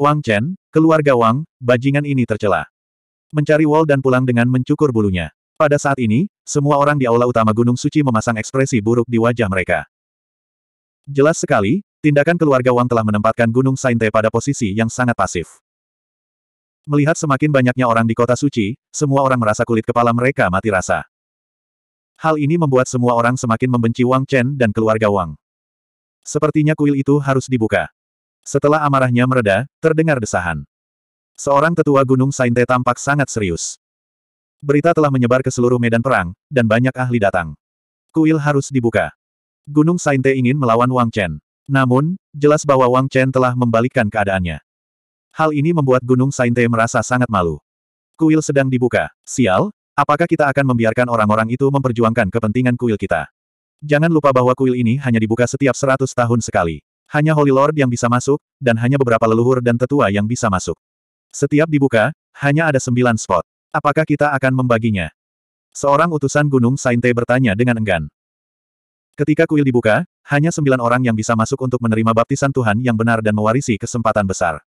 Wang Chen, keluarga Wang, bajingan ini tercela. Mencari Wall dan pulang dengan mencukur bulunya. Pada saat ini, semua orang di aula utama Gunung Suci memasang ekspresi buruk di wajah mereka. Jelas sekali, tindakan keluarga Wang telah menempatkan Gunung Sainte pada posisi yang sangat pasif. Melihat semakin banyaknya orang di kota suci, semua orang merasa kulit kepala mereka mati rasa. Hal ini membuat semua orang semakin membenci Wang Chen dan keluarga Wang. Sepertinya kuil itu harus dibuka. Setelah amarahnya mereda, terdengar desahan. Seorang tetua gunung Sainte tampak sangat serius. Berita telah menyebar ke seluruh medan perang, dan banyak ahli datang. Kuil harus dibuka. Gunung Sainte ingin melawan Wang Chen. Namun, jelas bahwa Wang Chen telah membalikkan keadaannya. Hal ini membuat Gunung Sainte merasa sangat malu. Kuil sedang dibuka. Sial, apakah kita akan membiarkan orang-orang itu memperjuangkan kepentingan kuil kita? Jangan lupa bahwa kuil ini hanya dibuka setiap 100 tahun sekali. Hanya Holy Lord yang bisa masuk, dan hanya beberapa leluhur dan tetua yang bisa masuk. Setiap dibuka, hanya ada sembilan spot. Apakah kita akan membaginya? Seorang utusan Gunung Sainte bertanya dengan enggan. Ketika kuil dibuka, hanya sembilan orang yang bisa masuk untuk menerima baptisan Tuhan yang benar dan mewarisi kesempatan besar.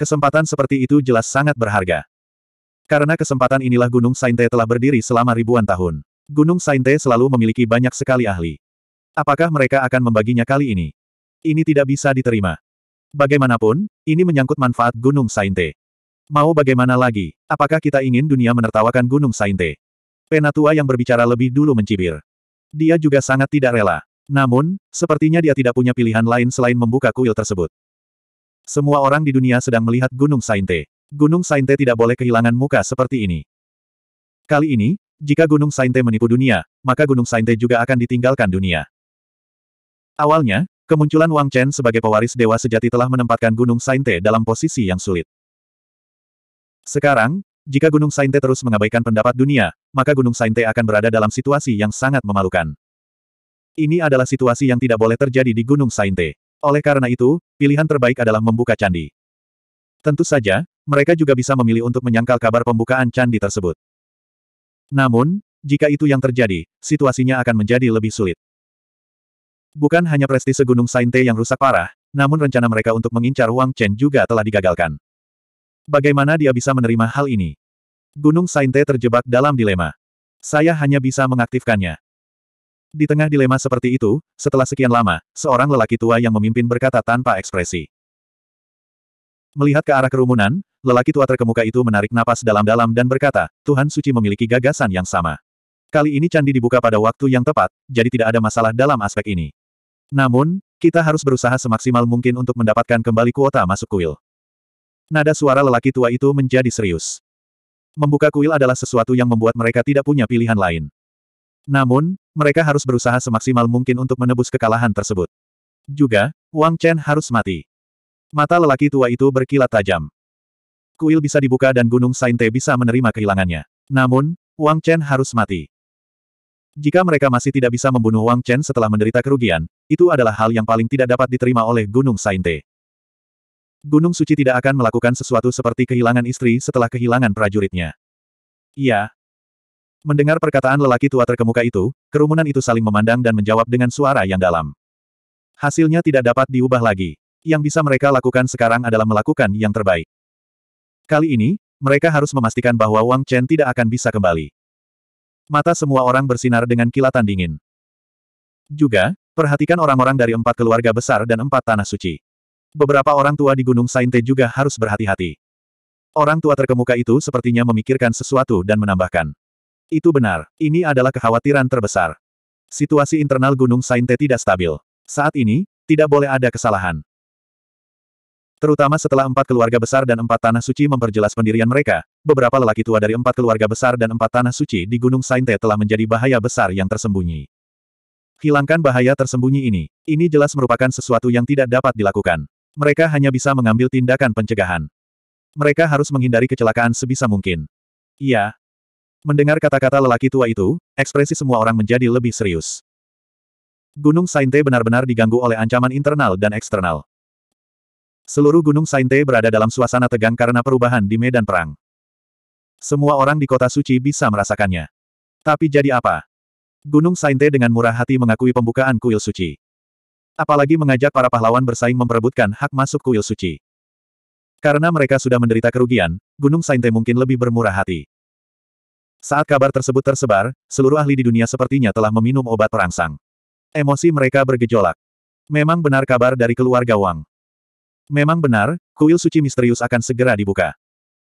Kesempatan seperti itu jelas sangat berharga. Karena kesempatan inilah Gunung Sainte telah berdiri selama ribuan tahun. Gunung Sainte selalu memiliki banyak sekali ahli. Apakah mereka akan membaginya kali ini? Ini tidak bisa diterima. Bagaimanapun, ini menyangkut manfaat Gunung Sainte. Mau bagaimana lagi? Apakah kita ingin dunia menertawakan Gunung Sainte? Penatua yang berbicara lebih dulu mencibir. Dia juga sangat tidak rela. Namun, sepertinya dia tidak punya pilihan lain selain membuka kuil tersebut. Semua orang di dunia sedang melihat Gunung Sainte. Gunung Sainte tidak boleh kehilangan muka seperti ini. Kali ini, jika Gunung Sainte menipu dunia, maka Gunung Sainte juga akan ditinggalkan dunia. Awalnya, kemunculan Wang Chen sebagai pewaris dewa sejati telah menempatkan Gunung Sainte dalam posisi yang sulit. Sekarang, jika Gunung Sainte terus mengabaikan pendapat dunia, maka Gunung Sainte akan berada dalam situasi yang sangat memalukan. Ini adalah situasi yang tidak boleh terjadi di Gunung Sainte. Oleh karena itu, pilihan terbaik adalah membuka candi. Tentu saja, mereka juga bisa memilih untuk menyangkal kabar pembukaan candi tersebut. Namun, jika itu yang terjadi, situasinya akan menjadi lebih sulit. Bukan hanya prestise Gunung Sainte yang rusak parah, namun rencana mereka untuk mengincar Wang Chen juga telah digagalkan. Bagaimana dia bisa menerima hal ini? Gunung Sainte terjebak dalam dilema. Saya hanya bisa mengaktifkannya. Di tengah dilema seperti itu, setelah sekian lama, seorang lelaki tua yang memimpin berkata tanpa ekspresi. Melihat ke arah kerumunan, lelaki tua terkemuka itu menarik napas dalam-dalam dan berkata, Tuhan Suci memiliki gagasan yang sama. Kali ini candi dibuka pada waktu yang tepat, jadi tidak ada masalah dalam aspek ini. Namun, kita harus berusaha semaksimal mungkin untuk mendapatkan kembali kuota masuk kuil. Nada suara lelaki tua itu menjadi serius. Membuka kuil adalah sesuatu yang membuat mereka tidak punya pilihan lain. Namun, mereka harus berusaha semaksimal mungkin untuk menebus kekalahan tersebut. Juga, Wang Chen harus mati. Mata lelaki tua itu berkilat tajam. Kuil bisa dibuka dan Gunung Sainte bisa menerima kehilangannya. Namun, Wang Chen harus mati. Jika mereka masih tidak bisa membunuh Wang Chen setelah menderita kerugian, itu adalah hal yang paling tidak dapat diterima oleh Gunung Sainte. Gunung Suci tidak akan melakukan sesuatu seperti kehilangan istri setelah kehilangan prajuritnya. Iya, Mendengar perkataan lelaki tua terkemuka itu, kerumunan itu saling memandang dan menjawab dengan suara yang dalam. Hasilnya tidak dapat diubah lagi. Yang bisa mereka lakukan sekarang adalah melakukan yang terbaik. Kali ini, mereka harus memastikan bahwa Wang Chen tidak akan bisa kembali. Mata semua orang bersinar dengan kilatan dingin. Juga, perhatikan orang-orang dari empat keluarga besar dan empat tanah suci. Beberapa orang tua di Gunung Sainte juga harus berhati-hati. Orang tua terkemuka itu sepertinya memikirkan sesuatu dan menambahkan. Itu benar, ini adalah kekhawatiran terbesar. Situasi internal Gunung Sainte tidak stabil. Saat ini, tidak boleh ada kesalahan. Terutama setelah empat keluarga besar dan empat tanah suci memperjelas pendirian mereka, beberapa lelaki tua dari empat keluarga besar dan empat tanah suci di Gunung Sainte telah menjadi bahaya besar yang tersembunyi. Hilangkan bahaya tersembunyi ini. Ini jelas merupakan sesuatu yang tidak dapat dilakukan. Mereka hanya bisa mengambil tindakan pencegahan. Mereka harus menghindari kecelakaan sebisa mungkin. Iya, Mendengar kata-kata lelaki tua itu, ekspresi semua orang menjadi lebih serius. Gunung Sainte benar-benar diganggu oleh ancaman internal dan eksternal. Seluruh Gunung Sainte berada dalam suasana tegang karena perubahan di medan perang. Semua orang di kota suci bisa merasakannya. Tapi jadi apa? Gunung Sainte dengan murah hati mengakui pembukaan kuil suci. Apalagi mengajak para pahlawan bersaing memperebutkan hak masuk kuil suci. Karena mereka sudah menderita kerugian, Gunung Sainte mungkin lebih bermurah hati. Saat kabar tersebut tersebar, seluruh ahli di dunia sepertinya telah meminum obat perangsang. Emosi mereka bergejolak. Memang benar kabar dari keluarga Wang. Memang benar, kuil suci misterius akan segera dibuka.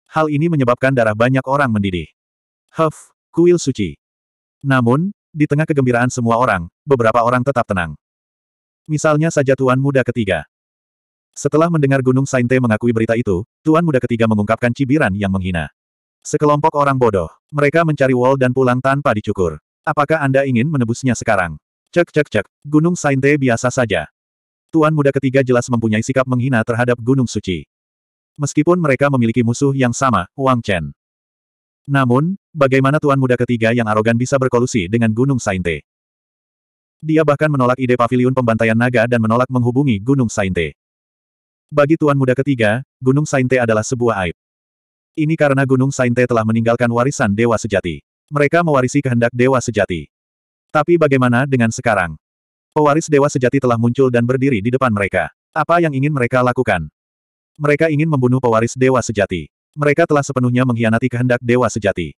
Hal ini menyebabkan darah banyak orang mendidih. Huff, kuil suci. Namun, di tengah kegembiraan semua orang, beberapa orang tetap tenang. Misalnya saja Tuan Muda ketiga. Setelah mendengar Gunung Sainte mengakui berita itu, Tuan Muda ketiga mengungkapkan cibiran yang menghina. Sekelompok orang bodoh. Mereka mencari wall dan pulang tanpa dicukur. Apakah Anda ingin menebusnya sekarang? Cek cek cek, Gunung Sainte biasa saja. Tuan muda ketiga jelas mempunyai sikap menghina terhadap Gunung Suci. Meskipun mereka memiliki musuh yang sama, Wang Chen. Namun, bagaimana tuan muda ketiga yang arogan bisa berkolusi dengan Gunung Sainte? Dia bahkan menolak ide pavilion pembantaian naga dan menolak menghubungi Gunung Sainte. Bagi tuan muda ketiga, Gunung Sainte adalah sebuah aib. Ini karena Gunung Sainte telah meninggalkan warisan Dewa Sejati. Mereka mewarisi kehendak Dewa Sejati. Tapi bagaimana dengan sekarang? Pewaris Dewa Sejati telah muncul dan berdiri di depan mereka. Apa yang ingin mereka lakukan? Mereka ingin membunuh pewaris Dewa Sejati. Mereka telah sepenuhnya mengkhianati kehendak Dewa Sejati.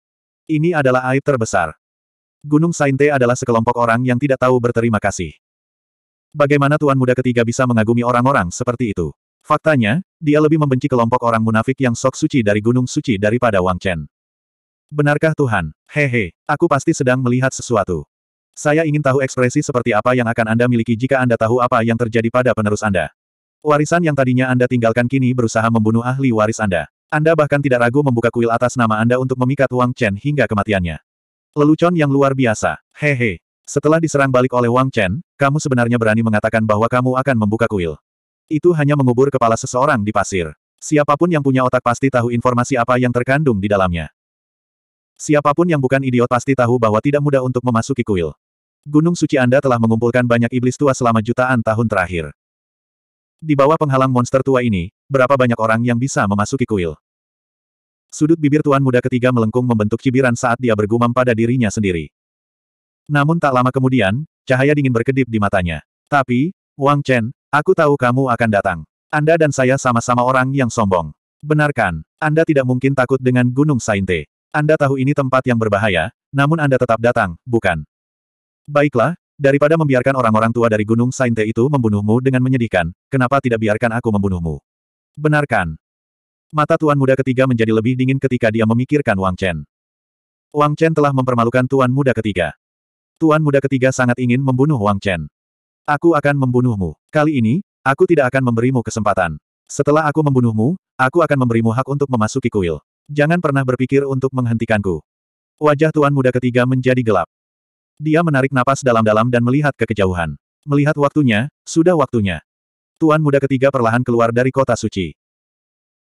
Ini adalah aib terbesar. Gunung Sainte adalah sekelompok orang yang tidak tahu berterima kasih. Bagaimana Tuan Muda ketiga bisa mengagumi orang-orang seperti itu? Faktanya, dia lebih membenci kelompok orang munafik yang sok suci dari Gunung Suci daripada Wang Chen. Benarkah Tuhan? Hehe, aku pasti sedang melihat sesuatu. Saya ingin tahu ekspresi seperti apa yang akan Anda miliki jika Anda tahu apa yang terjadi pada penerus Anda. Warisan yang tadinya Anda tinggalkan kini berusaha membunuh ahli waris Anda. Anda bahkan tidak ragu membuka kuil atas nama Anda untuk memikat Wang Chen hingga kematiannya. Lelucon yang luar biasa. Hehe. Setelah diserang balik oleh Wang Chen, kamu sebenarnya berani mengatakan bahwa kamu akan membuka kuil. Itu hanya mengubur kepala seseorang di pasir. Siapapun yang punya otak pasti tahu informasi apa yang terkandung di dalamnya. Siapapun yang bukan idiot pasti tahu bahwa tidak mudah untuk memasuki kuil. Gunung suci Anda telah mengumpulkan banyak iblis tua selama jutaan tahun terakhir. Di bawah penghalang monster tua ini, berapa banyak orang yang bisa memasuki kuil? Sudut bibir tuan muda ketiga melengkung membentuk cibiran saat dia bergumam pada dirinya sendiri. Namun tak lama kemudian, cahaya dingin berkedip di matanya. Tapi, Wang Chen, Aku tahu kamu akan datang. Anda dan saya sama-sama orang yang sombong. Benarkan, Anda tidak mungkin takut dengan Gunung Sainte. Anda tahu ini tempat yang berbahaya, namun Anda tetap datang, bukan? Baiklah, daripada membiarkan orang-orang tua dari Gunung Sainte itu membunuhmu dengan menyedihkan, kenapa tidak biarkan aku membunuhmu? Benarkan. Mata Tuan Muda ketiga menjadi lebih dingin ketika dia memikirkan Wang Chen. Wang Chen telah mempermalukan Tuan Muda ketiga. Tuan Muda ketiga sangat ingin membunuh Wang Chen. Aku akan membunuhmu. Kali ini, aku tidak akan memberimu kesempatan. Setelah aku membunuhmu, aku akan memberimu hak untuk memasuki kuil. Jangan pernah berpikir untuk menghentikanku. Wajah tuan muda ketiga menjadi gelap. Dia menarik napas dalam-dalam dan melihat ke kejauhan. Melihat waktunya, sudah waktunya. Tuan muda ketiga perlahan keluar dari kota suci.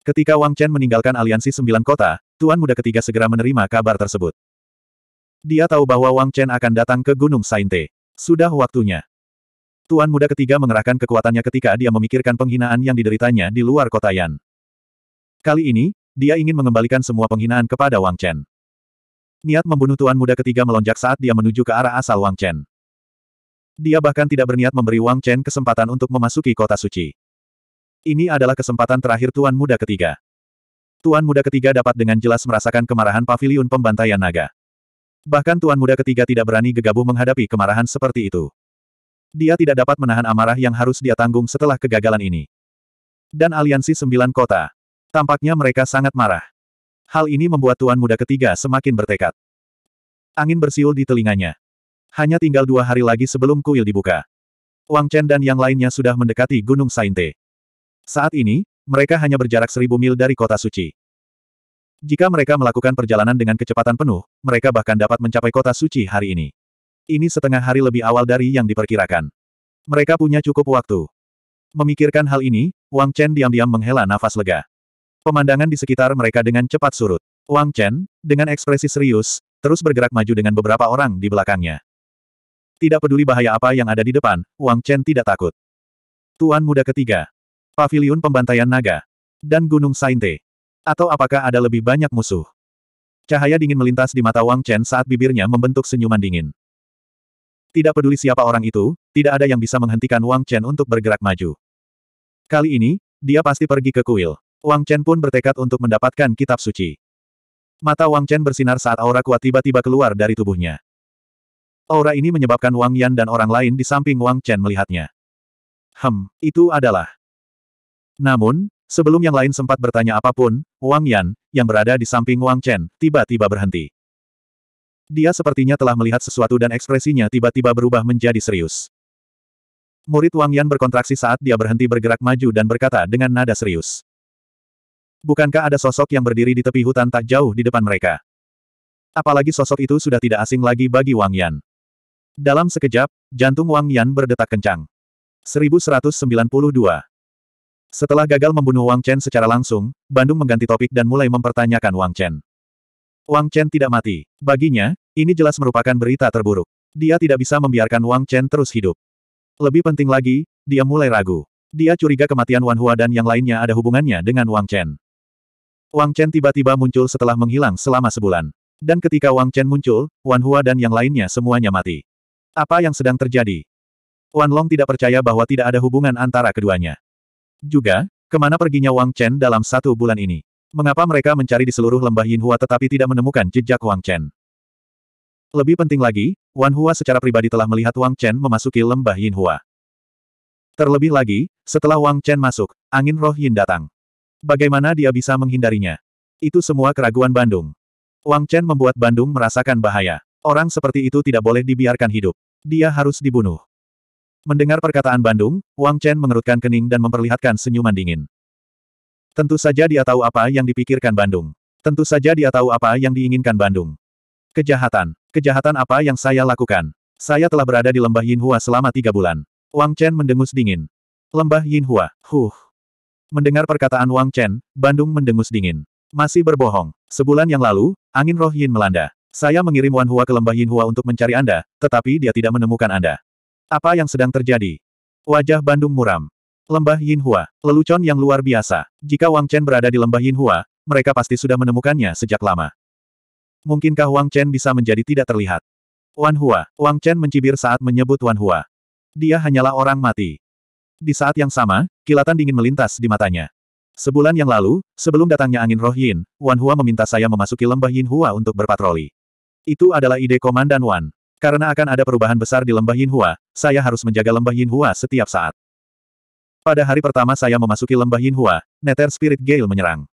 Ketika Wang Chen meninggalkan aliansi sembilan kota, tuan muda ketiga segera menerima kabar tersebut. Dia tahu bahwa Wang Chen akan datang ke Gunung Sainte. Sudah waktunya. Tuan muda ketiga mengerahkan kekuatannya ketika dia memikirkan penghinaan yang dideritanya di luar kota Yan. Kali ini, dia ingin mengembalikan semua penghinaan kepada Wang Chen. Niat membunuh tuan muda ketiga melonjak saat dia menuju ke arah asal Wang Chen. Dia bahkan tidak berniat memberi Wang Chen kesempatan untuk memasuki kota suci. Ini adalah kesempatan terakhir tuan muda ketiga. Tuan muda ketiga dapat dengan jelas merasakan kemarahan pavilion pembantaian naga. Bahkan tuan muda ketiga tidak berani gegabah menghadapi kemarahan seperti itu. Dia tidak dapat menahan amarah yang harus dia tanggung setelah kegagalan ini. Dan aliansi sembilan kota. Tampaknya mereka sangat marah. Hal ini membuat tuan muda ketiga semakin bertekad. Angin bersiul di telinganya. Hanya tinggal dua hari lagi sebelum kuil dibuka. Wang Chen dan yang lainnya sudah mendekati Gunung Sainte. Saat ini, mereka hanya berjarak seribu mil dari kota suci. Jika mereka melakukan perjalanan dengan kecepatan penuh, mereka bahkan dapat mencapai kota suci hari ini. Ini setengah hari lebih awal dari yang diperkirakan. Mereka punya cukup waktu. Memikirkan hal ini, Wang Chen diam-diam menghela nafas lega. Pemandangan di sekitar mereka dengan cepat surut. Wang Chen, dengan ekspresi serius, terus bergerak maju dengan beberapa orang di belakangnya. Tidak peduli bahaya apa yang ada di depan, Wang Chen tidak takut. Tuan Muda Ketiga. Paviliun Pembantaian Naga. Dan Gunung Sainte. Atau apakah ada lebih banyak musuh? Cahaya dingin melintas di mata Wang Chen saat bibirnya membentuk senyuman dingin. Tidak peduli siapa orang itu, tidak ada yang bisa menghentikan Wang Chen untuk bergerak maju. Kali ini, dia pasti pergi ke kuil. Wang Chen pun bertekad untuk mendapatkan kitab suci. Mata Wang Chen bersinar saat aura kuat tiba-tiba keluar dari tubuhnya. Aura ini menyebabkan Wang Yan dan orang lain di samping Wang Chen melihatnya. Hem, itu adalah. Namun, sebelum yang lain sempat bertanya apapun, Wang Yan, yang berada di samping Wang Chen, tiba-tiba berhenti. Dia sepertinya telah melihat sesuatu dan ekspresinya tiba-tiba berubah menjadi serius. Murid Wang Yan berkontraksi saat dia berhenti bergerak maju dan berkata dengan nada serius. Bukankah ada sosok yang berdiri di tepi hutan tak jauh di depan mereka? Apalagi sosok itu sudah tidak asing lagi bagi Wang Yan. Dalam sekejap, jantung Wang Yan berdetak kencang. 1192 Setelah gagal membunuh Wang Chen secara langsung, Bandung mengganti topik dan mulai mempertanyakan Wang Chen. Wang Chen tidak mati. Baginya, ini jelas merupakan berita terburuk. Dia tidak bisa membiarkan Wang Chen terus hidup. Lebih penting lagi, dia mulai ragu. Dia curiga kematian Wan Hua dan yang lainnya ada hubungannya dengan Wang Chen. Wang Chen tiba-tiba muncul setelah menghilang selama sebulan. Dan ketika Wang Chen muncul, Wan Hua dan yang lainnya semuanya mati. Apa yang sedang terjadi? Wan Long tidak percaya bahwa tidak ada hubungan antara keduanya. Juga, kemana perginya Wang Chen dalam satu bulan ini? Mengapa mereka mencari di seluruh lembah Yin Hua tetapi tidak menemukan jejak Wang Chen? Lebih penting lagi, Wan Hua secara pribadi telah melihat Wang Chen memasuki lembah Yin Hua. Terlebih lagi, setelah Wang Chen masuk, angin roh Yin datang. Bagaimana dia bisa menghindarinya? Itu semua keraguan Bandung. Wang Chen membuat Bandung merasakan bahaya. Orang seperti itu tidak boleh dibiarkan hidup. Dia harus dibunuh. Mendengar perkataan Bandung, Wang Chen mengerutkan kening dan memperlihatkan senyuman dingin. Tentu saja dia tahu apa yang dipikirkan Bandung. Tentu saja dia tahu apa yang diinginkan Bandung. Kejahatan. Kejahatan apa yang saya lakukan? Saya telah berada di lembah Yin Hua selama tiga bulan. Wang Chen mendengus dingin. Lembah Yin Hua, Huh. Mendengar perkataan Wang Chen, Bandung mendengus dingin. Masih berbohong. Sebulan yang lalu, angin roh Yin melanda. Saya mengirim Wan Hua ke lembah Yin Hua untuk mencari Anda, tetapi dia tidak menemukan Anda. Apa yang sedang terjadi? Wajah Bandung muram. Lembah Yin Hua, lelucon yang luar biasa. Jika Wang Chen berada di Lembah Yin Hua, mereka pasti sudah menemukannya sejak lama. Mungkinkah Wang Chen bisa menjadi tidak terlihat? Wan Hua, Wang Chen mencibir saat menyebut Wan Hua. Dia hanyalah orang mati. Di saat yang sama, kilatan dingin melintas di matanya. Sebulan yang lalu, sebelum datangnya angin roh Yin, Wan Hua meminta saya memasuki lembah Yin Hua untuk berpatroli. Itu adalah ide Komandan Wan. Karena akan ada perubahan besar di lembah Yin Hua, saya harus menjaga lembah Yin Hua setiap saat. Pada hari pertama saya memasuki lembah Yinhua, Nether Spirit Gale menyerang.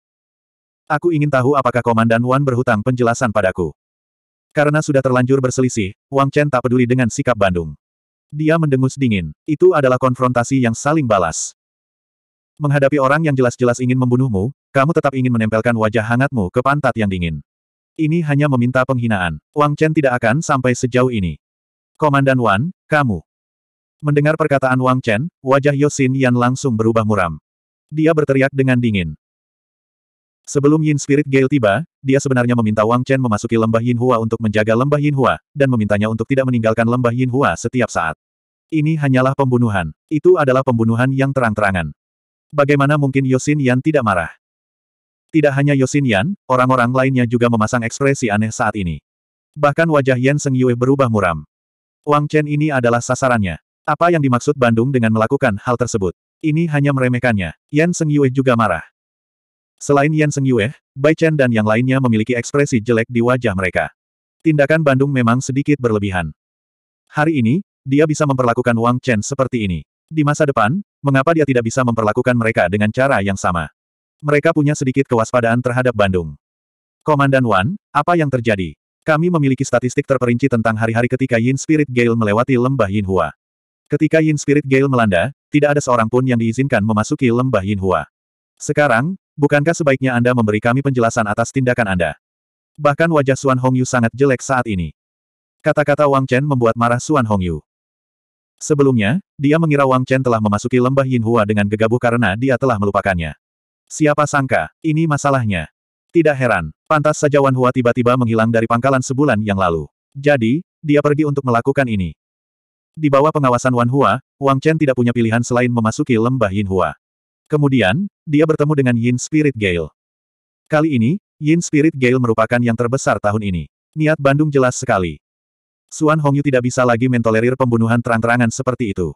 Aku ingin tahu apakah Komandan Wan berhutang penjelasan padaku. Karena sudah terlanjur berselisih, Wang Chen tak peduli dengan sikap Bandung. Dia mendengus dingin. Itu adalah konfrontasi yang saling balas. Menghadapi orang yang jelas-jelas ingin membunuhmu, kamu tetap ingin menempelkan wajah hangatmu ke pantat yang dingin. Ini hanya meminta penghinaan. Wang Chen tidak akan sampai sejauh ini. Komandan Wan, kamu. Mendengar perkataan Wang Chen, wajah Yosin Yan langsung berubah muram. Dia berteriak dengan dingin. Sebelum Yin Spirit Gale tiba, dia sebenarnya meminta Wang Chen memasuki lembah Yin Hua untuk menjaga lembah Yin Hua, dan memintanya untuk tidak meninggalkan lembah Yin Hua setiap saat. Ini hanyalah pembunuhan. Itu adalah pembunuhan yang terang-terangan. Bagaimana mungkin Yosin Yan tidak marah? Tidak hanya Yosin Yan, orang-orang lainnya juga memasang ekspresi aneh saat ini. Bahkan wajah Yan Seng Yue berubah muram. Wang Chen ini adalah sasarannya. Apa yang dimaksud Bandung dengan melakukan hal tersebut? Ini hanya meremehkannya. Yan Seng Yue juga marah. Selain Yan Seng Yue, Bai Chen dan yang lainnya memiliki ekspresi jelek di wajah mereka. Tindakan Bandung memang sedikit berlebihan. Hari ini, dia bisa memperlakukan Wang Chen seperti ini. Di masa depan, mengapa dia tidak bisa memperlakukan mereka dengan cara yang sama? Mereka punya sedikit kewaspadaan terhadap Bandung. Komandan Wan, apa yang terjadi? Kami memiliki statistik terperinci tentang hari-hari ketika Yin Spirit Gale melewati lembah Yin Hua. Ketika Yin Spirit Gale melanda, tidak ada seorang pun yang diizinkan memasuki lembah Yin Hua. Sekarang, bukankah sebaiknya Anda memberi kami penjelasan atas tindakan Anda? Bahkan wajah Suan Hongyu sangat jelek saat ini. Kata-kata Wang Chen membuat marah Suan Hongyu. Sebelumnya, dia mengira Wang Chen telah memasuki lembah Yin Hua dengan gegabah karena dia telah melupakannya. Siapa sangka, ini masalahnya. Tidak heran, pantas saja Wan Hua tiba-tiba menghilang dari pangkalan sebulan yang lalu. Jadi, dia pergi untuk melakukan ini. Di bawah pengawasan Wan Hua, Wang Chen tidak punya pilihan selain memasuki lembah Yin Hua. Kemudian, dia bertemu dengan Yin Spirit Gale. Kali ini, Yin Spirit Gale merupakan yang terbesar tahun ini. Niat Bandung jelas sekali. Suan Hongyu tidak bisa lagi mentolerir pembunuhan terang-terangan seperti itu.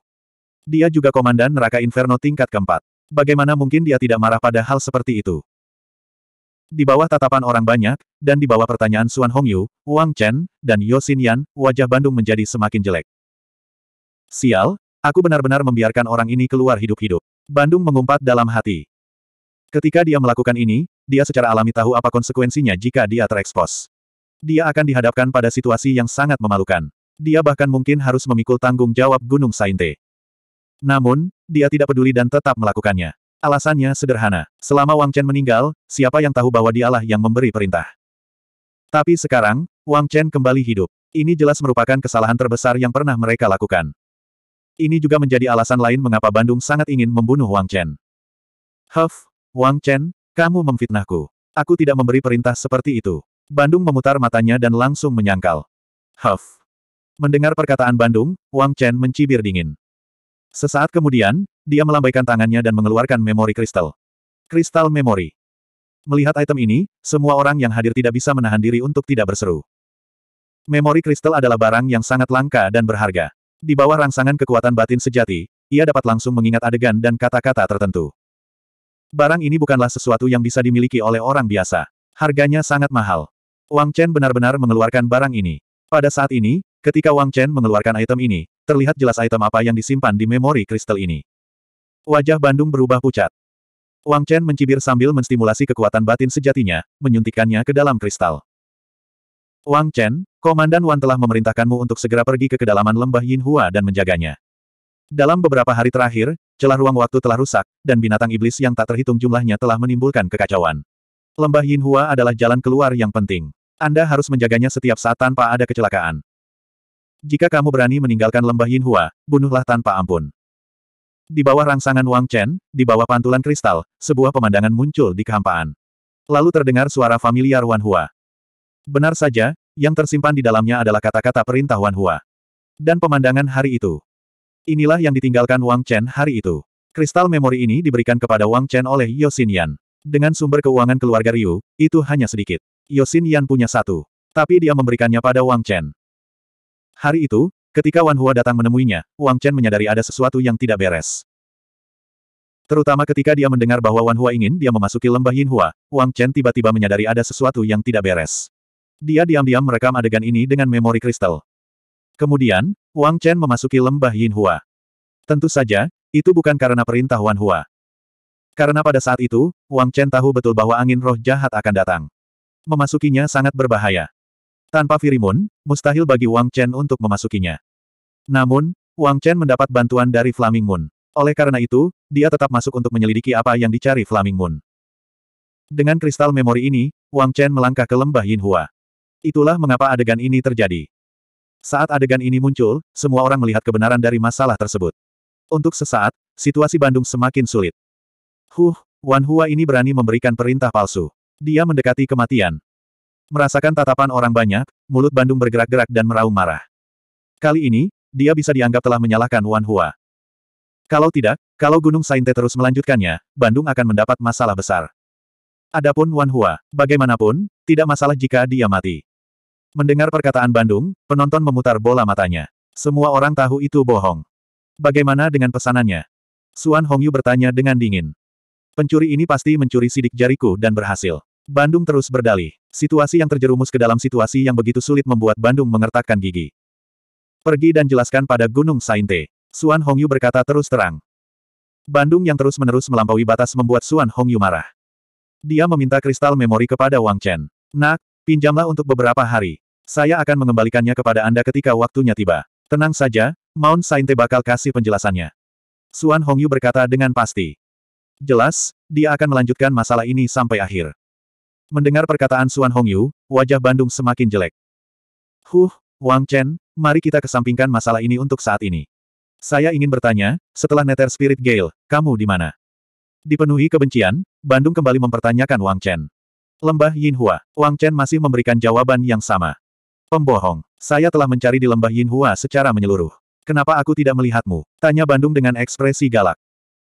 Dia juga komandan neraka Inferno tingkat keempat. Bagaimana mungkin dia tidak marah pada hal seperti itu? Di bawah tatapan orang banyak, dan di bawah pertanyaan Suan Hongyu, Wang Chen, dan Yosin Yan, wajah Bandung menjadi semakin jelek. Sial, aku benar-benar membiarkan orang ini keluar hidup-hidup. Bandung mengumpat dalam hati. Ketika dia melakukan ini, dia secara alami tahu apa konsekuensinya jika dia terekspos. Dia akan dihadapkan pada situasi yang sangat memalukan. Dia bahkan mungkin harus memikul tanggung jawab Gunung Sainte. Namun, dia tidak peduli dan tetap melakukannya. Alasannya sederhana. Selama Wang Chen meninggal, siapa yang tahu bahwa dialah yang memberi perintah. Tapi sekarang, Wang Chen kembali hidup. Ini jelas merupakan kesalahan terbesar yang pernah mereka lakukan. Ini juga menjadi alasan lain mengapa Bandung sangat ingin membunuh Wang Chen. Huff, Wang Chen, kamu memfitnahku. Aku tidak memberi perintah seperti itu. Bandung memutar matanya dan langsung menyangkal. Huff. Mendengar perkataan Bandung, Wang Chen mencibir dingin. Sesaat kemudian, dia melambaikan tangannya dan mengeluarkan memori kristal. Kristal memori. Melihat item ini, semua orang yang hadir tidak bisa menahan diri untuk tidak berseru. Memori kristal adalah barang yang sangat langka dan berharga. Di bawah rangsangan kekuatan batin sejati, ia dapat langsung mengingat adegan dan kata-kata tertentu. Barang ini bukanlah sesuatu yang bisa dimiliki oleh orang biasa. Harganya sangat mahal. Wang Chen benar-benar mengeluarkan barang ini. Pada saat ini, ketika Wang Chen mengeluarkan item ini, terlihat jelas item apa yang disimpan di memori kristal ini. Wajah Bandung berubah pucat. Wang Chen mencibir sambil menstimulasi kekuatan batin sejatinya, menyuntikkannya ke dalam kristal. Wang Chen, Komandan Wan telah memerintahkanmu untuk segera pergi ke kedalaman lembah Yin Hua dan menjaganya. Dalam beberapa hari terakhir, celah ruang waktu telah rusak, dan binatang iblis yang tak terhitung jumlahnya telah menimbulkan kekacauan. Lembah Yin Hua adalah jalan keluar yang penting. Anda harus menjaganya setiap saat tanpa ada kecelakaan. Jika kamu berani meninggalkan lembah Yin Hua, bunuhlah tanpa ampun. Di bawah rangsangan Wang Chen, di bawah pantulan kristal, sebuah pemandangan muncul di kehampaan. Lalu terdengar suara familiar Wan Hua. Benar saja, yang tersimpan di dalamnya adalah kata-kata perintah Wan Hua. Dan pemandangan hari itu. Inilah yang ditinggalkan Wang Chen hari itu. Kristal memori ini diberikan kepada Wang Chen oleh Yosin Yan. Dengan sumber keuangan keluarga Ryu, itu hanya sedikit. Yosin Yan punya satu. Tapi dia memberikannya pada Wang Chen. Hari itu, ketika Wan Hua datang menemuinya, Wang Chen menyadari ada sesuatu yang tidak beres. Terutama ketika dia mendengar bahwa Wan Hua ingin dia memasuki lembah Yin Hua, Wang Chen tiba-tiba menyadari ada sesuatu yang tidak beres. Dia diam-diam merekam adegan ini dengan memori kristal. Kemudian, Wang Chen memasuki lembah Yin Hua. Tentu saja, itu bukan karena perintah Wan Hua. Karena pada saat itu, Wang Chen tahu betul bahwa angin roh jahat akan datang. Memasukinya sangat berbahaya. Tanpa Firimun, mustahil bagi Wang Chen untuk memasukinya. Namun, Wang Chen mendapat bantuan dari Flaming Moon. Oleh karena itu, dia tetap masuk untuk menyelidiki apa yang dicari Flaming Moon. Dengan kristal memori ini, Wang Chen melangkah ke lembah Yin Hua. Itulah mengapa adegan ini terjadi. Saat adegan ini muncul, semua orang melihat kebenaran dari masalah tersebut. Untuk sesaat, situasi Bandung semakin sulit. Huh, Wan Hua ini berani memberikan perintah palsu. Dia mendekati kematian. Merasakan tatapan orang banyak, mulut Bandung bergerak-gerak dan meraung marah. Kali ini, dia bisa dianggap telah menyalahkan Wan Hua. Kalau tidak, kalau Gunung Sainte terus melanjutkannya, Bandung akan mendapat masalah besar. Adapun Wan Hua, bagaimanapun, tidak masalah jika dia mati. Mendengar perkataan Bandung, penonton memutar bola matanya. Semua orang tahu itu bohong. Bagaimana dengan pesanannya? Suan Hongyu bertanya dengan dingin. Pencuri ini pasti mencuri sidik jariku dan berhasil. Bandung terus berdalih. Situasi yang terjerumus ke dalam situasi yang begitu sulit membuat Bandung mengertakkan gigi. Pergi dan jelaskan pada Gunung Sainte. Suan Hongyu berkata terus terang. Bandung yang terus-menerus melampaui batas membuat Suan Hongyu marah. Dia meminta kristal memori kepada Wang Chen. Nak, Pinjamlah untuk beberapa hari. Saya akan mengembalikannya kepada Anda ketika waktunya tiba. Tenang saja, Mount Sainte bakal kasih penjelasannya. Suan Hongyu berkata dengan pasti. Jelas, dia akan melanjutkan masalah ini sampai akhir. Mendengar perkataan Suan Hongyu, wajah Bandung semakin jelek. Huh, Wang Chen, mari kita kesampingkan masalah ini untuk saat ini. Saya ingin bertanya, setelah Nether Spirit Gale, kamu di mana? Dipenuhi kebencian, Bandung kembali mempertanyakan Wang Chen. Lembah Yin Hua, Wang Chen masih memberikan jawaban yang sama. Pembohong, saya telah mencari di lembah Yin Hua secara menyeluruh. Kenapa aku tidak melihatmu? Tanya Bandung dengan ekspresi galak.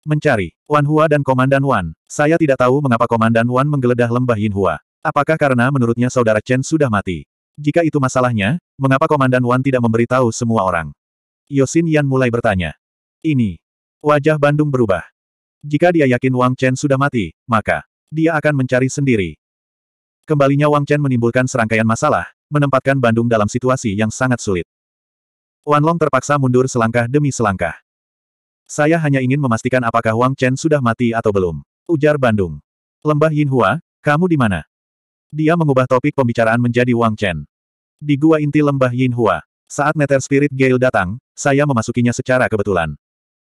Mencari, Wan Hua dan Komandan Wan. Saya tidak tahu mengapa Komandan Wan menggeledah lembah Yin Hua. Apakah karena menurutnya saudara Chen sudah mati? Jika itu masalahnya, mengapa Komandan Wan tidak memberitahu semua orang? Yosin Yan mulai bertanya. Ini. Wajah Bandung berubah. Jika dia yakin Wang Chen sudah mati, maka dia akan mencari sendiri. Kembalinya Wang Chen menimbulkan serangkaian masalah, menempatkan Bandung dalam situasi yang sangat sulit. Wan Long terpaksa mundur selangkah demi selangkah. Saya hanya ingin memastikan apakah Wang Chen sudah mati atau belum. Ujar Bandung. Lembah Yin Hua, kamu di mana? Dia mengubah topik pembicaraan menjadi Wang Chen. Di gua inti lembah Yin Hua. saat Nether Spirit Gale datang, saya memasukinya secara kebetulan.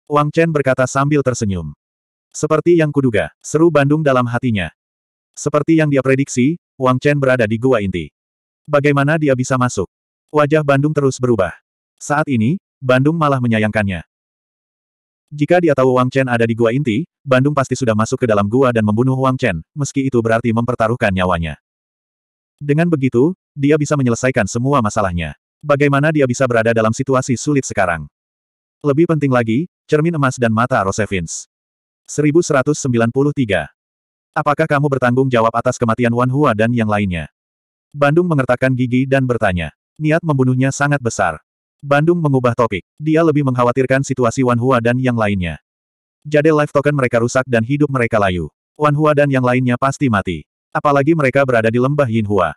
Wang Chen berkata sambil tersenyum. Seperti yang kuduga, seru Bandung dalam hatinya, seperti yang dia prediksi, Wang Chen berada di gua inti. Bagaimana dia bisa masuk? Wajah Bandung terus berubah. Saat ini, Bandung malah menyayangkannya. Jika dia tahu Wang Chen ada di gua inti, Bandung pasti sudah masuk ke dalam gua dan membunuh Wang Chen, meski itu berarti mempertaruhkan nyawanya. Dengan begitu, dia bisa menyelesaikan semua masalahnya. Bagaimana dia bisa berada dalam situasi sulit sekarang? Lebih penting lagi, cermin emas dan mata Rosevins. 1193 Apakah kamu bertanggung jawab atas kematian Wan Hua dan yang lainnya? Bandung mengertakkan gigi dan bertanya. Niat membunuhnya sangat besar. Bandung mengubah topik. Dia lebih mengkhawatirkan situasi Wan Hua dan yang lainnya. Jade life token mereka rusak dan hidup mereka layu. Wan Hua dan yang lainnya pasti mati. Apalagi mereka berada di lembah Yin Hua.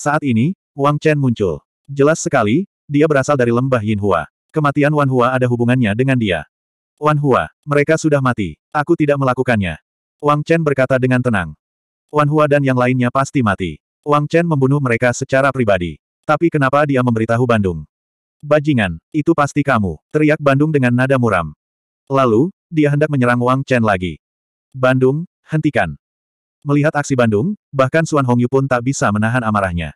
Saat ini, Wang Chen muncul. Jelas sekali, dia berasal dari lembah Yin Hua. Kematian Wan Hua ada hubungannya dengan dia. Wan Hua, mereka sudah mati. Aku tidak melakukannya. Wang Chen berkata dengan tenang. Wan Hua dan yang lainnya pasti mati. Wang Chen membunuh mereka secara pribadi. Tapi kenapa dia memberitahu Bandung? Bajingan, itu pasti kamu, teriak Bandung dengan nada muram. Lalu, dia hendak menyerang Wang Chen lagi. Bandung, hentikan. Melihat aksi Bandung, bahkan Suan Hongyu pun tak bisa menahan amarahnya.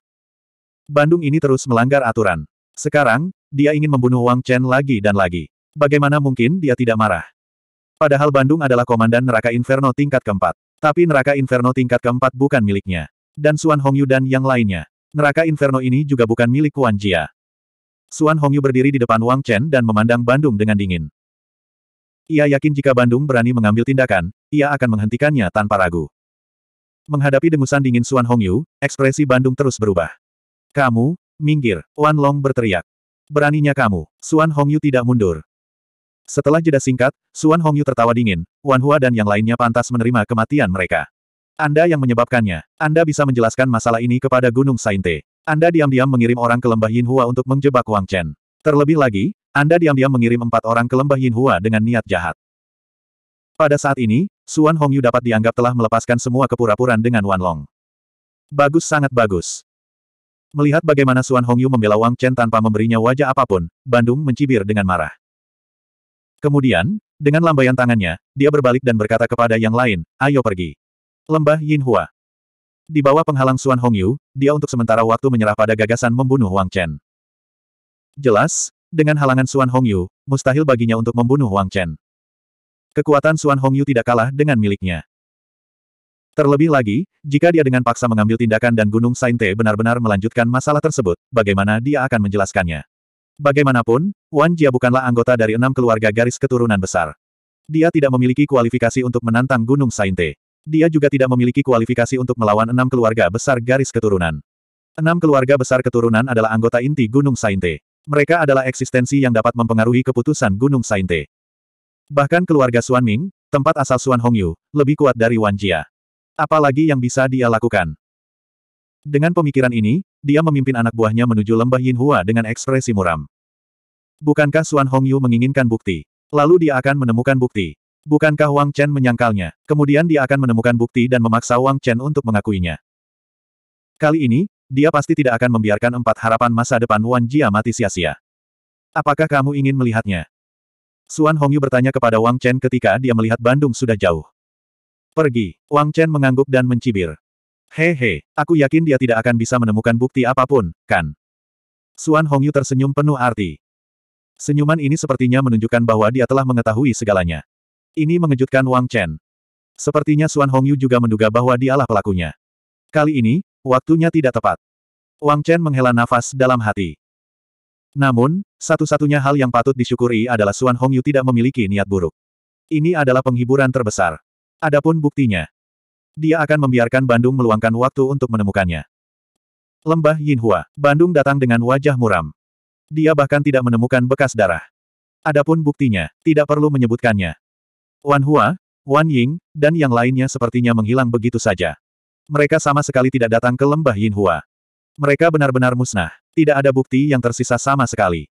Bandung ini terus melanggar aturan. Sekarang, dia ingin membunuh Wang Chen lagi dan lagi. Bagaimana mungkin dia tidak marah? Padahal Bandung adalah komandan neraka Inferno tingkat keempat. Tapi neraka Inferno tingkat keempat bukan miliknya. Dan Suan Hongyu dan yang lainnya. Neraka Inferno ini juga bukan milik Kuan Jia. Suan Hongyu berdiri di depan Wang Chen dan memandang Bandung dengan dingin. Ia yakin jika Bandung berani mengambil tindakan, ia akan menghentikannya tanpa ragu. Menghadapi dengusan dingin Suan Hongyu, ekspresi Bandung terus berubah. Kamu, minggir, Wan Long berteriak. Beraninya kamu, Suan Hongyu tidak mundur. Setelah jeda singkat, Suan Hongyu tertawa dingin, Wan Hua dan yang lainnya pantas menerima kematian mereka. Anda yang menyebabkannya. Anda bisa menjelaskan masalah ini kepada Gunung Sainte. Anda diam-diam mengirim orang ke lembah Yinhua untuk menjebak Wang Chen. Terlebih lagi, Anda diam-diam mengirim empat orang ke lembah Yinhua dengan niat jahat. Pada saat ini, Suan Hongyu dapat dianggap telah melepaskan semua kepura puraan dengan Wan Long. Bagus sangat bagus. Melihat bagaimana Suan Hongyu membela Wang Chen tanpa memberinya wajah apapun, Bandung mencibir dengan marah. Kemudian, dengan lambaian tangannya, dia berbalik dan berkata kepada yang lain, ayo pergi. Lembah Yin Hua. Di bawah penghalang Suan Hong Yu, dia untuk sementara waktu menyerah pada gagasan membunuh Wang Chen. Jelas, dengan halangan Suan Hong Yu, mustahil baginya untuk membunuh Wang Chen. Kekuatan Suan Hong Yu tidak kalah dengan miliknya. Terlebih lagi, jika dia dengan paksa mengambil tindakan dan Gunung Sainte benar-benar melanjutkan masalah tersebut, bagaimana dia akan menjelaskannya? Bagaimanapun, Wan Jia bukanlah anggota dari enam keluarga garis keturunan besar. Dia tidak memiliki kualifikasi untuk menantang Gunung Sainte. Dia juga tidak memiliki kualifikasi untuk melawan enam keluarga besar garis keturunan. Enam keluarga besar keturunan adalah anggota inti Gunung Sainte. Mereka adalah eksistensi yang dapat mempengaruhi keputusan Gunung Sainte. Bahkan keluarga Suan Ming, tempat asal Suan Hongyu, lebih kuat dari Wan Jia. Apalagi yang bisa dia lakukan? Dengan pemikiran ini, dia memimpin anak buahnya menuju lembah Hua dengan ekspresi muram. Bukankah Suan Hongyu menginginkan bukti? Lalu dia akan menemukan bukti. Bukankah Wang Chen menyangkalnya? Kemudian dia akan menemukan bukti dan memaksa Wang Chen untuk mengakuinya. Kali ini, dia pasti tidak akan membiarkan empat harapan masa depan Wan Jia mati sia-sia. Apakah kamu ingin melihatnya? Suan Hongyu bertanya kepada Wang Chen ketika dia melihat Bandung sudah jauh. Pergi, Wang Chen mengangguk dan mencibir. Hehe, aku yakin dia tidak akan bisa menemukan bukti apapun, kan? Suan Hongyu tersenyum penuh arti. Senyuman ini sepertinya menunjukkan bahwa dia telah mengetahui segalanya. Ini mengejutkan Wang Chen. Sepertinya Suan Hongyu juga menduga bahwa dialah pelakunya. Kali ini, waktunya tidak tepat. Wang Chen menghela nafas dalam hati. Namun, satu-satunya hal yang patut disyukuri adalah Suan Hongyu tidak memiliki niat buruk. Ini adalah penghiburan terbesar. Adapun buktinya, dia akan membiarkan Bandung meluangkan waktu untuk menemukannya. Lembah Yin Hua. Bandung datang dengan wajah muram. Dia bahkan tidak menemukan bekas darah. Adapun buktinya, tidak perlu menyebutkannya. Wan Hua, Wan Ying, dan yang lainnya sepertinya menghilang begitu saja. Mereka sama sekali tidak datang ke lembah Yin Hua. Mereka benar-benar musnah. Tidak ada bukti yang tersisa sama sekali.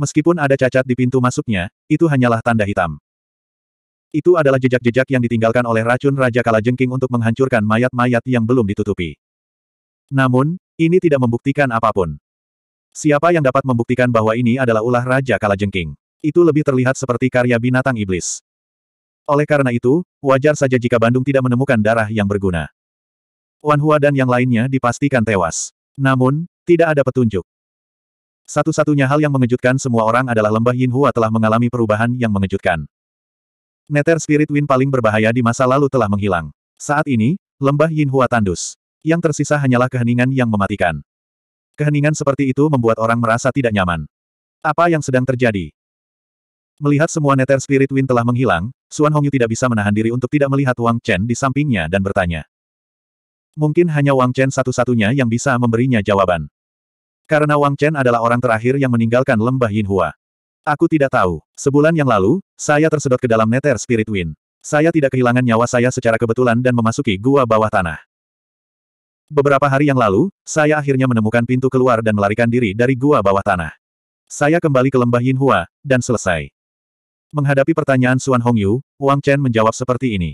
Meskipun ada cacat di pintu masuknya, itu hanyalah tanda hitam. Itu adalah jejak-jejak yang ditinggalkan oleh racun Raja Kalajengking untuk menghancurkan mayat-mayat yang belum ditutupi. Namun, ini tidak membuktikan apapun. Siapa yang dapat membuktikan bahwa ini adalah ulah Raja Kalajengking? Itu lebih terlihat seperti karya binatang iblis. Oleh karena itu, wajar saja jika Bandung tidak menemukan darah yang berguna. Wan Hua dan yang lainnya dipastikan tewas. Namun, tidak ada petunjuk. Satu-satunya hal yang mengejutkan semua orang adalah lembah Yin Hua telah mengalami perubahan yang mengejutkan. Nether Spirit Wind paling berbahaya di masa lalu telah menghilang. Saat ini, lembah Yinhua tandus. Yang tersisa hanyalah keheningan yang mematikan. Keheningan seperti itu membuat orang merasa tidak nyaman. Apa yang sedang terjadi? Melihat semua Nether Spirit Wind telah menghilang, Suan Hongyu tidak bisa menahan diri untuk tidak melihat Wang Chen di sampingnya dan bertanya. Mungkin hanya Wang Chen satu-satunya yang bisa memberinya jawaban. Karena Wang Chen adalah orang terakhir yang meninggalkan lembah Yinhua. Aku tidak tahu. Sebulan yang lalu, saya tersedot ke dalam Nether Spirit Wind. Saya tidak kehilangan nyawa saya secara kebetulan dan memasuki gua bawah tanah. Beberapa hari yang lalu, saya akhirnya menemukan pintu keluar dan melarikan diri dari gua bawah tanah. Saya kembali ke lembah Yin Hua dan selesai. Menghadapi pertanyaan Suan Hongyu, Wang Chen menjawab seperti ini.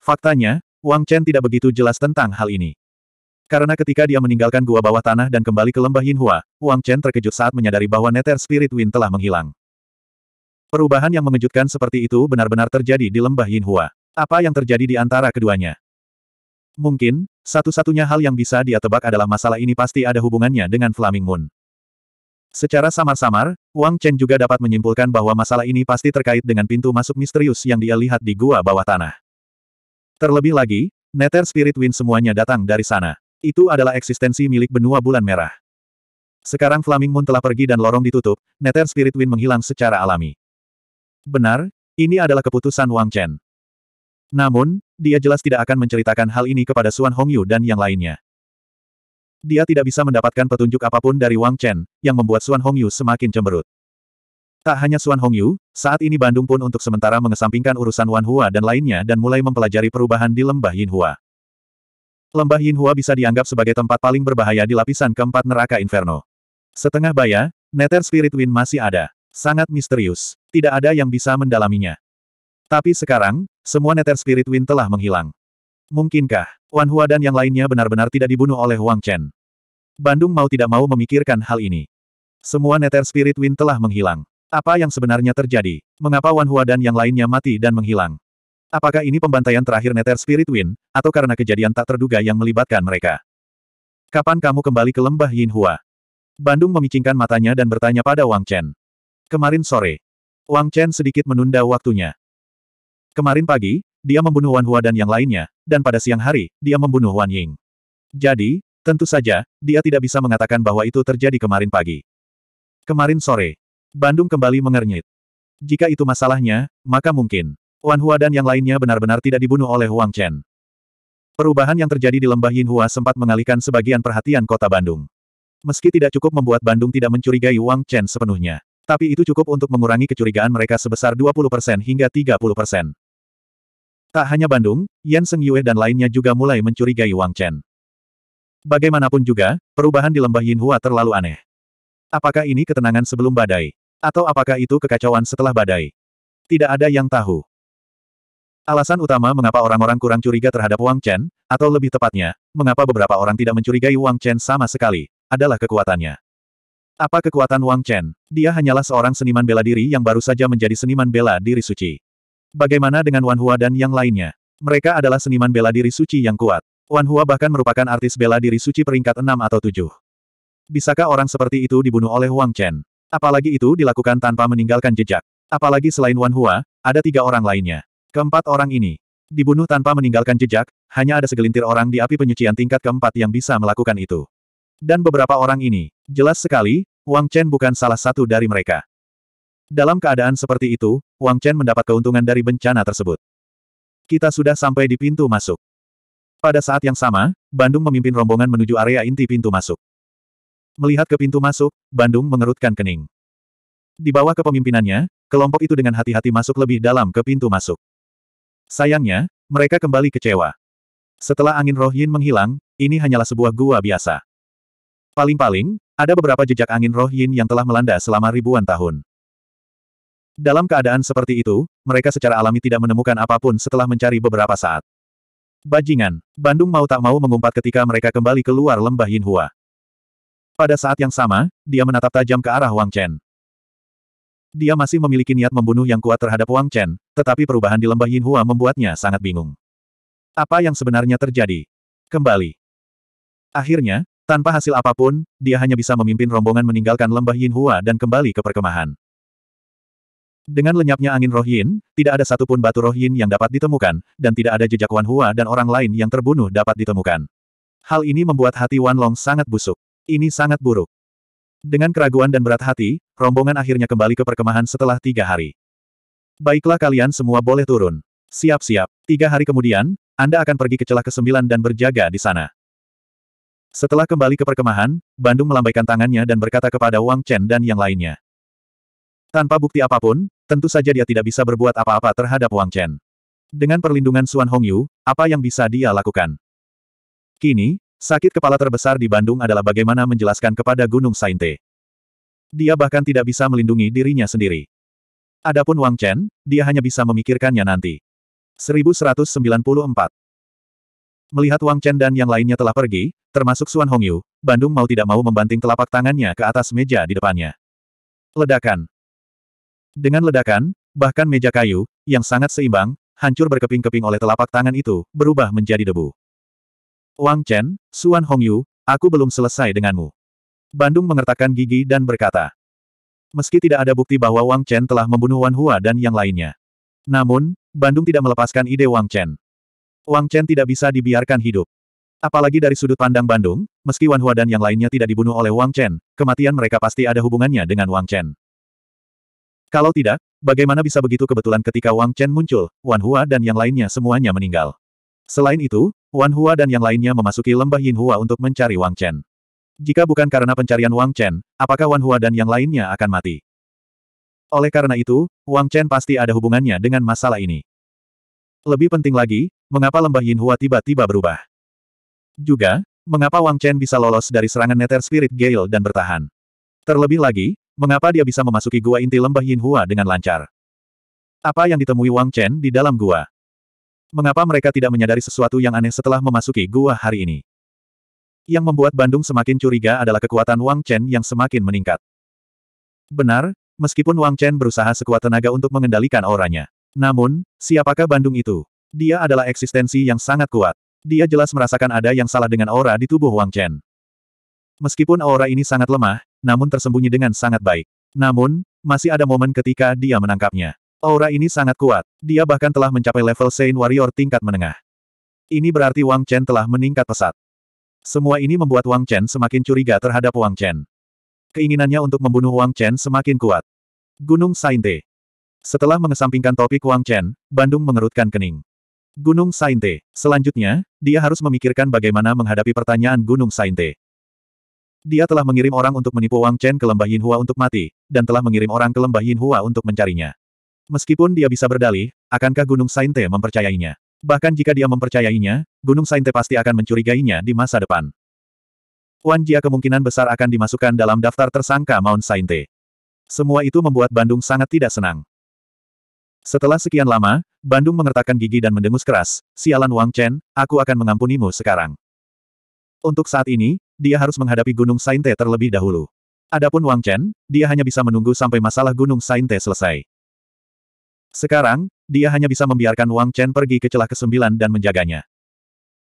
Faktanya, Wang Chen tidak begitu jelas tentang hal ini. Karena ketika dia meninggalkan gua bawah tanah dan kembali ke lembah Yin Hua, Wang Chen terkejut saat menyadari bahwa Nether Spirit Wind telah menghilang. Perubahan yang mengejutkan seperti itu benar-benar terjadi di lembah Yin Hua. Apa yang terjadi di antara keduanya? Mungkin, satu-satunya hal yang bisa dia tebak adalah masalah ini pasti ada hubungannya dengan Flaming Moon. Secara samar-samar, Wang Chen juga dapat menyimpulkan bahwa masalah ini pasti terkait dengan pintu masuk misterius yang dia lihat di gua bawah tanah. Terlebih lagi, Nether Spirit Wind semuanya datang dari sana. Itu adalah eksistensi milik benua bulan merah. Sekarang Flaming Moon telah pergi dan lorong ditutup, Nether Spirit Wind menghilang secara alami. Benar, ini adalah keputusan Wang Chen. Namun, dia jelas tidak akan menceritakan hal ini kepada Suan Hongyu dan yang lainnya. Dia tidak bisa mendapatkan petunjuk apapun dari Wang Chen, yang membuat Suan Hongyu semakin cemberut. Tak hanya Suan Hongyu, saat ini Bandung pun untuk sementara mengesampingkan urusan Wan Hua dan lainnya dan mulai mempelajari perubahan di lembah Yin Hua. Lembah Yin Hua bisa dianggap sebagai tempat paling berbahaya di lapisan keempat neraka Inferno. Setengah baya, Nether Spirit Wind masih ada. Sangat misterius. Tidak ada yang bisa mendalaminya. Tapi sekarang, semua Nether Spirit Wind telah menghilang. Mungkinkah, Wan Hua dan yang lainnya benar-benar tidak dibunuh oleh Wang Chen? Bandung mau tidak mau memikirkan hal ini. Semua Nether Spirit Wind telah menghilang. Apa yang sebenarnya terjadi? Mengapa Wan Hua dan yang lainnya mati dan menghilang? Apakah ini pembantaian terakhir Nether Spirit Wind, atau karena kejadian tak terduga yang melibatkan mereka? Kapan kamu kembali ke lembah Yin Hua? Bandung memicingkan matanya dan bertanya pada Wang Chen. Kemarin sore. Wang Chen sedikit menunda waktunya. Kemarin pagi, dia membunuh Wan Hua dan yang lainnya, dan pada siang hari, dia membunuh Wan Ying. Jadi, tentu saja, dia tidak bisa mengatakan bahwa itu terjadi kemarin pagi. Kemarin sore, Bandung kembali mengernyit. Jika itu masalahnya, maka mungkin. Wan Hua dan yang lainnya benar-benar tidak dibunuh oleh Wang Chen. Perubahan yang terjadi di lembah Yin Hua sempat mengalihkan sebagian perhatian kota Bandung. Meski tidak cukup membuat Bandung tidak mencurigai Wang Chen sepenuhnya. Tapi itu cukup untuk mengurangi kecurigaan mereka sebesar 20% hingga 30%. Tak hanya Bandung, Yan Seng Yue dan lainnya juga mulai mencurigai Wang Chen. Bagaimanapun juga, perubahan di lembah Yin Hua terlalu aneh. Apakah ini ketenangan sebelum badai? Atau apakah itu kekacauan setelah badai? Tidak ada yang tahu. Alasan utama mengapa orang-orang kurang curiga terhadap Wang Chen, atau lebih tepatnya, mengapa beberapa orang tidak mencurigai Wang Chen sama sekali, adalah kekuatannya. Apa kekuatan Wang Chen? Dia hanyalah seorang seniman bela diri yang baru saja menjadi seniman bela diri suci. Bagaimana dengan Wan Hua dan yang lainnya? Mereka adalah seniman bela diri suci yang kuat. Wan Hua bahkan merupakan artis bela diri suci peringkat 6 atau 7. Bisakah orang seperti itu dibunuh oleh Wang Chen? Apalagi itu dilakukan tanpa meninggalkan jejak. Apalagi selain Wan Hua, ada tiga orang lainnya. Keempat orang ini dibunuh tanpa meninggalkan jejak, hanya ada segelintir orang di api penyucian tingkat keempat yang bisa melakukan itu. Dan beberapa orang ini, jelas sekali, Wang Chen bukan salah satu dari mereka. Dalam keadaan seperti itu, Wang Chen mendapat keuntungan dari bencana tersebut. Kita sudah sampai di pintu masuk. Pada saat yang sama, Bandung memimpin rombongan menuju area inti pintu masuk. Melihat ke pintu masuk, Bandung mengerutkan kening. Di bawah kepemimpinannya, kelompok itu dengan hati-hati masuk lebih dalam ke pintu masuk. Sayangnya, mereka kembali kecewa. Setelah angin roh yin menghilang, ini hanyalah sebuah gua biasa. Paling-paling, ada beberapa jejak angin roh yin yang telah melanda selama ribuan tahun. Dalam keadaan seperti itu, mereka secara alami tidak menemukan apapun setelah mencari beberapa saat. Bajingan, Bandung mau tak mau mengumpat ketika mereka kembali keluar lembah Yin Hua. Pada saat yang sama, dia menatap tajam ke arah Wang Chen. Dia masih memiliki niat membunuh yang kuat terhadap Wang Chen, tetapi perubahan di lembah Yin Hua membuatnya sangat bingung. Apa yang sebenarnya terjadi? Kembali. Akhirnya, tanpa hasil apapun, dia hanya bisa memimpin rombongan meninggalkan lembah Yin Hua dan kembali ke perkemahan. Dengan lenyapnya angin roh Yin, tidak ada satupun batu roh Yin yang dapat ditemukan, dan tidak ada jejak Wan Hua dan orang lain yang terbunuh dapat ditemukan. Hal ini membuat hati Wan Long sangat busuk. Ini sangat buruk. Dengan keraguan dan berat hati, rombongan akhirnya kembali ke perkemahan setelah tiga hari. Baiklah kalian semua boleh turun. Siap-siap. Tiga hari kemudian, Anda akan pergi ke celah kesembilan dan berjaga di sana. Setelah kembali ke perkemahan, Bandung melambaikan tangannya dan berkata kepada Wang Chen dan yang lainnya. Tanpa bukti apapun, tentu saja dia tidak bisa berbuat apa-apa terhadap Wang Chen. Dengan perlindungan Suan Hongyu, apa yang bisa dia lakukan? Kini, Sakit kepala terbesar di Bandung adalah bagaimana menjelaskan kepada Gunung Sainte. Dia bahkan tidak bisa melindungi dirinya sendiri. Adapun Wang Chen, dia hanya bisa memikirkannya nanti. 1194 Melihat Wang Chen dan yang lainnya telah pergi, termasuk Suan Hongyu, Bandung mau tidak mau membanting telapak tangannya ke atas meja di depannya. Ledakan. Dengan ledakan, bahkan meja kayu, yang sangat seimbang, hancur berkeping-keping oleh telapak tangan itu, berubah menjadi debu. Wang Chen, Xuan Hongyu, aku belum selesai denganmu. Bandung mengertakkan gigi dan berkata. Meski tidak ada bukti bahwa Wang Chen telah membunuh Wan Hua dan yang lainnya. Namun, Bandung tidak melepaskan ide Wang Chen. Wang Chen tidak bisa dibiarkan hidup. Apalagi dari sudut pandang Bandung, meski Wan Hua dan yang lainnya tidak dibunuh oleh Wang Chen, kematian mereka pasti ada hubungannya dengan Wang Chen. Kalau tidak, bagaimana bisa begitu kebetulan ketika Wang Chen muncul, Wan Hua dan yang lainnya semuanya meninggal. Selain itu, Wan Hua dan yang lainnya memasuki lembah Yin Hua untuk mencari Wang Chen. Jika bukan karena pencarian Wang Chen, apakah Wan Hua dan yang lainnya akan mati? Oleh karena itu, Wang Chen pasti ada hubungannya dengan masalah ini. Lebih penting lagi, mengapa lembah Yin Hua tiba-tiba berubah? Juga, mengapa Wang Chen bisa lolos dari serangan Nether Spirit Gale dan bertahan? Terlebih lagi, mengapa dia bisa memasuki gua inti lembah Yin Hua dengan lancar? Apa yang ditemui Wang Chen di dalam gua? Mengapa mereka tidak menyadari sesuatu yang aneh setelah memasuki gua hari ini? Yang membuat Bandung semakin curiga adalah kekuatan Wang Chen yang semakin meningkat. Benar, meskipun Wang Chen berusaha sekuat tenaga untuk mengendalikan auranya. Namun, siapakah Bandung itu? Dia adalah eksistensi yang sangat kuat. Dia jelas merasakan ada yang salah dengan aura di tubuh Wang Chen. Meskipun aura ini sangat lemah, namun tersembunyi dengan sangat baik. Namun, masih ada momen ketika dia menangkapnya. Aura ini sangat kuat. Dia bahkan telah mencapai level Saint Warrior tingkat menengah. Ini berarti Wang Chen telah meningkat pesat. Semua ini membuat Wang Chen semakin curiga terhadap Wang Chen. Keinginannya untuk membunuh Wang Chen semakin kuat. Gunung Sainte. Setelah mengesampingkan topik Wang Chen, Bandung mengerutkan kening. Gunung Sainte. Selanjutnya, dia harus memikirkan bagaimana menghadapi pertanyaan Gunung Sainte. Dia telah mengirim orang untuk menipu Wang Chen ke lembah Yinhua untuk mati, dan telah mengirim orang ke lembah Yinhua untuk mencarinya. Meskipun dia bisa berdalih, akankah Gunung Sainte mempercayainya? Bahkan jika dia mempercayainya, Gunung Sainte pasti akan mencurigainya di masa depan. Wan Jia kemungkinan besar akan dimasukkan dalam daftar tersangka Mount Sainte. Semua itu membuat Bandung sangat tidak senang. Setelah sekian lama, Bandung mengertakkan gigi dan mendengus keras, sialan Wang Chen, aku akan mengampunimu sekarang. Untuk saat ini, dia harus menghadapi Gunung Sainte terlebih dahulu. Adapun Wang Chen, dia hanya bisa menunggu sampai masalah Gunung Sainte selesai. Sekarang, dia hanya bisa membiarkan Wang Chen pergi ke celah kesembilan dan menjaganya.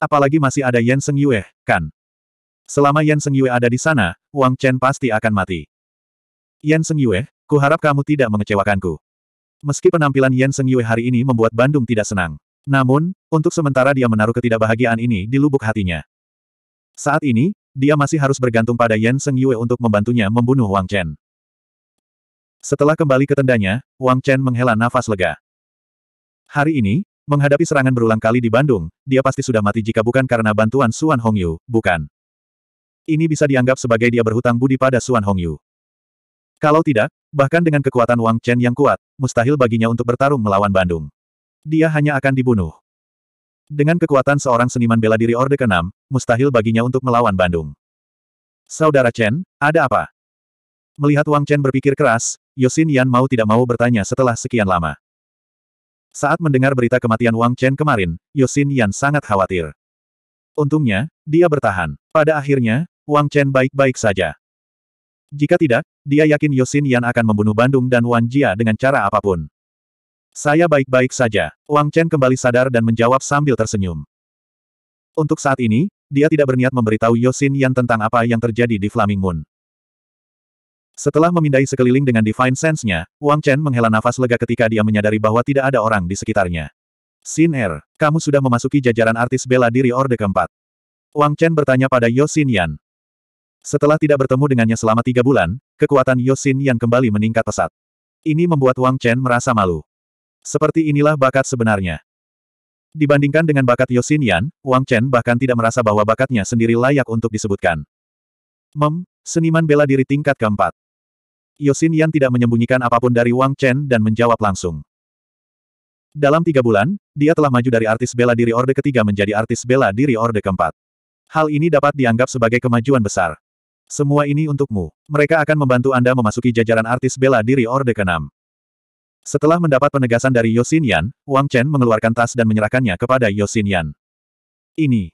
Apalagi masih ada Yan Seng Yue, kan? Selama Yan Seng Yue ada di sana, Wang Chen pasti akan mati. Yan Seng Yue, kuharap kamu tidak mengecewakanku. Meski penampilan Yan Seng Yue hari ini membuat Bandung tidak senang. Namun, untuk sementara dia menaruh ketidakbahagiaan ini di lubuk hatinya. Saat ini, dia masih harus bergantung pada Yan Seng Yue untuk membantunya membunuh Wang Chen. Setelah kembali ke tendanya, Wang Chen menghela nafas lega. Hari ini, menghadapi serangan berulang kali di Bandung, dia pasti sudah mati jika bukan karena bantuan Suan Hongyu, bukan. Ini bisa dianggap sebagai dia berhutang budi pada Suan Hongyu. Kalau tidak, bahkan dengan kekuatan Wang Chen yang kuat, mustahil baginya untuk bertarung melawan Bandung. Dia hanya akan dibunuh. Dengan kekuatan seorang seniman bela diri Orde ke-6, mustahil baginya untuk melawan Bandung. Saudara Chen, ada apa? Melihat Wang Chen berpikir keras, Yosin Yan mau tidak mau bertanya setelah sekian lama. Saat mendengar berita kematian Wang Chen kemarin, Yosin Yan sangat khawatir. Untungnya, dia bertahan. Pada akhirnya, Wang Chen baik-baik saja. Jika tidak, dia yakin Yosin Yan akan membunuh Bandung dan Wan Jia dengan cara apapun. Saya baik-baik saja. Wang Chen kembali sadar dan menjawab sambil tersenyum. Untuk saat ini, dia tidak berniat memberitahu Yosin Yan tentang apa yang terjadi di Flaming Moon. Setelah memindai sekeliling dengan Divine Sense-nya, Wang Chen menghela nafas lega ketika dia menyadari bahwa tidak ada orang di sekitarnya. Sin Er, kamu sudah memasuki jajaran artis bela diri Orde keempat. Wang Chen bertanya pada Yo Xin Yan. Setelah tidak bertemu dengannya selama tiga bulan, kekuatan Yo Xin Yan kembali meningkat pesat. Ini membuat Wang Chen merasa malu. Seperti inilah bakat sebenarnya. Dibandingkan dengan bakat Yo Xin Yan, Wang Chen bahkan tidak merasa bahwa bakatnya sendiri layak untuk disebutkan. Mem, seniman bela diri tingkat keempat. Yosin Yan tidak menyembunyikan apapun dari Wang Chen dan menjawab langsung. Dalam tiga bulan, dia telah maju dari artis bela diri Orde ketiga menjadi artis bela diri Orde keempat. Hal ini dapat dianggap sebagai kemajuan besar. Semua ini untukmu. Mereka akan membantu Anda memasuki jajaran artis bela diri Orde keenam. Setelah mendapat penegasan dari Yosin Yan, Wang Chen mengeluarkan tas dan menyerahkannya kepada Yosin Yan. Ini.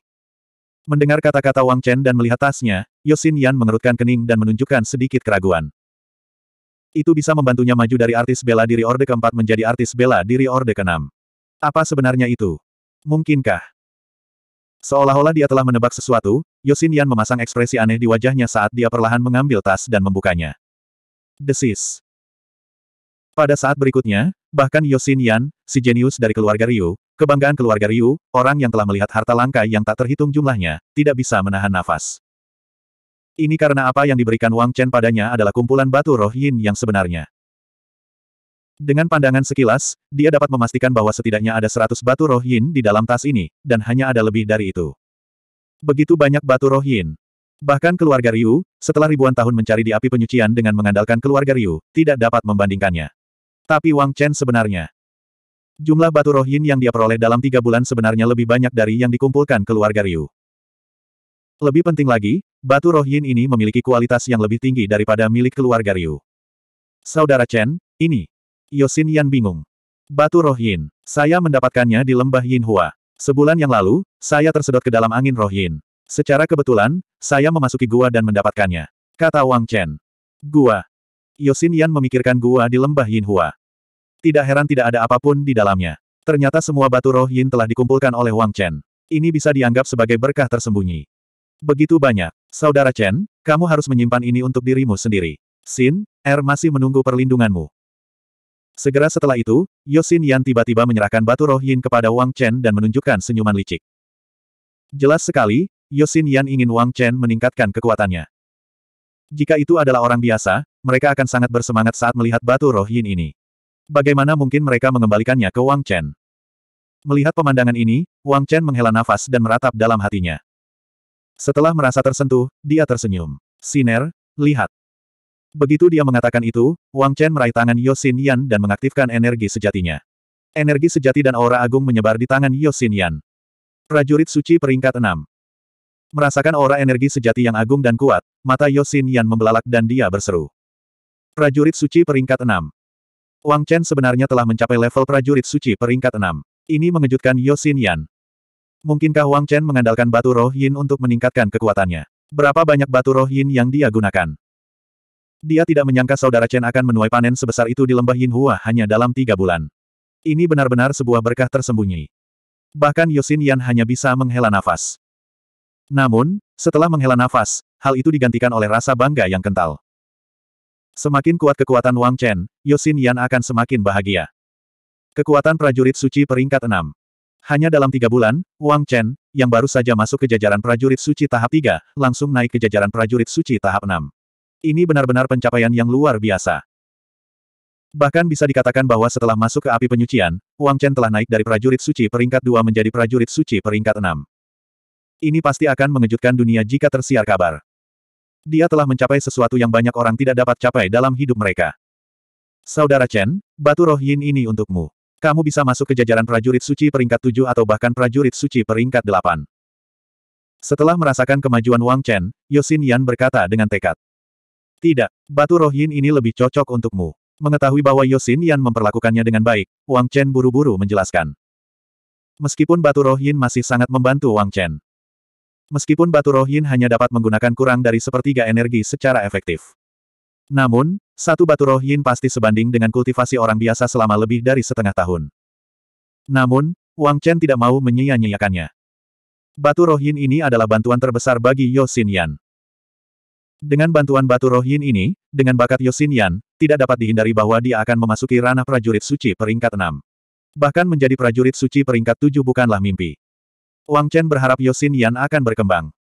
Mendengar kata-kata Wang Chen dan melihat tasnya, Yosin Yan mengerutkan kening dan menunjukkan sedikit keraguan. Itu bisa membantunya maju dari artis bela diri Orde keempat menjadi artis bela diri Orde keenam. Apa sebenarnya itu? Mungkinkah? Seolah-olah dia telah menebak sesuatu, Yosin Yan memasang ekspresi aneh di wajahnya saat dia perlahan mengambil tas dan membukanya. Desis. Pada saat berikutnya, bahkan Yosin Yan, si jenius dari keluarga Ryu, kebanggaan keluarga Ryu, orang yang telah melihat harta langka yang tak terhitung jumlahnya, tidak bisa menahan nafas. Ini karena apa yang diberikan Wang Chen padanya adalah kumpulan batu roh yin yang sebenarnya. Dengan pandangan sekilas, dia dapat memastikan bahwa setidaknya ada seratus batu roh yin di dalam tas ini, dan hanya ada lebih dari itu. Begitu banyak batu roh yin. Bahkan keluarga Ryu, setelah ribuan tahun mencari di api penyucian dengan mengandalkan keluarga Ryu, tidak dapat membandingkannya. Tapi Wang Chen sebenarnya. Jumlah batu Roh Yin yang dia peroleh dalam tiga bulan sebenarnya lebih banyak dari yang dikumpulkan keluarga Ryu. Lebih penting lagi, batu roh yin ini memiliki kualitas yang lebih tinggi daripada milik keluarga Ryu. Saudara Chen, ini. Yosin Yan bingung. Batu roh yin. Saya mendapatkannya di lembah Yin Hua. Sebulan yang lalu, saya tersedot ke dalam angin roh yin. Secara kebetulan, saya memasuki gua dan mendapatkannya. Kata Wang Chen. Gua. Yosin Yan memikirkan gua di lembah Yin Hua. Tidak heran tidak ada apapun di dalamnya. Ternyata semua batu roh yin telah dikumpulkan oleh Wang Chen. Ini bisa dianggap sebagai berkah tersembunyi. Begitu banyak. Saudara Chen, kamu harus menyimpan ini untuk dirimu sendiri. Sin, Er masih menunggu perlindunganmu. Segera setelah itu, Yosin Yan tiba-tiba menyerahkan batu roh Yin kepada Wang Chen dan menunjukkan senyuman licik. Jelas sekali, Yosin Yan ingin Wang Chen meningkatkan kekuatannya. Jika itu adalah orang biasa, mereka akan sangat bersemangat saat melihat batu roh Yin ini. Bagaimana mungkin mereka mengembalikannya ke Wang Chen? Melihat pemandangan ini, Wang Chen menghela nafas dan meratap dalam hatinya. Setelah merasa tersentuh, dia tersenyum. Siner, lihat. Begitu dia mengatakan itu, Wang Chen meraih tangan Yosin Yan dan mengaktifkan energi sejatinya. Energi sejati dan aura agung menyebar di tangan Yosin Yan. Prajurit suci peringkat 6. Merasakan aura energi sejati yang agung dan kuat, mata Yosin Yan membelalak dan dia berseru. Prajurit suci peringkat 6. Wang Chen sebenarnya telah mencapai level prajurit suci peringkat 6. Ini mengejutkan Yosin Yan. Mungkinkah Wang Chen mengandalkan batu roh yin untuk meningkatkan kekuatannya? Berapa banyak batu roh yin yang dia gunakan? Dia tidak menyangka saudara Chen akan menuai panen sebesar itu di lembah Yin Hua hanya dalam tiga bulan. Ini benar-benar sebuah berkah tersembunyi. Bahkan Yosin Yan hanya bisa menghela nafas. Namun, setelah menghela nafas, hal itu digantikan oleh rasa bangga yang kental. Semakin kuat kekuatan Wang Chen, Yosin Yan akan semakin bahagia. Kekuatan prajurit suci peringkat 6. Hanya dalam tiga bulan, Wang Chen, yang baru saja masuk ke jajaran prajurit suci tahap 3, langsung naik ke jajaran prajurit suci tahap 6. Ini benar-benar pencapaian yang luar biasa. Bahkan bisa dikatakan bahwa setelah masuk ke api penyucian, Wang Chen telah naik dari prajurit suci peringkat 2 menjadi prajurit suci peringkat 6. Ini pasti akan mengejutkan dunia jika tersiar kabar. Dia telah mencapai sesuatu yang banyak orang tidak dapat capai dalam hidup mereka. Saudara Chen, batu roh yin ini untukmu. Kamu bisa masuk ke jajaran prajurit suci peringkat 7 atau bahkan prajurit suci peringkat 8. Setelah merasakan kemajuan Wang Chen, Yosin Yan berkata dengan tekad. Tidak, batu roh yin ini lebih cocok untukmu. Mengetahui bahwa Yosin Yan memperlakukannya dengan baik, Wang Chen buru-buru menjelaskan. Meskipun batu roh yin masih sangat membantu Wang Chen. Meskipun batu roh yin hanya dapat menggunakan kurang dari sepertiga energi secara efektif. Namun, satu batu roh yin pasti sebanding dengan kultivasi orang biasa selama lebih dari setengah tahun. Namun, Wang Chen tidak mau menyia-nyiakannya. Batu roh yin ini adalah bantuan terbesar bagi Yosin Yan. Dengan bantuan batu roh yin ini, dengan bakat Yosin Yan, tidak dapat dihindari bahwa dia akan memasuki ranah prajurit suci peringkat 6. Bahkan menjadi prajurit suci peringkat 7 bukanlah mimpi. Wang Chen berharap Yosin Yan akan berkembang.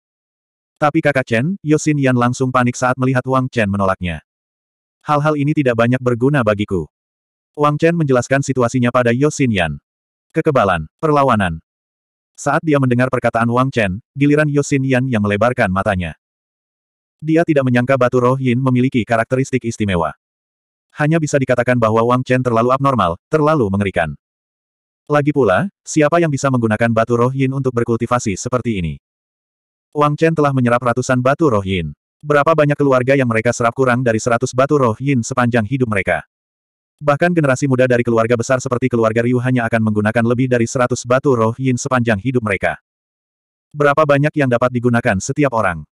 Tapi kakak Chen, Yosin Yan langsung panik saat melihat Wang Chen menolaknya hal-hal ini tidak banyak berguna bagiku. Wang Chen menjelaskan situasinya pada Yosin Yan. Kekebalan, perlawanan. Saat dia mendengar perkataan Wang Chen, giliran Yosin Yan yang melebarkan matanya. Dia tidak menyangka batu roh Yin memiliki karakteristik istimewa. Hanya bisa dikatakan bahwa Wang Chen terlalu abnormal, terlalu mengerikan. Lagi pula, siapa yang bisa menggunakan batu roh Yin untuk berkultivasi seperti ini? Wang Chen telah menyerap ratusan batu roh Yin. Berapa banyak keluarga yang mereka serap kurang dari seratus batu roh yin sepanjang hidup mereka. Bahkan generasi muda dari keluarga besar seperti keluarga Ryu hanya akan menggunakan lebih dari seratus batu roh yin sepanjang hidup mereka. Berapa banyak yang dapat digunakan setiap orang?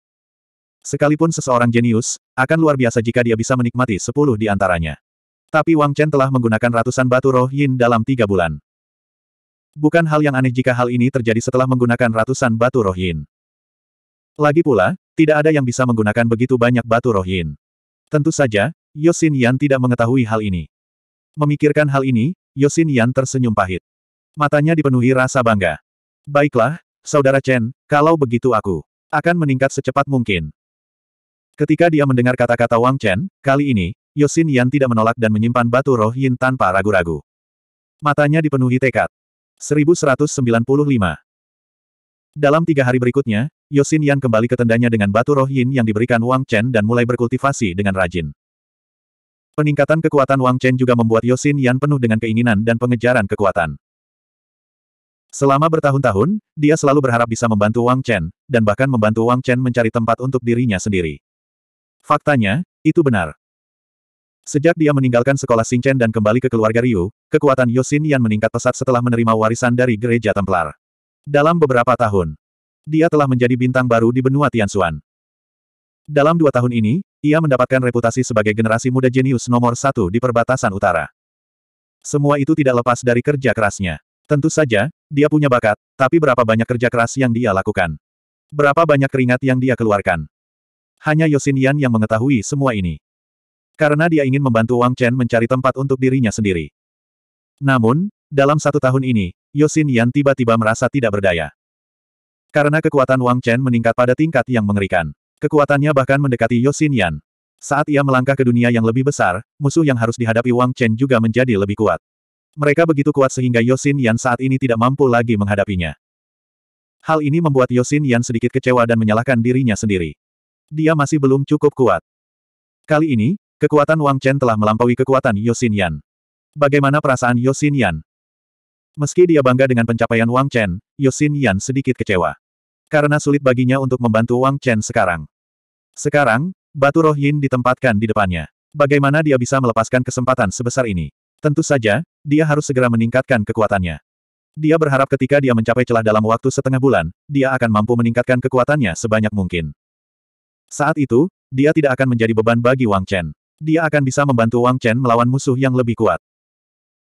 Sekalipun seseorang jenius, akan luar biasa jika dia bisa menikmati sepuluh di antaranya. Tapi Wang Chen telah menggunakan ratusan batu roh yin dalam tiga bulan. Bukan hal yang aneh jika hal ini terjadi setelah menggunakan ratusan batu roh yin. Lagi pula, tidak ada yang bisa menggunakan begitu banyak batu rohin. Tentu saja, Yosin Yan tidak mengetahui hal ini. Memikirkan hal ini, Yosin Yan tersenyum pahit. Matanya dipenuhi rasa bangga. Baiklah, Saudara Chen, kalau begitu aku akan meningkat secepat mungkin. Ketika dia mendengar kata-kata Wang Chen, kali ini, Yosin Yan tidak menolak dan menyimpan batu roh yin tanpa ragu-ragu. Matanya dipenuhi tekad. 1195. Dalam tiga hari berikutnya, Yosin Yan kembali ke tendanya dengan batu roh yin yang diberikan Wang Chen dan mulai berkultivasi dengan rajin. Peningkatan kekuatan Wang Chen juga membuat Yosin Yan penuh dengan keinginan dan pengejaran kekuatan. Selama bertahun-tahun, dia selalu berharap bisa membantu Wang Chen, dan bahkan membantu Wang Chen mencari tempat untuk dirinya sendiri. Faktanya, itu benar. Sejak dia meninggalkan sekolah Chen dan kembali ke keluarga Ryu, kekuatan Yosin Yan meningkat pesat setelah menerima warisan dari gereja Templar. Dalam beberapa tahun, dia telah menjadi bintang baru di benua Tianxuan. Dalam dua tahun ini, ia mendapatkan reputasi sebagai generasi muda jenius nomor satu di perbatasan utara. Semua itu tidak lepas dari kerja kerasnya. Tentu saja, dia punya bakat, tapi berapa banyak kerja keras yang dia lakukan? Berapa banyak keringat yang dia keluarkan? Hanya Yosin Yan yang mengetahui semua ini. Karena dia ingin membantu Wang Chen mencari tempat untuk dirinya sendiri. Namun, dalam satu tahun ini, Yosin Yan tiba-tiba merasa tidak berdaya. Karena kekuatan Wang Chen meningkat pada tingkat yang mengerikan. Kekuatannya bahkan mendekati Yosin Yan. Saat ia melangkah ke dunia yang lebih besar, musuh yang harus dihadapi Wang Chen juga menjadi lebih kuat. Mereka begitu kuat sehingga Yosin Yan saat ini tidak mampu lagi menghadapinya. Hal ini membuat Yosin Yan sedikit kecewa dan menyalahkan dirinya sendiri. Dia masih belum cukup kuat. Kali ini, kekuatan Wang Chen telah melampaui kekuatan Yosin Yan. Bagaimana perasaan Yosin Yan? Meski dia bangga dengan pencapaian Wang Chen, Yosin Yan sedikit kecewa. Karena sulit baginya untuk membantu Wang Chen sekarang. Sekarang, batu roh Yin ditempatkan di depannya. Bagaimana dia bisa melepaskan kesempatan sebesar ini? Tentu saja, dia harus segera meningkatkan kekuatannya. Dia berharap ketika dia mencapai celah dalam waktu setengah bulan, dia akan mampu meningkatkan kekuatannya sebanyak mungkin. Saat itu, dia tidak akan menjadi beban bagi Wang Chen. Dia akan bisa membantu Wang Chen melawan musuh yang lebih kuat.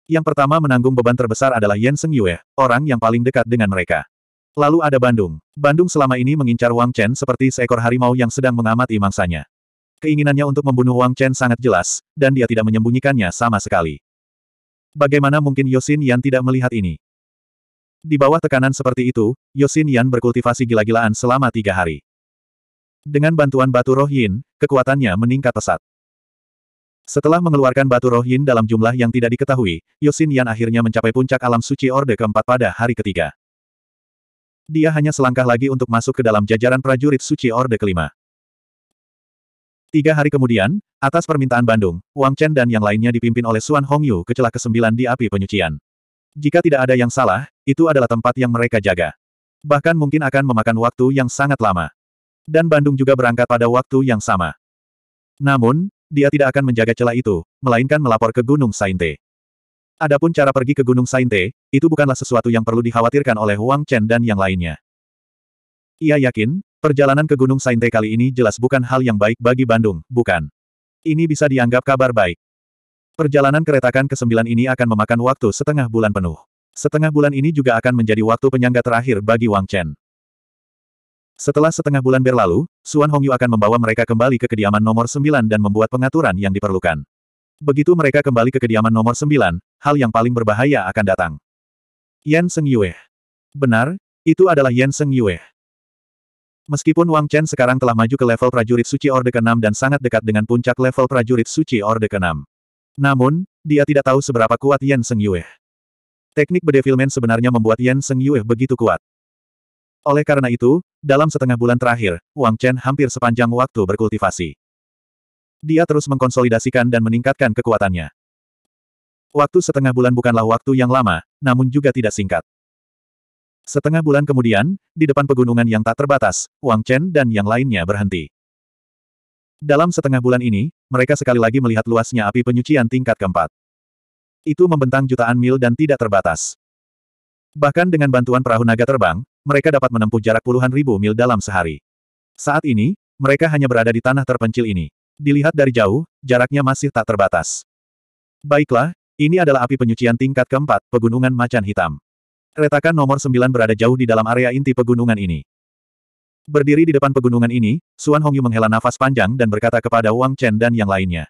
Yang pertama menanggung beban terbesar adalah Yen Seng Yue, orang yang paling dekat dengan mereka. Lalu ada Bandung. Bandung selama ini mengincar Wang Chen seperti seekor harimau yang sedang mengamati mangsanya. Keinginannya untuk membunuh Wang Chen sangat jelas, dan dia tidak menyembunyikannya sama sekali. Bagaimana mungkin Yosin Yan tidak melihat ini? Di bawah tekanan seperti itu, Yosin Yan berkultivasi gila-gilaan selama tiga hari. Dengan bantuan batu roh yin, kekuatannya meningkat pesat. Setelah mengeluarkan batu roh yin dalam jumlah yang tidak diketahui, Yosin Yan akhirnya mencapai puncak alam suci Orde keempat pada hari ketiga. Dia hanya selangkah lagi untuk masuk ke dalam jajaran prajurit suci Orde kelima. Tiga hari kemudian, atas permintaan Bandung, Wang Chen dan yang lainnya dipimpin oleh Suan Hong Yu ke celah kesembilan di api penyucian. Jika tidak ada yang salah, itu adalah tempat yang mereka jaga. Bahkan mungkin akan memakan waktu yang sangat lama. Dan Bandung juga berangkat pada waktu yang sama. Namun, dia tidak akan menjaga celah itu, melainkan melapor ke Gunung Sainte. Adapun cara pergi ke Gunung Sainte, itu bukanlah sesuatu yang perlu dikhawatirkan oleh Wang Chen dan yang lainnya. Ia yakin, perjalanan ke Gunung Sainte kali ini jelas bukan hal yang baik bagi Bandung, bukan. Ini bisa dianggap kabar baik. Perjalanan keretakan ke-9 ini akan memakan waktu setengah bulan penuh. Setengah bulan ini juga akan menjadi waktu penyangga terakhir bagi Wang Chen. Setelah setengah bulan berlalu, Suan Hongyu akan membawa mereka kembali ke kediaman nomor sembilan dan membuat pengaturan yang diperlukan. Begitu mereka kembali ke kediaman nomor sembilan, hal yang paling berbahaya akan datang. Yan Seng Yue. Benar, itu adalah Yan Seng Yue. Meskipun Wang Chen sekarang telah maju ke level prajurit suci Orde ke-6 dan sangat dekat dengan puncak level prajurit suci Orde ke-6. Namun, dia tidak tahu seberapa kuat Yan Seng Yue. Teknik bedevilment sebenarnya membuat Yan Seng Yue begitu kuat. Oleh karena itu, dalam setengah bulan terakhir, Wang Chen hampir sepanjang waktu berkultivasi. Dia terus mengkonsolidasikan dan meningkatkan kekuatannya. Waktu setengah bulan bukanlah waktu yang lama, namun juga tidak singkat. Setengah bulan kemudian, di depan pegunungan yang tak terbatas, Wang Chen dan yang lainnya berhenti. Dalam setengah bulan ini, mereka sekali lagi melihat luasnya api penyucian tingkat keempat. Itu membentang jutaan mil dan tidak terbatas. Bahkan dengan bantuan perahu naga terbang, mereka dapat menempuh jarak puluhan ribu mil dalam sehari. Saat ini, mereka hanya berada di tanah terpencil ini. Dilihat dari jauh, jaraknya masih tak terbatas. Baiklah, ini adalah api penyucian tingkat keempat, Pegunungan Macan Hitam. Retakan nomor sembilan berada jauh di dalam area inti pegunungan ini. Berdiri di depan pegunungan ini, Suan Hongyu menghela nafas panjang dan berkata kepada Wang Chen dan yang lainnya.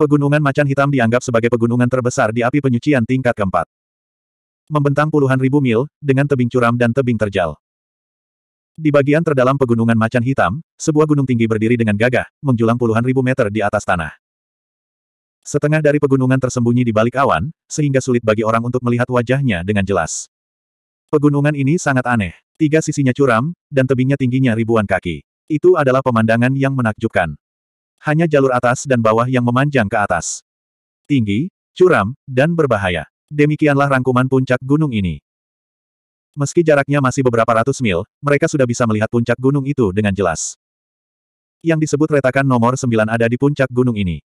Pegunungan Macan Hitam dianggap sebagai pegunungan terbesar di api penyucian tingkat keempat. Membentang puluhan ribu mil, dengan tebing curam dan tebing terjal. Di bagian terdalam pegunungan macan hitam, sebuah gunung tinggi berdiri dengan gagah, menjulang puluhan ribu meter di atas tanah. Setengah dari pegunungan tersembunyi di balik awan, sehingga sulit bagi orang untuk melihat wajahnya dengan jelas. Pegunungan ini sangat aneh. Tiga sisinya curam, dan tebingnya tingginya ribuan kaki. Itu adalah pemandangan yang menakjubkan. Hanya jalur atas dan bawah yang memanjang ke atas. Tinggi, curam, dan berbahaya. Demikianlah rangkuman puncak gunung ini. Meski jaraknya masih beberapa ratus mil, mereka sudah bisa melihat puncak gunung itu dengan jelas. Yang disebut retakan nomor sembilan ada di puncak gunung ini.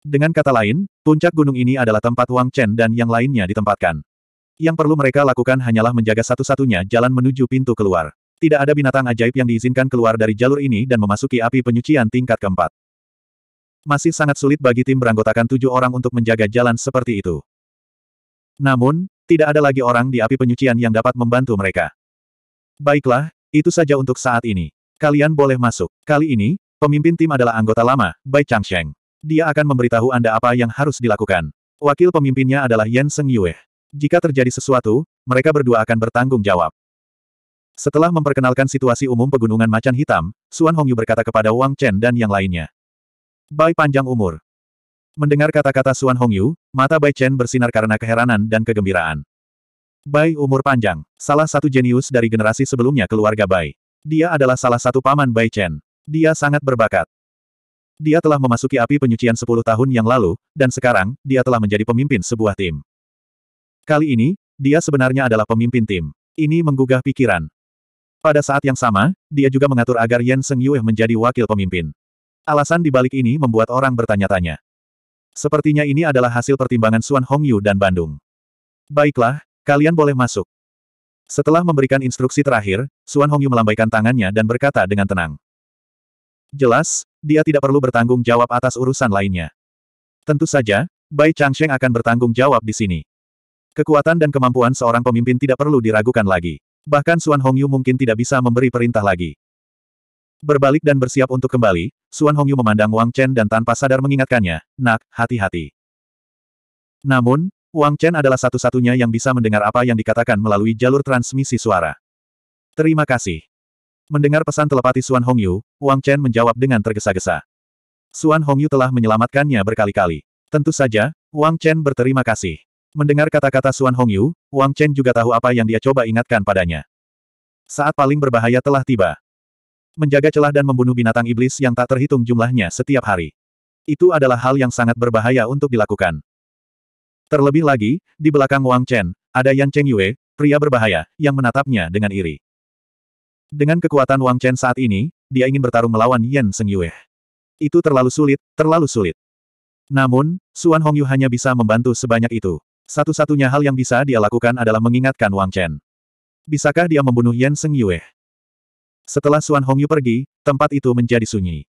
Dengan kata lain, puncak gunung ini adalah tempat Wang Chen dan yang lainnya ditempatkan. Yang perlu mereka lakukan hanyalah menjaga satu-satunya jalan menuju pintu keluar. Tidak ada binatang ajaib yang diizinkan keluar dari jalur ini dan memasuki api penyucian tingkat keempat. Masih sangat sulit bagi tim beranggotakan tujuh orang untuk menjaga jalan seperti itu. Namun, tidak ada lagi orang di api penyucian yang dapat membantu mereka. Baiklah, itu saja untuk saat ini. Kalian boleh masuk. Kali ini, pemimpin tim adalah anggota lama, Bai Changsheng. Dia akan memberitahu Anda apa yang harus dilakukan. Wakil pemimpinnya adalah Yan Seng Yue. Jika terjadi sesuatu, mereka berdua akan bertanggung jawab. Setelah memperkenalkan situasi umum pegunungan macan hitam, Suan Hongyu berkata kepada Wang Chen dan yang lainnya. Bai panjang umur, Mendengar kata-kata Suan Hongyu, mata Bai Chen bersinar karena keheranan dan kegembiraan. Bai umur panjang, salah satu jenius dari generasi sebelumnya keluarga Bai. Dia adalah salah satu paman Bai Chen. Dia sangat berbakat. Dia telah memasuki api penyucian 10 tahun yang lalu, dan sekarang, dia telah menjadi pemimpin sebuah tim. Kali ini, dia sebenarnya adalah pemimpin tim. Ini menggugah pikiran. Pada saat yang sama, dia juga mengatur agar Yan Seng Yue menjadi wakil pemimpin. Alasan dibalik ini membuat orang bertanya-tanya. Sepertinya ini adalah hasil pertimbangan Suan Hongyu dan Bandung. Baiklah, kalian boleh masuk. Setelah memberikan instruksi terakhir, Suan Hongyu melambaikan tangannya dan berkata dengan tenang. Jelas, dia tidak perlu bertanggung jawab atas urusan lainnya. Tentu saja, Bai Changsheng akan bertanggung jawab di sini. Kekuatan dan kemampuan seorang pemimpin tidak perlu diragukan lagi. Bahkan Suan Hongyu mungkin tidak bisa memberi perintah lagi. Berbalik dan bersiap untuk kembali, Suan Hongyu memandang Wang Chen dan tanpa sadar mengingatkannya, nak, hati-hati. Namun, Wang Chen adalah satu-satunya yang bisa mendengar apa yang dikatakan melalui jalur transmisi suara. Terima kasih. Mendengar pesan telepati Suan Hongyu, Wang Chen menjawab dengan tergesa-gesa. Suan Hongyu telah menyelamatkannya berkali-kali. Tentu saja, Wang Chen berterima kasih. Mendengar kata-kata Suan Hongyu, Wang Chen juga tahu apa yang dia coba ingatkan padanya. Saat paling berbahaya telah tiba menjaga celah dan membunuh binatang iblis yang tak terhitung jumlahnya setiap hari. Itu adalah hal yang sangat berbahaya untuk dilakukan. Terlebih lagi, di belakang Wang Chen, ada Yan Cheng Yue, pria berbahaya, yang menatapnya dengan iri. Dengan kekuatan Wang Chen saat ini, dia ingin bertarung melawan Yan Seng Yue. Itu terlalu sulit, terlalu sulit. Namun, Suan Yu hanya bisa membantu sebanyak itu. Satu-satunya hal yang bisa dia lakukan adalah mengingatkan Wang Chen. Bisakah dia membunuh Yan Seng Yue? Setelah Suan Hongyu pergi, tempat itu menjadi sunyi.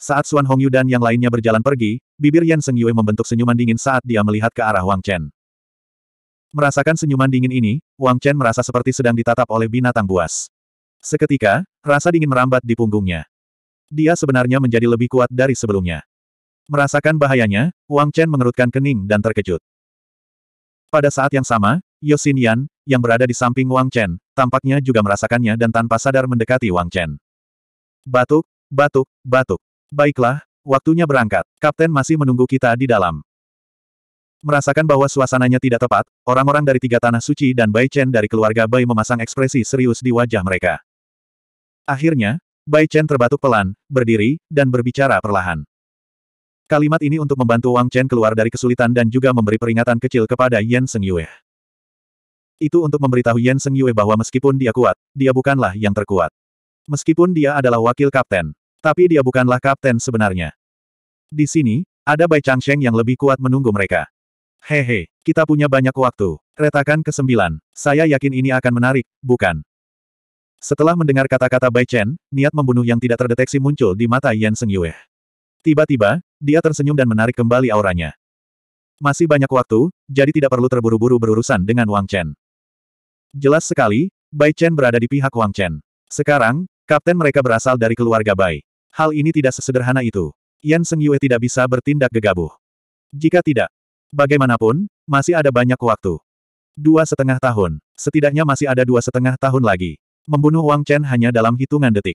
Saat Suan Hongyu dan yang lainnya berjalan pergi, bibir Yan Sengyue membentuk senyuman dingin saat dia melihat ke arah Wang Chen. Merasakan senyuman dingin ini, Wang Chen merasa seperti sedang ditatap oleh binatang buas. Seketika, rasa dingin merambat di punggungnya. Dia sebenarnya menjadi lebih kuat dari sebelumnya. Merasakan bahayanya, Wang Chen mengerutkan kening dan terkejut. Pada saat yang sama, Yosin Yan, yang berada di samping Wang Chen, tampaknya juga merasakannya dan tanpa sadar mendekati Wang Chen. Batuk, batuk, batuk. Baiklah, waktunya berangkat. Kapten masih menunggu kita di dalam. Merasakan bahwa suasananya tidak tepat, orang-orang dari tiga tanah suci dan Bai Chen dari keluarga Bai memasang ekspresi serius di wajah mereka. Akhirnya, Bai Chen terbatuk pelan, berdiri, dan berbicara perlahan. Kalimat ini untuk membantu Wang Chen keluar dari kesulitan dan juga memberi peringatan kecil kepada Yan Seng Yue. Itu untuk memberitahu Yan Seng Yue bahwa meskipun dia kuat, dia bukanlah yang terkuat. Meskipun dia adalah wakil kapten, tapi dia bukanlah kapten sebenarnya. Di sini, ada Bai Changsheng yang lebih kuat menunggu mereka. Hehe, kita punya banyak waktu. Retakan ke-9. Saya yakin ini akan menarik, bukan? Setelah mendengar kata-kata Bai Chen, niat membunuh yang tidak terdeteksi muncul di mata Yan Seng Yue. Tiba-tiba, dia tersenyum dan menarik kembali auranya. Masih banyak waktu, jadi tidak perlu terburu-buru berurusan dengan Wang Chen. Jelas sekali, Bai Chen berada di pihak Wang Chen. Sekarang, kapten mereka berasal dari keluarga Bai. Hal ini tidak sesederhana itu. Yan Seng Yue tidak bisa bertindak gegabah. Jika tidak, bagaimanapun, masih ada banyak waktu. Dua setengah tahun. Setidaknya masih ada dua setengah tahun lagi. Membunuh Wang Chen hanya dalam hitungan detik.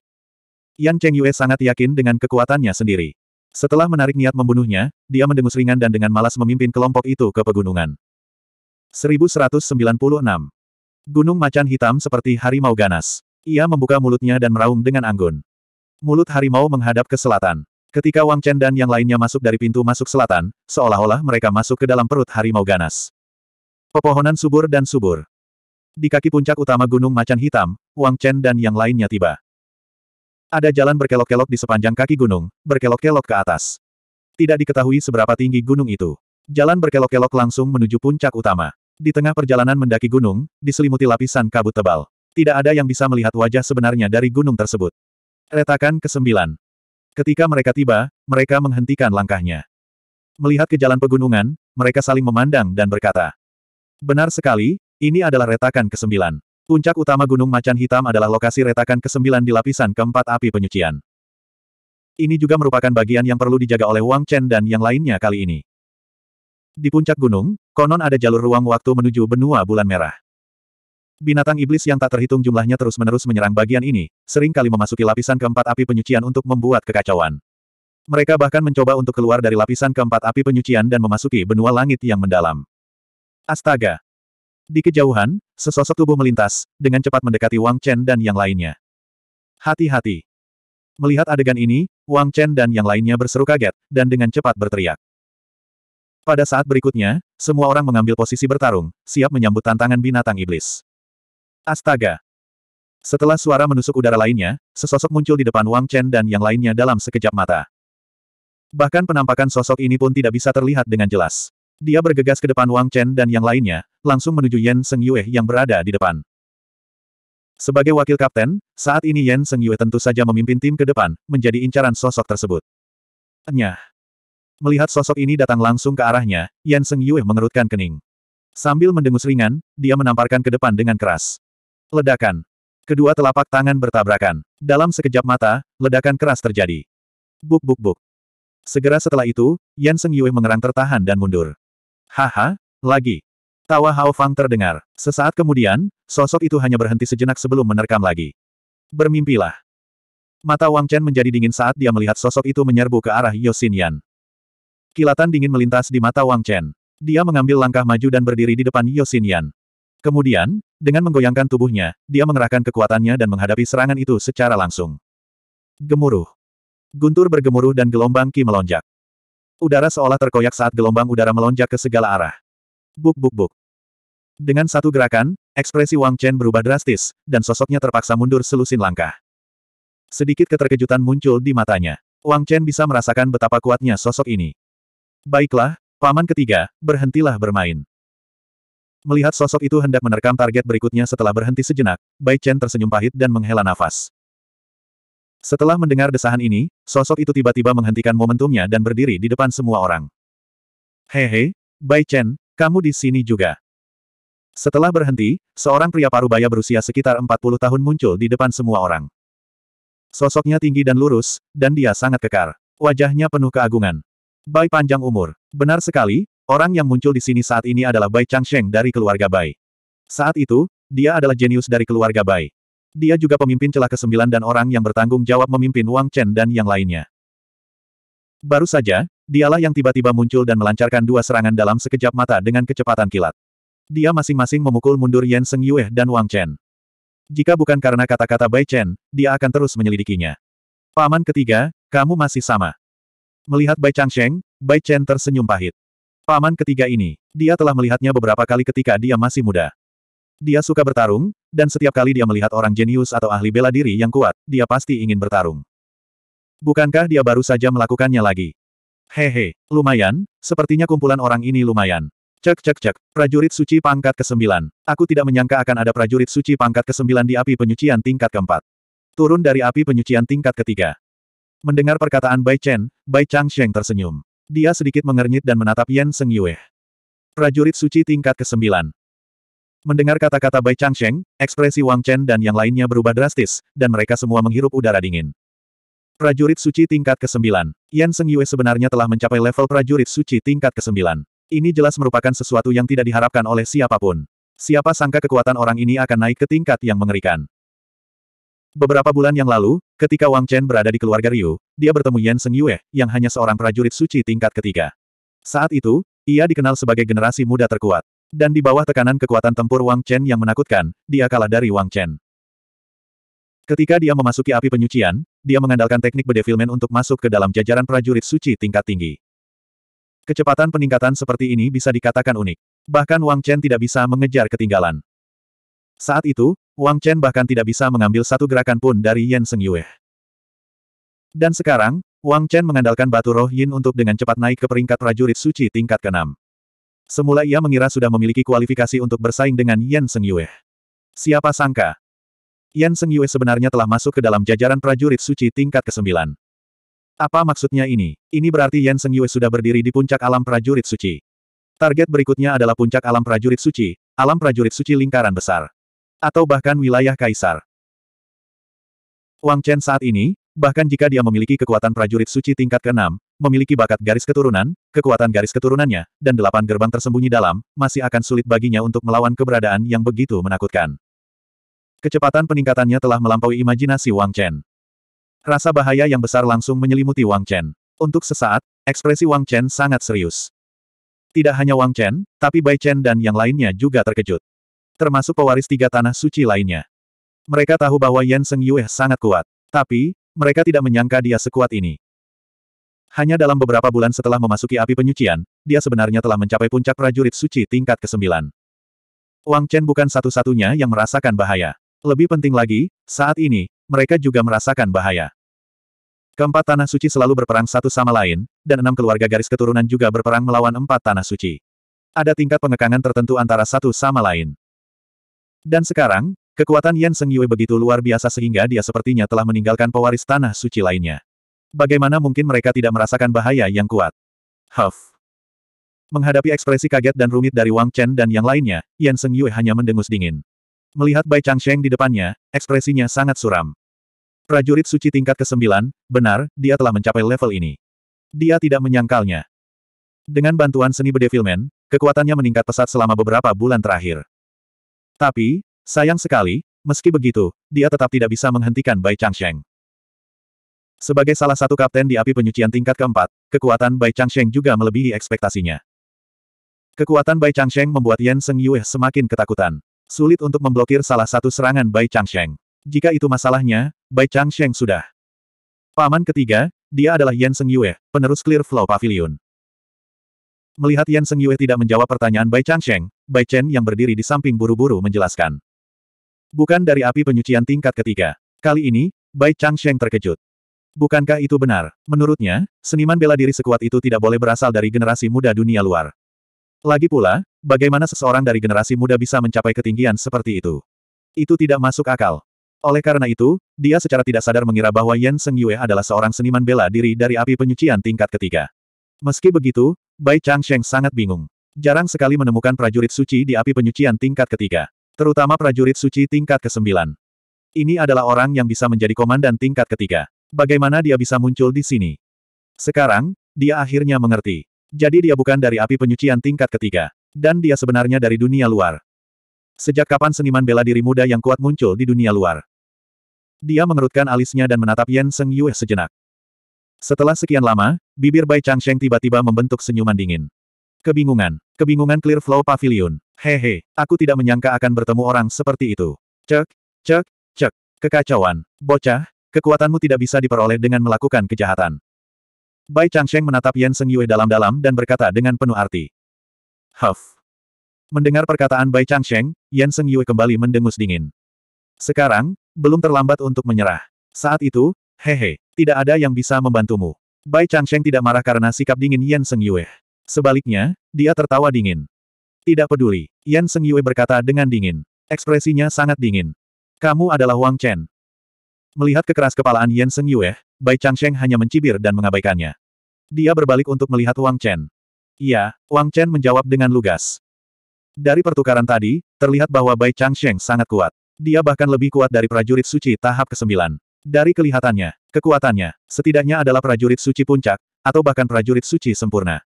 Yan Cheng Yue sangat yakin dengan kekuatannya sendiri. Setelah menarik niat membunuhnya, dia mendengus ringan dan dengan malas memimpin kelompok itu ke pegunungan. 1196 Gunung macan hitam seperti harimau ganas. Ia membuka mulutnya dan meraung dengan anggun. Mulut harimau menghadap ke selatan. Ketika Wang Chen dan yang lainnya masuk dari pintu masuk selatan, seolah-olah mereka masuk ke dalam perut harimau ganas. Pepohonan subur dan subur. Di kaki puncak utama gunung macan hitam, Wang Chen dan yang lainnya tiba. Ada jalan berkelok-kelok di sepanjang kaki gunung, berkelok-kelok ke atas. Tidak diketahui seberapa tinggi gunung itu. Jalan berkelok-kelok langsung menuju puncak utama. Di tengah perjalanan mendaki gunung, diselimuti lapisan kabut tebal. Tidak ada yang bisa melihat wajah sebenarnya dari gunung tersebut. Retakan ke-9. Ketika mereka tiba, mereka menghentikan langkahnya. Melihat ke jalan pegunungan, mereka saling memandang dan berkata. Benar sekali, ini adalah retakan ke-9. Puncak utama Gunung Macan Hitam adalah lokasi retakan ke-9 di lapisan keempat api penyucian. Ini juga merupakan bagian yang perlu dijaga oleh Wang Chen dan yang lainnya kali ini. Di puncak gunung, Konon ada jalur ruang waktu menuju benua bulan merah. Binatang iblis yang tak terhitung jumlahnya terus-menerus menyerang bagian ini, sering kali memasuki lapisan keempat api penyucian untuk membuat kekacauan. Mereka bahkan mencoba untuk keluar dari lapisan keempat api penyucian dan memasuki benua langit yang mendalam. Astaga! Di kejauhan, sesosok tubuh melintas, dengan cepat mendekati Wang Chen dan yang lainnya. Hati-hati! Melihat adegan ini, Wang Chen dan yang lainnya berseru kaget, dan dengan cepat berteriak. Pada saat berikutnya, semua orang mengambil posisi bertarung, siap menyambut tantangan binatang iblis. Astaga! Setelah suara menusuk udara lainnya, sesosok muncul di depan Wang Chen dan yang lainnya dalam sekejap mata. Bahkan penampakan sosok ini pun tidak bisa terlihat dengan jelas. Dia bergegas ke depan Wang Chen dan yang lainnya, langsung menuju Yen Seng Yue yang berada di depan. Sebagai wakil kapten, saat ini Yen Seng Yue tentu saja memimpin tim ke depan, menjadi incaran sosok tersebut. Nyah! Melihat sosok ini datang langsung ke arahnya, Yan Seng Yue mengerutkan kening. Sambil mendengus ringan, dia menamparkan ke depan dengan keras. Ledakan. Kedua telapak tangan bertabrakan. Dalam sekejap mata, ledakan keras terjadi. Buk buk buk. Segera setelah itu, Yan Seng Yue mengerang tertahan dan mundur. Haha, lagi. Tawa Hao Fang terdengar. Sesaat kemudian, sosok itu hanya berhenti sejenak sebelum menerkam lagi. Bermimpilah. Mata Wang Chen menjadi dingin saat dia melihat sosok itu menyerbu ke arah Yosin Yan. Kilatan dingin melintas di mata Wang Chen. Dia mengambil langkah maju dan berdiri di depan Yosin Yan. Kemudian, dengan menggoyangkan tubuhnya, dia mengerahkan kekuatannya dan menghadapi serangan itu secara langsung. Gemuruh. Guntur bergemuruh dan gelombang ki melonjak. Udara seolah terkoyak saat gelombang udara melonjak ke segala arah. Buk buk buk. Dengan satu gerakan, ekspresi Wang Chen berubah drastis, dan sosoknya terpaksa mundur selusin langkah. Sedikit keterkejutan muncul di matanya. Wang Chen bisa merasakan betapa kuatnya sosok ini. Baiklah, paman ketiga, berhentilah bermain. Melihat sosok itu hendak menerkam target berikutnya setelah berhenti sejenak, Bai Chen tersenyum pahit dan menghela nafas. Setelah mendengar desahan ini, sosok itu tiba-tiba menghentikan momentumnya dan berdiri di depan semua orang. Hehe, Bai Chen, kamu di sini juga. Setelah berhenti, seorang pria parubaya berusia sekitar 40 tahun muncul di depan semua orang. Sosoknya tinggi dan lurus, dan dia sangat kekar. Wajahnya penuh keagungan. Bai panjang umur. Benar sekali, orang yang muncul di sini saat ini adalah Bai Changsheng dari keluarga Bai. Saat itu, dia adalah jenius dari keluarga Bai. Dia juga pemimpin celah ke-9 dan orang yang bertanggung jawab memimpin Wang Chen dan yang lainnya. Baru saja, dialah yang tiba-tiba muncul dan melancarkan dua serangan dalam sekejap mata dengan kecepatan kilat. Dia masing-masing memukul mundur Yan Seng Yue dan Wang Chen. Jika bukan karena kata-kata Bai Chen, dia akan terus menyelidikinya. Paman ketiga, kamu masih sama. Melihat Bai Changsheng, Bai Chen tersenyum pahit. Paman ketiga ini, dia telah melihatnya beberapa kali ketika dia masih muda. Dia suka bertarung, dan setiap kali dia melihat orang jenius atau ahli bela diri yang kuat, dia pasti ingin bertarung. Bukankah dia baru saja melakukannya lagi? Hehe, lumayan, sepertinya kumpulan orang ini lumayan. Cek cek cek, prajurit suci pangkat ke-9. Aku tidak menyangka akan ada prajurit suci pangkat ke-9 di api penyucian tingkat keempat. Turun dari api penyucian tingkat ketiga. Mendengar perkataan Bai Chen, Bai Chang Sheng tersenyum. Dia sedikit mengernyit dan menatap Yan Seng Yue. Prajurit suci tingkat ke-9. Mendengar kata-kata Bai Chang Sheng, ekspresi Wang Chen dan yang lainnya berubah drastis, dan mereka semua menghirup udara dingin. Prajurit suci tingkat ke-9. Yan Seng Yue sebenarnya telah mencapai level prajurit suci tingkat ke-9. Ini jelas merupakan sesuatu yang tidak diharapkan oleh siapapun. Siapa sangka kekuatan orang ini akan naik ke tingkat yang mengerikan. Beberapa bulan yang lalu, ketika Wang Chen berada di keluarga Ryu, dia bertemu Yan Seng Yue, yang hanya seorang prajurit suci tingkat ketiga. Saat itu, ia dikenal sebagai generasi muda terkuat. Dan di bawah tekanan kekuatan tempur Wang Chen yang menakutkan, dia kalah dari Wang Chen. Ketika dia memasuki api penyucian, dia mengandalkan teknik bedevilment untuk masuk ke dalam jajaran prajurit suci tingkat tinggi. Kecepatan peningkatan seperti ini bisa dikatakan unik. Bahkan Wang Chen tidak bisa mengejar ketinggalan. Saat itu, Wang Chen bahkan tidak bisa mengambil satu gerakan pun dari Yan Seng Yue. Dan sekarang, Wang Chen mengandalkan batu roh Yin untuk dengan cepat naik ke peringkat prajurit suci tingkat ke-6. Semula ia mengira sudah memiliki kualifikasi untuk bersaing dengan Yan Seng Yue. Siapa sangka? Yan Seng Yue sebenarnya telah masuk ke dalam jajaran prajurit suci tingkat ke-9. Apa maksudnya ini? Ini berarti Yan Seng Yue sudah berdiri di puncak alam prajurit suci. Target berikutnya adalah puncak alam prajurit suci, alam prajurit suci lingkaran besar. Atau bahkan wilayah kaisar. Wang Chen saat ini, bahkan jika dia memiliki kekuatan prajurit suci tingkat ke-6, memiliki bakat garis keturunan, kekuatan garis keturunannya, dan delapan gerbang tersembunyi dalam, masih akan sulit baginya untuk melawan keberadaan yang begitu menakutkan. Kecepatan peningkatannya telah melampaui imajinasi Wang Chen. Rasa bahaya yang besar langsung menyelimuti Wang Chen. Untuk sesaat, ekspresi Wang Chen sangat serius. Tidak hanya Wang Chen, tapi Bai Chen dan yang lainnya juga terkejut termasuk pewaris tiga tanah suci lainnya. Mereka tahu bahwa Yan Seng Yue sangat kuat. Tapi, mereka tidak menyangka dia sekuat ini. Hanya dalam beberapa bulan setelah memasuki api penyucian, dia sebenarnya telah mencapai puncak prajurit suci tingkat ke-9. Wang Chen bukan satu-satunya yang merasakan bahaya. Lebih penting lagi, saat ini, mereka juga merasakan bahaya. Keempat tanah suci selalu berperang satu sama lain, dan enam keluarga garis keturunan juga berperang melawan empat tanah suci. Ada tingkat pengekangan tertentu antara satu sama lain. Dan sekarang, kekuatan Yan Seng Yue begitu luar biasa sehingga dia sepertinya telah meninggalkan pewaris tanah suci lainnya. Bagaimana mungkin mereka tidak merasakan bahaya yang kuat? Huff. Menghadapi ekspresi kaget dan rumit dari Wang Chen dan yang lainnya, Yan Seng Yue hanya mendengus dingin. Melihat Bai Changsheng di depannya, ekspresinya sangat suram. Prajurit suci tingkat ke-9, benar, dia telah mencapai level ini. Dia tidak menyangkalnya. Dengan bantuan seni bedevilmen, kekuatannya meningkat pesat selama beberapa bulan terakhir. Tapi, sayang sekali, meski begitu, dia tetap tidak bisa menghentikan Bai Changsheng. Sebagai salah satu kapten di api penyucian tingkat keempat, kekuatan Bai Changsheng juga melebihi ekspektasinya. Kekuatan Bai Changsheng membuat Yan Seng Yue semakin ketakutan. Sulit untuk memblokir salah satu serangan Bai Changsheng. Jika itu masalahnya, Bai Changsheng sudah. Paman ketiga, dia adalah Yan Seng Yue, penerus Clear Flow Pavilion. Melihat Yan Seng Yue tidak menjawab pertanyaan Bai Changsheng, Bai Chen yang berdiri di samping buru-buru menjelaskan. Bukan dari api penyucian tingkat ketiga. Kali ini, Bai Changsheng terkejut. Bukankah itu benar? Menurutnya, seniman bela diri sekuat itu tidak boleh berasal dari generasi muda dunia luar. Lagi pula, bagaimana seseorang dari generasi muda bisa mencapai ketinggian seperti itu? Itu tidak masuk akal. Oleh karena itu, dia secara tidak sadar mengira bahwa Yan Seng Yue adalah seorang seniman bela diri dari api penyucian tingkat ketiga. Meski begitu, Bai Changsheng sangat bingung. Jarang sekali menemukan prajurit suci di api penyucian tingkat ketiga. Terutama prajurit suci tingkat ke-9. Ini adalah orang yang bisa menjadi komandan tingkat ketiga. Bagaimana dia bisa muncul di sini? Sekarang, dia akhirnya mengerti. Jadi dia bukan dari api penyucian tingkat ketiga. Dan dia sebenarnya dari dunia luar. Sejak kapan seniman bela diri muda yang kuat muncul di dunia luar? Dia mengerutkan alisnya dan menatap Yen Seng Yue sejenak. Setelah sekian lama, bibir Bai Changsheng tiba-tiba membentuk senyuman dingin. Kebingungan. Kebingungan Clear Flow Pavilion. Hehe, aku tidak menyangka akan bertemu orang seperti itu. Cek, cek, cek. Kekacauan. Bocah, kekuatanmu tidak bisa diperoleh dengan melakukan kejahatan. Bai Changsheng menatap Yan Seng Yue dalam-dalam dan berkata dengan penuh arti. Huff. Mendengar perkataan Bai Changsheng, Yan Seng Yue kembali mendengus dingin. Sekarang, belum terlambat untuk menyerah. Saat itu, hehe, tidak ada yang bisa membantumu. Bai Changsheng tidak marah karena sikap dingin Yan Seng Yue. Sebaliknya, dia tertawa dingin. Tidak peduli, Yan Seng Yue berkata dengan dingin. Ekspresinya sangat dingin. Kamu adalah Wang Chen. Melihat kekeras kepalaan Yan Seng Yue, Bai Changsheng hanya mencibir dan mengabaikannya. Dia berbalik untuk melihat Wang Chen. Iya, Wang Chen menjawab dengan lugas. Dari pertukaran tadi, terlihat bahwa Bai Changsheng sangat kuat. Dia bahkan lebih kuat dari prajurit suci tahap ke-9. Dari kelihatannya, Kekuatannya, setidaknya adalah prajurit suci puncak, atau bahkan prajurit suci sempurna.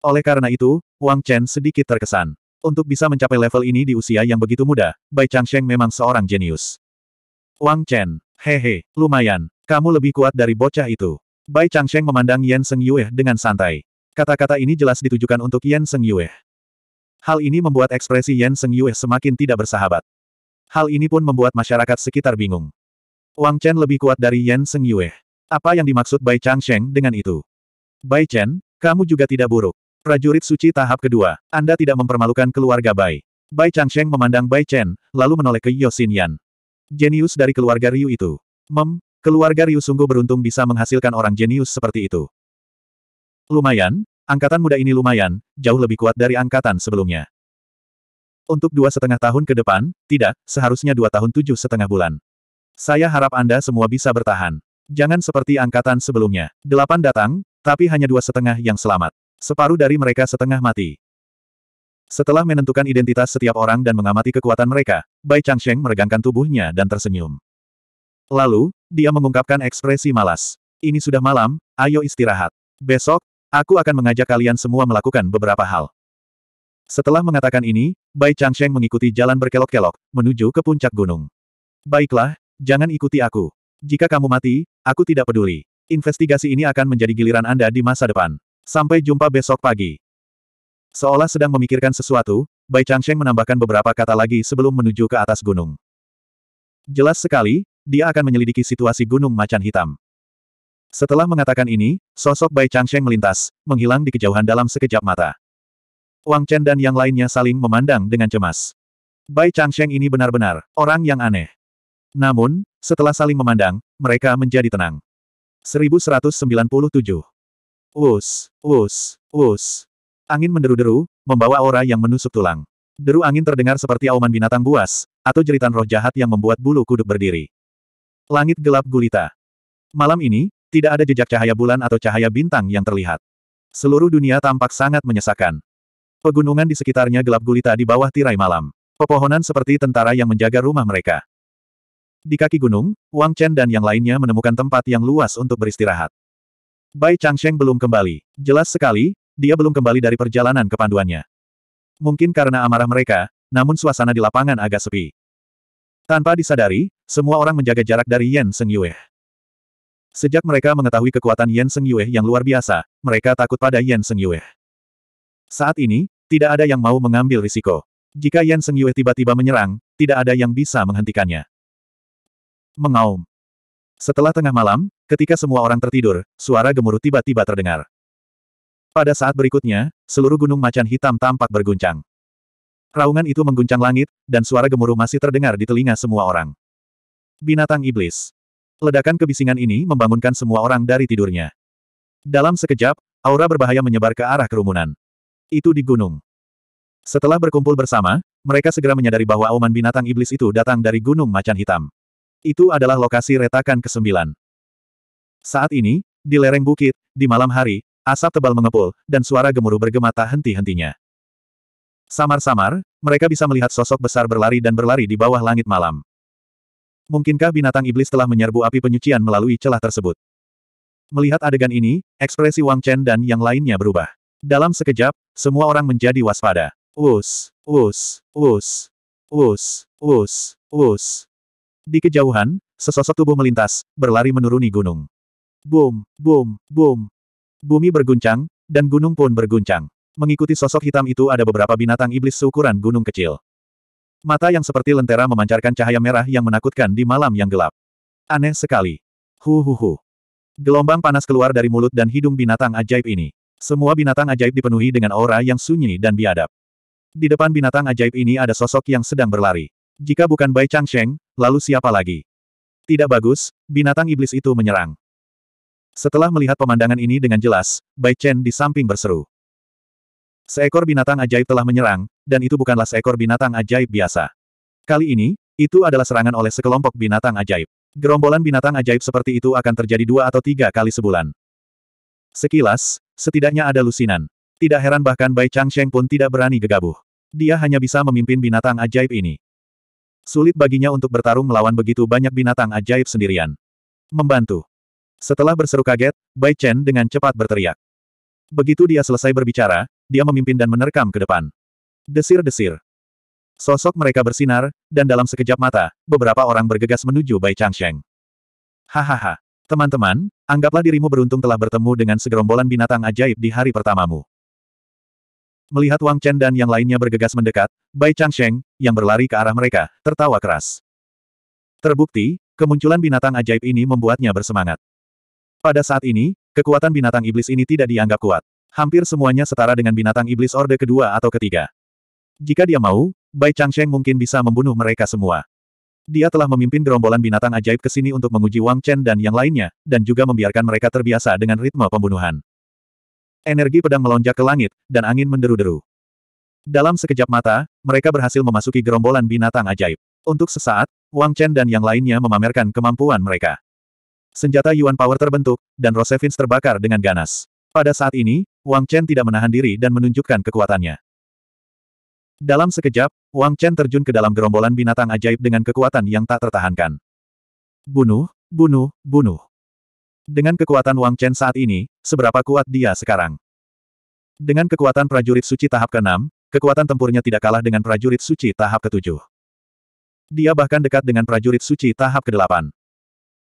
Oleh karena itu, Wang Chen sedikit terkesan. Untuk bisa mencapai level ini di usia yang begitu muda, Bai Changsheng memang seorang jenius. Wang Chen, hehe, lumayan, kamu lebih kuat dari bocah itu. Bai Changsheng memandang Yan Seng Yue dengan santai. Kata-kata ini jelas ditujukan untuk Yan Seng Yue. Hal ini membuat ekspresi Yan Seng Yue semakin tidak bersahabat. Hal ini pun membuat masyarakat sekitar bingung. Wang Chen lebih kuat dari Yan Seng Yue. Apa yang dimaksud Bai Chang Sheng dengan itu? Bai Chen, kamu juga tidak buruk. Prajurit suci tahap kedua, Anda tidak mempermalukan keluarga Bai. Bai Chang Sheng memandang Bai Chen, lalu menoleh ke Yosin Yan. Jenius dari keluarga Ryu itu. Mem, keluarga Ryu sungguh beruntung bisa menghasilkan orang jenius seperti itu. Lumayan, angkatan muda ini lumayan, jauh lebih kuat dari angkatan sebelumnya. Untuk dua setengah tahun ke depan, tidak, seharusnya dua tahun tujuh setengah bulan. Saya harap Anda semua bisa bertahan. Jangan seperti angkatan sebelumnya. Delapan datang, tapi hanya dua setengah yang selamat. Separuh dari mereka setengah mati. Setelah menentukan identitas setiap orang dan mengamati kekuatan mereka, Bai Changsheng meregangkan tubuhnya dan tersenyum. Lalu, dia mengungkapkan ekspresi malas. Ini sudah malam, ayo istirahat. Besok, aku akan mengajak kalian semua melakukan beberapa hal. Setelah mengatakan ini, Bai Changsheng mengikuti jalan berkelok-kelok, menuju ke puncak gunung. Baiklah, Jangan ikuti aku. Jika kamu mati, aku tidak peduli. Investigasi ini akan menjadi giliran Anda di masa depan. Sampai jumpa besok pagi. Seolah sedang memikirkan sesuatu, Bai Changsheng menambahkan beberapa kata lagi sebelum menuju ke atas gunung. Jelas sekali, dia akan menyelidiki situasi Gunung Macan Hitam. Setelah mengatakan ini, sosok Bai Changsheng melintas, menghilang di kejauhan dalam sekejap mata. Wang Chen dan yang lainnya saling memandang dengan cemas. Bai Changsheng ini benar-benar orang yang aneh. Namun, setelah saling memandang, mereka menjadi tenang. 1197. Us, us, us. Angin menderu-deru, membawa aura yang menusuk tulang. Deru angin terdengar seperti auman binatang buas, atau jeritan roh jahat yang membuat bulu kuduk berdiri. Langit gelap gulita. Malam ini, tidak ada jejak cahaya bulan atau cahaya bintang yang terlihat. Seluruh dunia tampak sangat menyesakan. Pegunungan di sekitarnya gelap gulita di bawah tirai malam. Pepohonan seperti tentara yang menjaga rumah mereka. Di kaki gunung, Wang Chen dan yang lainnya menemukan tempat yang luas untuk beristirahat. Bai Changsheng belum kembali. Jelas sekali, dia belum kembali dari perjalanan kepanduannya. Mungkin karena amarah mereka, namun suasana di lapangan agak sepi. Tanpa disadari, semua orang menjaga jarak dari Yan Seng Yue. Sejak mereka mengetahui kekuatan Yan Seng Yue yang luar biasa, mereka takut pada Yan Seng Yue. Saat ini, tidak ada yang mau mengambil risiko. Jika Yan Seng Yue tiba-tiba menyerang, tidak ada yang bisa menghentikannya. Mengaum. Setelah tengah malam, ketika semua orang tertidur, suara gemuruh tiba-tiba terdengar. Pada saat berikutnya, seluruh gunung macan hitam tampak berguncang. Raungan itu mengguncang langit, dan suara gemuruh masih terdengar di telinga semua orang. Binatang Iblis. Ledakan kebisingan ini membangunkan semua orang dari tidurnya. Dalam sekejap, aura berbahaya menyebar ke arah kerumunan. Itu di gunung. Setelah berkumpul bersama, mereka segera menyadari bahwa auman binatang iblis itu datang dari gunung macan hitam. Itu adalah lokasi retakan ke-9. Saat ini, di lereng bukit, di malam hari, asap tebal mengepul, dan suara gemuruh bergema tak henti-hentinya. Samar-samar, mereka bisa melihat sosok besar berlari dan berlari di bawah langit malam. Mungkinkah binatang iblis telah menyerbu api penyucian melalui celah tersebut? Melihat adegan ini, ekspresi Wang Chen dan yang lainnya berubah. Dalam sekejap, semua orang menjadi waspada. Us, us, us, us, us, us. Di kejauhan, sesosok tubuh melintas, berlari menuruni gunung. Boom, boom, boom. Bumi berguncang, dan gunung pun berguncang. Mengikuti sosok hitam itu ada beberapa binatang iblis seukuran gunung kecil. Mata yang seperti lentera memancarkan cahaya merah yang menakutkan di malam yang gelap. Aneh sekali. Hu hu hu. Gelombang panas keluar dari mulut dan hidung binatang ajaib ini. Semua binatang ajaib dipenuhi dengan aura yang sunyi dan biadab. Di depan binatang ajaib ini ada sosok yang sedang berlari. Jika bukan Bai Changsheng, lalu siapa lagi? Tidak bagus, binatang iblis itu menyerang. Setelah melihat pemandangan ini dengan jelas, Bai Chen di samping berseru. Seekor binatang ajaib telah menyerang, dan itu bukanlah seekor binatang ajaib biasa. Kali ini, itu adalah serangan oleh sekelompok binatang ajaib. Gerombolan binatang ajaib seperti itu akan terjadi dua atau tiga kali sebulan. Sekilas, setidaknya ada lusinan. Tidak heran bahkan Bai Changsheng pun tidak berani gegabah. Dia hanya bisa memimpin binatang ajaib ini. Sulit baginya untuk bertarung melawan begitu banyak binatang ajaib sendirian. Membantu. Setelah berseru kaget, Bai Chen dengan cepat berteriak. Begitu dia selesai berbicara, dia memimpin dan menerkam ke depan. Desir-desir. Sosok mereka bersinar, dan dalam sekejap mata, beberapa orang bergegas menuju Bai Changsheng. Hahaha. Teman-teman, anggaplah dirimu beruntung telah bertemu dengan segerombolan binatang ajaib di hari pertamamu. Melihat Wang Chen dan yang lainnya bergegas mendekat, Bai Changsheng, yang berlari ke arah mereka, tertawa keras. Terbukti, kemunculan binatang ajaib ini membuatnya bersemangat. Pada saat ini, kekuatan binatang iblis ini tidak dianggap kuat. Hampir semuanya setara dengan binatang iblis orde kedua atau ketiga. Jika dia mau, Bai Changsheng mungkin bisa membunuh mereka semua. Dia telah memimpin gerombolan binatang ajaib ke sini untuk menguji Wang Chen dan yang lainnya, dan juga membiarkan mereka terbiasa dengan ritme pembunuhan. Energi pedang melonjak ke langit, dan angin menderu-deru. Dalam sekejap mata, mereka berhasil memasuki gerombolan binatang ajaib. Untuk sesaat, Wang Chen dan yang lainnya memamerkan kemampuan mereka. Senjata Yuan Power terbentuk, dan Rosevins terbakar dengan ganas. Pada saat ini, Wang Chen tidak menahan diri dan menunjukkan kekuatannya. Dalam sekejap, Wang Chen terjun ke dalam gerombolan binatang ajaib dengan kekuatan yang tak tertahankan. Bunuh, bunuh, bunuh. Dengan kekuatan Wang Chen saat ini, seberapa kuat dia sekarang? Dengan kekuatan prajurit suci tahap ke-6, kekuatan tempurnya tidak kalah dengan prajurit suci tahap ke-7. Dia bahkan dekat dengan prajurit suci tahap ke-8.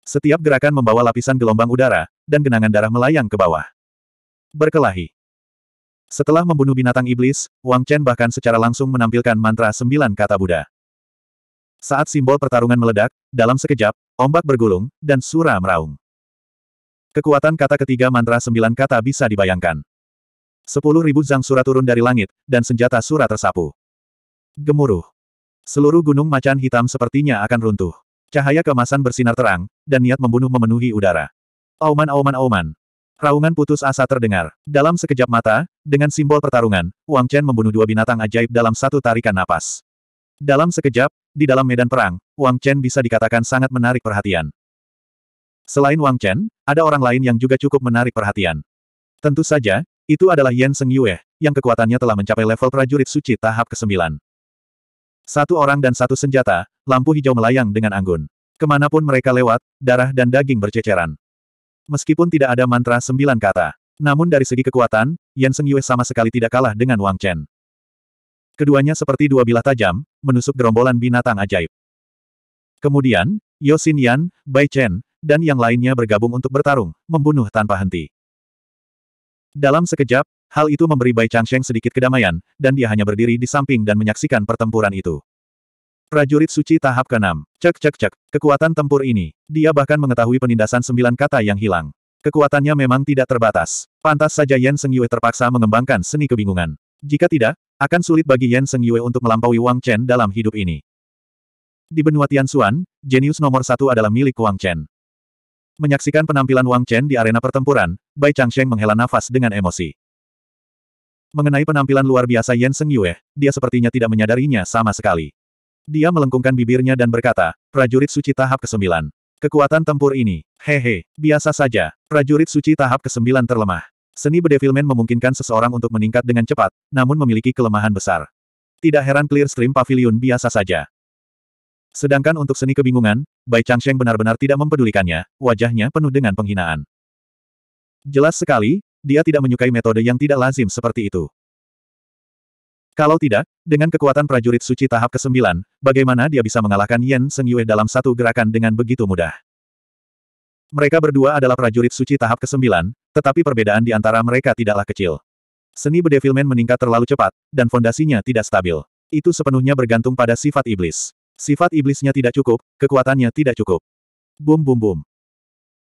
Setiap gerakan membawa lapisan gelombang udara, dan genangan darah melayang ke bawah. Berkelahi. Setelah membunuh binatang iblis, Wang Chen bahkan secara langsung menampilkan mantra sembilan kata Buddha. Saat simbol pertarungan meledak, dalam sekejap, ombak bergulung, dan sura meraung. Kekuatan kata ketiga mantra sembilan kata bisa dibayangkan. Sepuluh ribu Zhang surat turun dari langit, dan senjata surat tersapu. Gemuruh. Seluruh gunung macan hitam sepertinya akan runtuh. Cahaya kemasan bersinar terang, dan niat membunuh memenuhi udara. Auman auman auman. Raungan putus asa terdengar. Dalam sekejap mata, dengan simbol pertarungan, Wang Chen membunuh dua binatang ajaib dalam satu tarikan napas. Dalam sekejap, di dalam medan perang, Wang Chen bisa dikatakan sangat menarik perhatian. Selain Wang Chen, ada orang lain yang juga cukup menarik perhatian. Tentu saja, itu adalah Yan Seng Yue, yang kekuatannya telah mencapai level prajurit suci tahap ke-9. Satu orang dan satu senjata, lampu hijau melayang dengan anggun. Kemanapun mereka lewat, darah dan daging berceceran. Meskipun tidak ada mantra sembilan kata, namun dari segi kekuatan, Yan Seng Yue sama sekali tidak kalah dengan Wang Chen. Keduanya seperti dua bilah tajam, menusuk gerombolan binatang ajaib. Kemudian, Yosin Yan, Bai Chen, dan yang lainnya bergabung untuk bertarung, membunuh tanpa henti. Dalam sekejap, hal itu memberi Bai Changsheng sedikit kedamaian, dan dia hanya berdiri di samping dan menyaksikan pertempuran itu. Prajurit suci tahap ke-6. Cek cek cek, kekuatan tempur ini. Dia bahkan mengetahui penindasan sembilan kata yang hilang. Kekuatannya memang tidak terbatas. Pantas saja Yan Seng Yue terpaksa mengembangkan seni kebingungan. Jika tidak, akan sulit bagi Yan Seng Yue untuk melampaui Wang Chen dalam hidup ini. Di benua Tian Tianxuan, jenius nomor satu adalah milik Wang Chen. Menyaksikan penampilan Wang Chen di arena pertempuran, Bai Changsheng menghela nafas dengan emosi. Mengenai penampilan luar biasa Yan Seng Yue, dia sepertinya tidak menyadarinya sama sekali. Dia melengkungkan bibirnya dan berkata, prajurit suci tahap ke-9. Kekuatan tempur ini, hehe, biasa saja, prajurit suci tahap ke-9 terlemah. Seni bedevilment memungkinkan seseorang untuk meningkat dengan cepat, namun memiliki kelemahan besar. Tidak heran Clear Stream Pavilion biasa saja. Sedangkan untuk seni kebingungan, Bai Changsheng benar-benar tidak mempedulikannya, wajahnya penuh dengan penghinaan. Jelas sekali, dia tidak menyukai metode yang tidak lazim seperti itu. Kalau tidak, dengan kekuatan prajurit suci tahap ke-9, bagaimana dia bisa mengalahkan Yan Seng Yue dalam satu gerakan dengan begitu mudah? Mereka berdua adalah prajurit suci tahap ke-9, tetapi perbedaan di antara mereka tidaklah kecil. Seni bedevilmen meningkat terlalu cepat, dan fondasinya tidak stabil. Itu sepenuhnya bergantung pada sifat iblis. Sifat iblisnya tidak cukup, kekuatannya tidak cukup. Bum bum bum.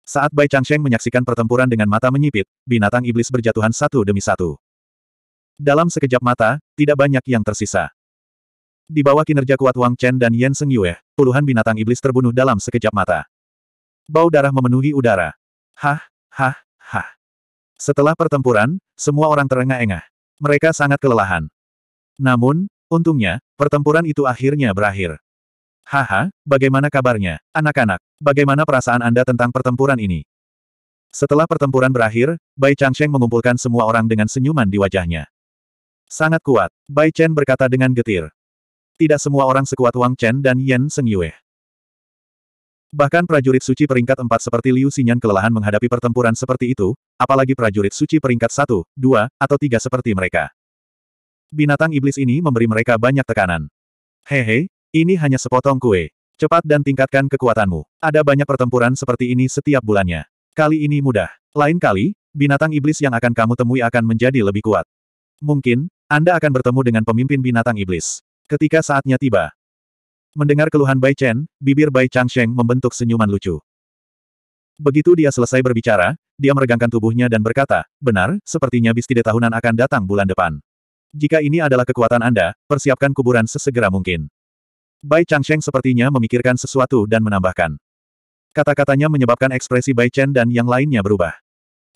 Saat Bai Changsheng menyaksikan pertempuran dengan mata menyipit, binatang iblis berjatuhan satu demi satu. Dalam sekejap mata, tidak banyak yang tersisa. Di bawah kinerja kuat Wang Chen dan Yan Seng Yue, puluhan binatang iblis terbunuh dalam sekejap mata. Bau darah memenuhi udara. Hah, hah, hah. Setelah pertempuran, semua orang terengah-engah. Mereka sangat kelelahan. Namun, untungnya, pertempuran itu akhirnya berakhir. Haha, bagaimana kabarnya, anak-anak? Bagaimana perasaan Anda tentang pertempuran ini? Setelah pertempuran berakhir, Bai Changsheng mengumpulkan semua orang dengan senyuman di wajahnya. Sangat kuat, Bai Chen berkata dengan getir. Tidak semua orang sekuat Wang Chen dan Yan Seng Yue. Bahkan prajurit suci peringkat 4 seperti Liu Xinyan kelelahan menghadapi pertempuran seperti itu, apalagi prajurit suci peringkat 1, 2, atau 3 seperti mereka. Binatang iblis ini memberi mereka banyak tekanan. Hehe, ini hanya sepotong kue. Cepat dan tingkatkan kekuatanmu. Ada banyak pertempuran seperti ini setiap bulannya. Kali ini mudah. Lain kali, binatang iblis yang akan kamu temui akan menjadi lebih kuat. Mungkin, Anda akan bertemu dengan pemimpin binatang iblis. Ketika saatnya tiba. Mendengar keluhan Bai Chen, bibir Bai Changsheng membentuk senyuman lucu. Begitu dia selesai berbicara, dia meregangkan tubuhnya dan berkata, benar, sepertinya bistide tahunan akan datang bulan depan. Jika ini adalah kekuatan Anda, persiapkan kuburan sesegera mungkin. Bai Changsheng sepertinya memikirkan sesuatu dan menambahkan. Kata-katanya menyebabkan ekspresi Bai Chen dan yang lainnya berubah.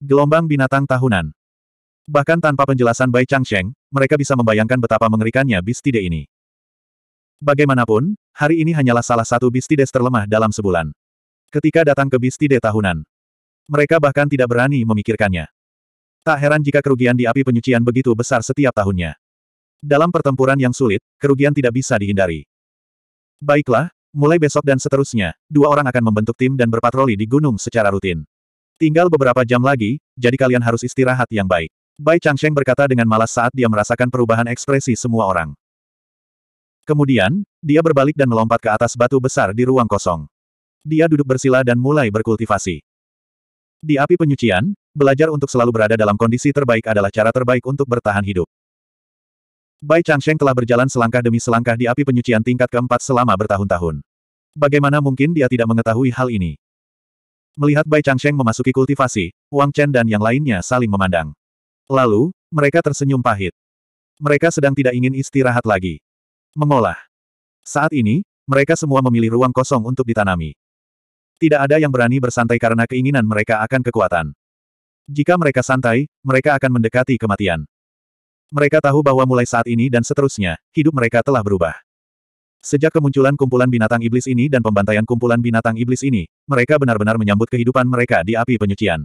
Gelombang binatang tahunan. Bahkan tanpa penjelasan Bai Changsheng, mereka bisa membayangkan betapa mengerikannya bistide ini. Bagaimanapun, hari ini hanyalah salah satu bistides terlemah dalam sebulan. Ketika datang ke bistide tahunan, mereka bahkan tidak berani memikirkannya. Tak heran jika kerugian di api penyucian begitu besar setiap tahunnya. Dalam pertempuran yang sulit, kerugian tidak bisa dihindari. Baiklah, mulai besok dan seterusnya, dua orang akan membentuk tim dan berpatroli di gunung secara rutin. Tinggal beberapa jam lagi, jadi kalian harus istirahat yang baik. Bai Changsheng berkata dengan malas saat dia merasakan perubahan ekspresi semua orang. Kemudian, dia berbalik dan melompat ke atas batu besar di ruang kosong. Dia duduk bersila dan mulai berkultivasi. Di api penyucian, belajar untuk selalu berada dalam kondisi terbaik adalah cara terbaik untuk bertahan hidup. Bai Changsheng telah berjalan selangkah demi selangkah di api penyucian tingkat keempat selama bertahun-tahun. Bagaimana mungkin dia tidak mengetahui hal ini? Melihat Bai Changsheng memasuki kultivasi, Wang Chen dan yang lainnya saling memandang. Lalu, mereka tersenyum pahit. Mereka sedang tidak ingin istirahat lagi. Mengolah. Saat ini, mereka semua memilih ruang kosong untuk ditanami. Tidak ada yang berani bersantai karena keinginan mereka akan kekuatan. Jika mereka santai, mereka akan mendekati kematian. Mereka tahu bahwa mulai saat ini dan seterusnya, hidup mereka telah berubah. Sejak kemunculan kumpulan binatang iblis ini dan pembantaian kumpulan binatang iblis ini, mereka benar-benar menyambut kehidupan mereka di api penyucian.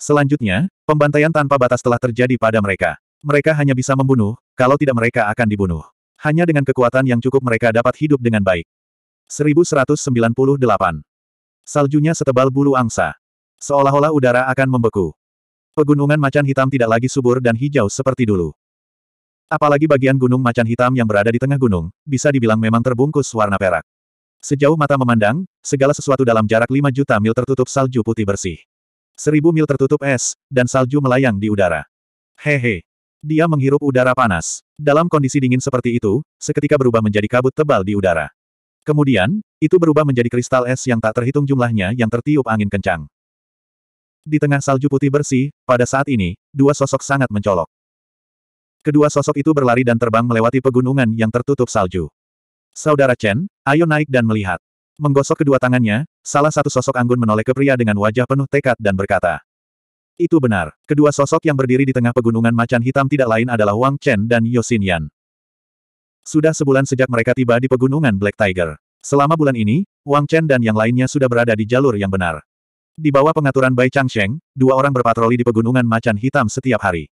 Selanjutnya, pembantaian tanpa batas telah terjadi pada mereka. Mereka hanya bisa membunuh, kalau tidak mereka akan dibunuh. Hanya dengan kekuatan yang cukup mereka dapat hidup dengan baik. 1198. Saljunya setebal bulu angsa. Seolah-olah udara akan membeku. Pegunungan macan hitam tidak lagi subur dan hijau seperti dulu. Apalagi bagian gunung macan hitam yang berada di tengah gunung, bisa dibilang memang terbungkus warna perak. Sejauh mata memandang, segala sesuatu dalam jarak 5 juta mil tertutup salju putih bersih. Seribu mil tertutup es, dan salju melayang di udara. Hehe. Dia menghirup udara panas. Dalam kondisi dingin seperti itu, seketika berubah menjadi kabut tebal di udara. Kemudian, itu berubah menjadi kristal es yang tak terhitung jumlahnya yang tertiup angin kencang. Di tengah salju putih bersih, pada saat ini, dua sosok sangat mencolok. Kedua sosok itu berlari dan terbang melewati pegunungan yang tertutup salju. Saudara Chen, ayo naik dan melihat. Menggosok kedua tangannya, salah satu sosok anggun menoleh ke pria dengan wajah penuh tekad dan berkata. Itu benar, kedua sosok yang berdiri di tengah pegunungan macan hitam tidak lain adalah Wang Chen dan Yosin Yan. Sudah sebulan sejak mereka tiba di pegunungan Black Tiger. Selama bulan ini, Wang Chen dan yang lainnya sudah berada di jalur yang benar. Di bawah pengaturan Bai Changsheng, dua orang berpatroli di pegunungan macan hitam setiap hari.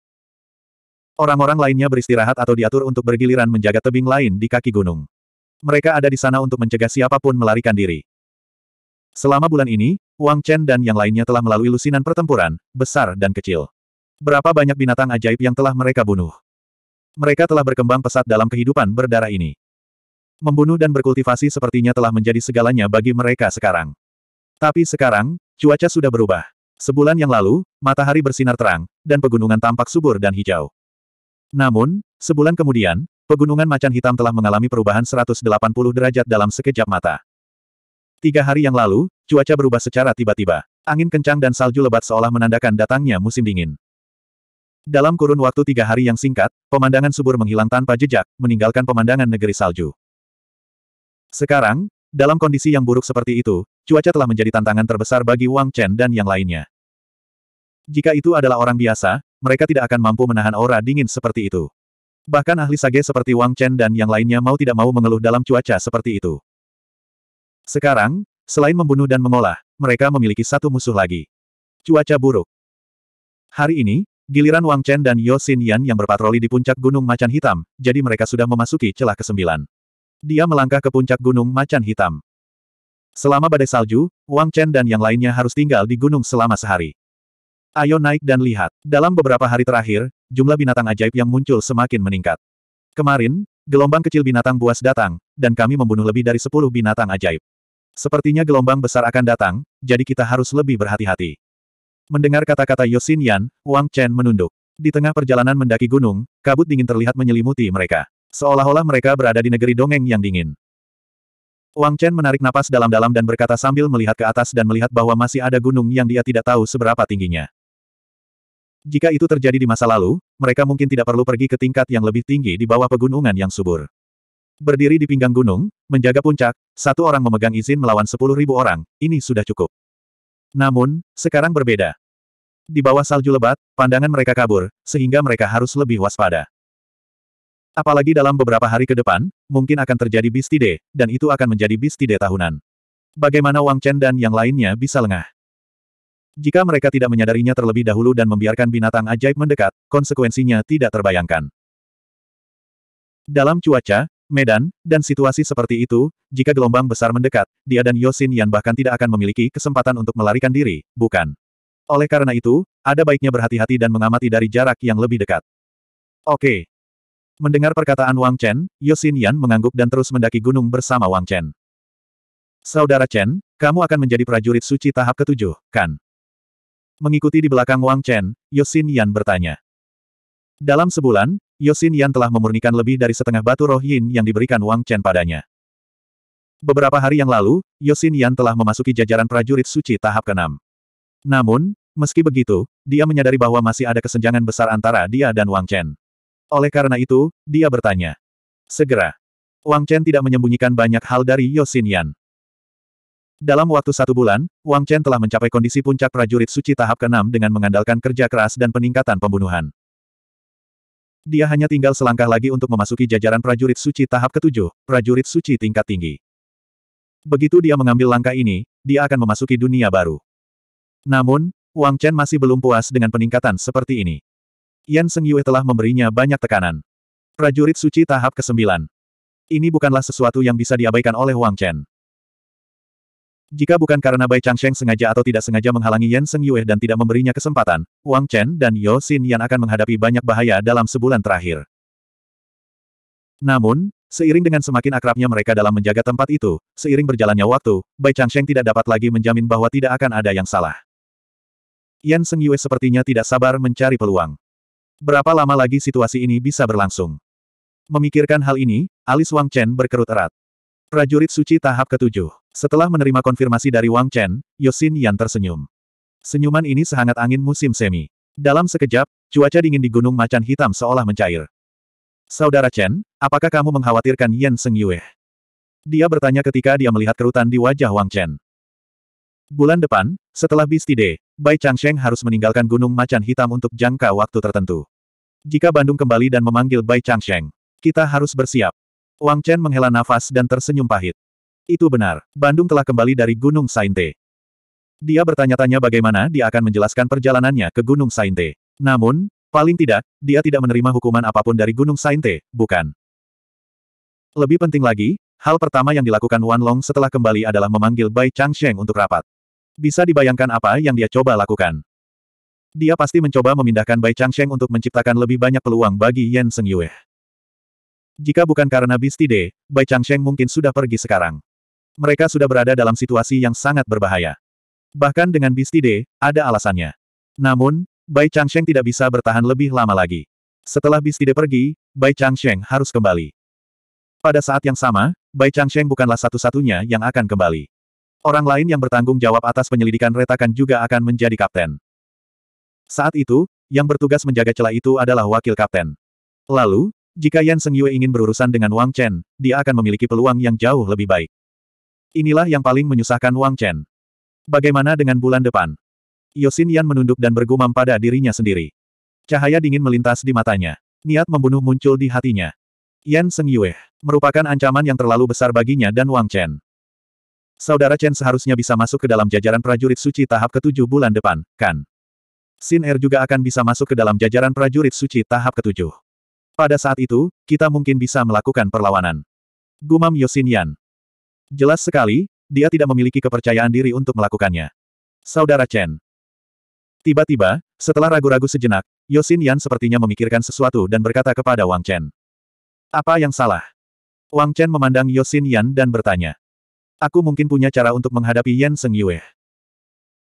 Orang-orang lainnya beristirahat atau diatur untuk bergiliran menjaga tebing lain di kaki gunung. Mereka ada di sana untuk mencegah siapapun melarikan diri. Selama bulan ini, Wang Chen dan yang lainnya telah melalui lusinan pertempuran, besar dan kecil. Berapa banyak binatang ajaib yang telah mereka bunuh. Mereka telah berkembang pesat dalam kehidupan berdarah ini. Membunuh dan berkultivasi sepertinya telah menjadi segalanya bagi mereka sekarang. Tapi sekarang, cuaca sudah berubah. Sebulan yang lalu, matahari bersinar terang, dan pegunungan tampak subur dan hijau. Namun, sebulan kemudian, pegunungan macan hitam telah mengalami perubahan 180 derajat dalam sekejap mata. Tiga hari yang lalu, cuaca berubah secara tiba-tiba. Angin kencang dan salju lebat seolah menandakan datangnya musim dingin. Dalam kurun waktu tiga hari yang singkat, pemandangan subur menghilang tanpa jejak, meninggalkan pemandangan negeri salju. Sekarang, dalam kondisi yang buruk seperti itu, cuaca telah menjadi tantangan terbesar bagi Wang Chen dan yang lainnya. Jika itu adalah orang biasa, mereka tidak akan mampu menahan aura dingin seperti itu. Bahkan ahli sage seperti Wang Chen dan yang lainnya mau tidak mau mengeluh dalam cuaca seperti itu. Sekarang, selain membunuh dan mengolah, mereka memiliki satu musuh lagi. Cuaca buruk. Hari ini, giliran Wang Chen dan Yo Xin Yan yang berpatroli di puncak Gunung Macan Hitam, jadi mereka sudah memasuki celah kesembilan. Dia melangkah ke puncak gunung macan hitam. Selama badai salju, Wang Chen dan yang lainnya harus tinggal di gunung selama sehari. Ayo naik dan lihat. Dalam beberapa hari terakhir, jumlah binatang ajaib yang muncul semakin meningkat. Kemarin, gelombang kecil binatang buas datang, dan kami membunuh lebih dari 10 binatang ajaib. Sepertinya gelombang besar akan datang, jadi kita harus lebih berhati-hati. Mendengar kata-kata Yosin Yan, Wang Chen menunduk. Di tengah perjalanan mendaki gunung, kabut dingin terlihat menyelimuti mereka. Seolah-olah mereka berada di negeri dongeng yang dingin. Wang Chen menarik napas dalam-dalam dan berkata sambil melihat ke atas dan melihat bahwa masih ada gunung yang dia tidak tahu seberapa tingginya. Jika itu terjadi di masa lalu, mereka mungkin tidak perlu pergi ke tingkat yang lebih tinggi di bawah pegunungan yang subur. Berdiri di pinggang gunung, menjaga puncak, satu orang memegang izin melawan sepuluh ribu orang, ini sudah cukup. Namun, sekarang berbeda. Di bawah salju lebat, pandangan mereka kabur, sehingga mereka harus lebih waspada. Apalagi dalam beberapa hari ke depan, mungkin akan terjadi Bistide, dan itu akan menjadi Bistide tahunan. Bagaimana Wang Chen dan yang lainnya bisa lengah? Jika mereka tidak menyadarinya terlebih dahulu dan membiarkan binatang ajaib mendekat, konsekuensinya tidak terbayangkan. Dalam cuaca, medan, dan situasi seperti itu, jika gelombang besar mendekat, dia dan Yosin Yan bahkan tidak akan memiliki kesempatan untuk melarikan diri, bukan? Oleh karena itu, ada baiknya berhati-hati dan mengamati dari jarak yang lebih dekat. Oke, Mendengar perkataan Wang Chen, Yosin Yan mengangguk dan terus mendaki gunung bersama Wang Chen. Saudara Chen, kamu akan menjadi prajurit suci tahap ketujuh, kan? Mengikuti di belakang Wang Chen, Yosin Yan bertanya. Dalam sebulan, Yosin Yan telah memurnikan lebih dari setengah batu roh yin yang diberikan Wang Chen padanya. Beberapa hari yang lalu, Yosin Yan telah memasuki jajaran prajurit suci tahap keenam. Namun, meski begitu, dia menyadari bahwa masih ada kesenjangan besar antara dia dan Wang Chen. Oleh karena itu, dia bertanya. Segera. Wang Chen tidak menyembunyikan banyak hal dari Yosin Yan. Dalam waktu satu bulan, Wang Chen telah mencapai kondisi puncak prajurit suci tahap ke-6 dengan mengandalkan kerja keras dan peningkatan pembunuhan. Dia hanya tinggal selangkah lagi untuk memasuki jajaran prajurit suci tahap ke-7, prajurit suci tingkat tinggi. Begitu dia mengambil langkah ini, dia akan memasuki dunia baru. Namun, Wang Chen masih belum puas dengan peningkatan seperti ini. Yan Seng Yue telah memberinya banyak tekanan. Prajurit suci tahap ke-9. Ini bukanlah sesuatu yang bisa diabaikan oleh Wang Chen. Jika bukan karena Bai Changsheng sengaja atau tidak sengaja menghalangi Yan Seng Yue dan tidak memberinya kesempatan, Wang Chen dan Yo Xin Yan akan menghadapi banyak bahaya dalam sebulan terakhir. Namun, seiring dengan semakin akrabnya mereka dalam menjaga tempat itu, seiring berjalannya waktu, Bai Changsheng tidak dapat lagi menjamin bahwa tidak akan ada yang salah. Yan Seng Yue sepertinya tidak sabar mencari peluang. Berapa lama lagi situasi ini bisa berlangsung? Memikirkan hal ini, alis Wang Chen berkerut erat. Prajurit suci tahap ketujuh. Setelah menerima konfirmasi dari Wang Chen, Yosin Yan tersenyum. Senyuman ini sehangat angin musim semi. Dalam sekejap, cuaca dingin di Gunung Macan Hitam seolah mencair. Saudara Chen, apakah kamu mengkhawatirkan Yan Seng Yue? Dia bertanya ketika dia melihat kerutan di wajah Wang Chen. Bulan depan, setelah Beastie Day, Bai Changsheng harus meninggalkan Gunung Macan Hitam untuk jangka waktu tertentu. Jika Bandung kembali dan memanggil Bai Changsheng, kita harus bersiap. Wang Chen menghela nafas dan tersenyum pahit. Itu benar, Bandung telah kembali dari Gunung Sainte. Dia bertanya-tanya bagaimana dia akan menjelaskan perjalanannya ke Gunung Sainte. Namun, paling tidak, dia tidak menerima hukuman apapun dari Gunung Sainte, bukan? Lebih penting lagi, hal pertama yang dilakukan Wan Long setelah kembali adalah memanggil Bai Changsheng untuk rapat. Bisa dibayangkan apa yang dia coba lakukan. Dia pasti mencoba memindahkan Bai Changsheng untuk menciptakan lebih banyak peluang bagi Yan Seng Sengyue. Jika bukan karena Bistide, Bai Changsheng mungkin sudah pergi sekarang. Mereka sudah berada dalam situasi yang sangat berbahaya. Bahkan dengan Bistide, ada alasannya. Namun, Bai Changsheng tidak bisa bertahan lebih lama lagi. Setelah Bistide pergi, Bai Changsheng harus kembali. Pada saat yang sama, Bai Changsheng bukanlah satu-satunya yang akan kembali. Orang lain yang bertanggung jawab atas penyelidikan retakan juga akan menjadi kapten. Saat itu, yang bertugas menjaga celah itu adalah wakil kapten. Lalu, jika Yan Seng Yue ingin berurusan dengan Wang Chen, dia akan memiliki peluang yang jauh lebih baik. Inilah yang paling menyusahkan Wang Chen. Bagaimana dengan bulan depan? Yosin Yan menunduk dan bergumam pada dirinya sendiri. Cahaya dingin melintas di matanya. Niat membunuh muncul di hatinya. Yan Seng Yue merupakan ancaman yang terlalu besar baginya dan Wang Chen. Saudara Chen seharusnya bisa masuk ke dalam jajaran prajurit suci tahap ketujuh bulan depan, kan? Sin Er juga akan bisa masuk ke dalam jajaran prajurit suci tahap ketujuh. Pada saat itu, kita mungkin bisa melakukan perlawanan. Gumam Yosin Yan. Jelas sekali, dia tidak memiliki kepercayaan diri untuk melakukannya. Saudara Chen. Tiba-tiba, setelah ragu-ragu sejenak, Yosin Yan sepertinya memikirkan sesuatu dan berkata kepada Wang Chen. Apa yang salah? Wang Chen memandang Yosin Yan dan bertanya. Aku mungkin punya cara untuk menghadapi Yan Seng Yue.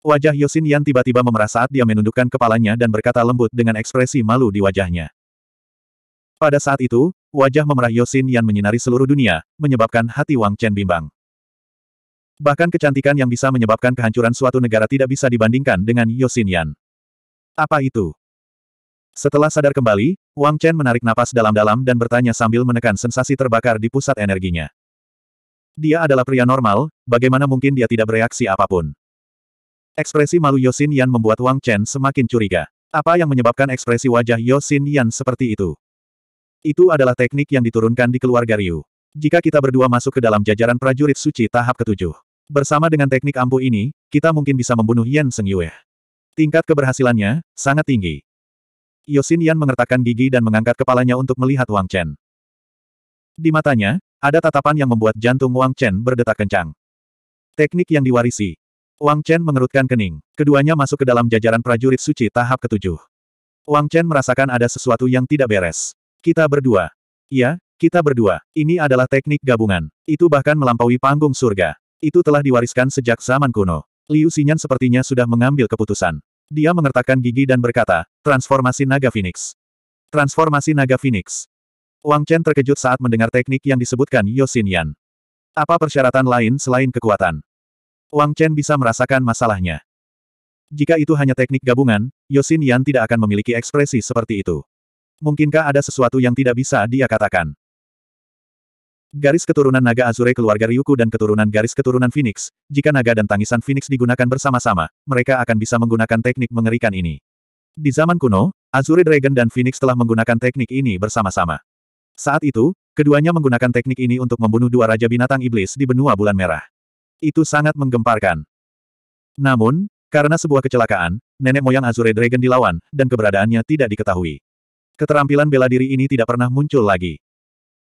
Wajah Yosin Yan tiba-tiba memerah saat dia menundukkan kepalanya dan berkata lembut dengan ekspresi malu di wajahnya. Pada saat itu, wajah memerah Yosin Yan menyinari seluruh dunia, menyebabkan hati Wang Chen bimbang. Bahkan kecantikan yang bisa menyebabkan kehancuran suatu negara tidak bisa dibandingkan dengan Yosin Yan. Apa itu? Setelah sadar kembali, Wang Chen menarik napas dalam-dalam dan bertanya sambil menekan sensasi terbakar di pusat energinya. Dia adalah pria normal, bagaimana mungkin dia tidak bereaksi apapun? Ekspresi malu Yosin Yan membuat Wang Chen semakin curiga. Apa yang menyebabkan ekspresi wajah Yosin Yan seperti itu? Itu adalah teknik yang diturunkan di keluarga Ryu. Jika kita berdua masuk ke dalam jajaran prajurit suci tahap ketujuh. Bersama dengan teknik ampuh ini, kita mungkin bisa membunuh Yan Seng Yue. Tingkat keberhasilannya, sangat tinggi. Yosin Yan mengertakkan gigi dan mengangkat kepalanya untuk melihat Wang Chen. Di matanya, ada tatapan yang membuat jantung Wang Chen berdetak kencang. Teknik yang diwarisi, Wang Chen mengerutkan kening. Keduanya masuk ke dalam jajaran prajurit suci tahap ketujuh. Wang Chen merasakan ada sesuatu yang tidak beres. Kita berdua. Ya, kita berdua. Ini adalah teknik gabungan. Itu bahkan melampaui panggung surga. Itu telah diwariskan sejak zaman kuno. Liu Xinyan sepertinya sudah mengambil keputusan. Dia mengertakkan gigi dan berkata, transformasi naga Phoenix. Transformasi naga Phoenix. Wang Chen terkejut saat mendengar teknik yang disebutkan Yosin Yan. Apa persyaratan lain selain kekuatan? Wang Chen bisa merasakan masalahnya. Jika itu hanya teknik gabungan, Yosin Yan tidak akan memiliki ekspresi seperti itu. Mungkinkah ada sesuatu yang tidak bisa dia katakan? Garis keturunan naga Azure keluarga Ryuku dan keturunan garis keturunan Phoenix, jika naga dan tangisan Phoenix digunakan bersama-sama, mereka akan bisa menggunakan teknik mengerikan ini. Di zaman kuno, Azure Dragon dan Phoenix telah menggunakan teknik ini bersama-sama. Saat itu, keduanya menggunakan teknik ini untuk membunuh dua raja binatang iblis di benua bulan merah. Itu sangat menggemparkan. Namun, karena sebuah kecelakaan, nenek moyang Azure Dragon dilawan, dan keberadaannya tidak diketahui. Keterampilan bela diri ini tidak pernah muncul lagi.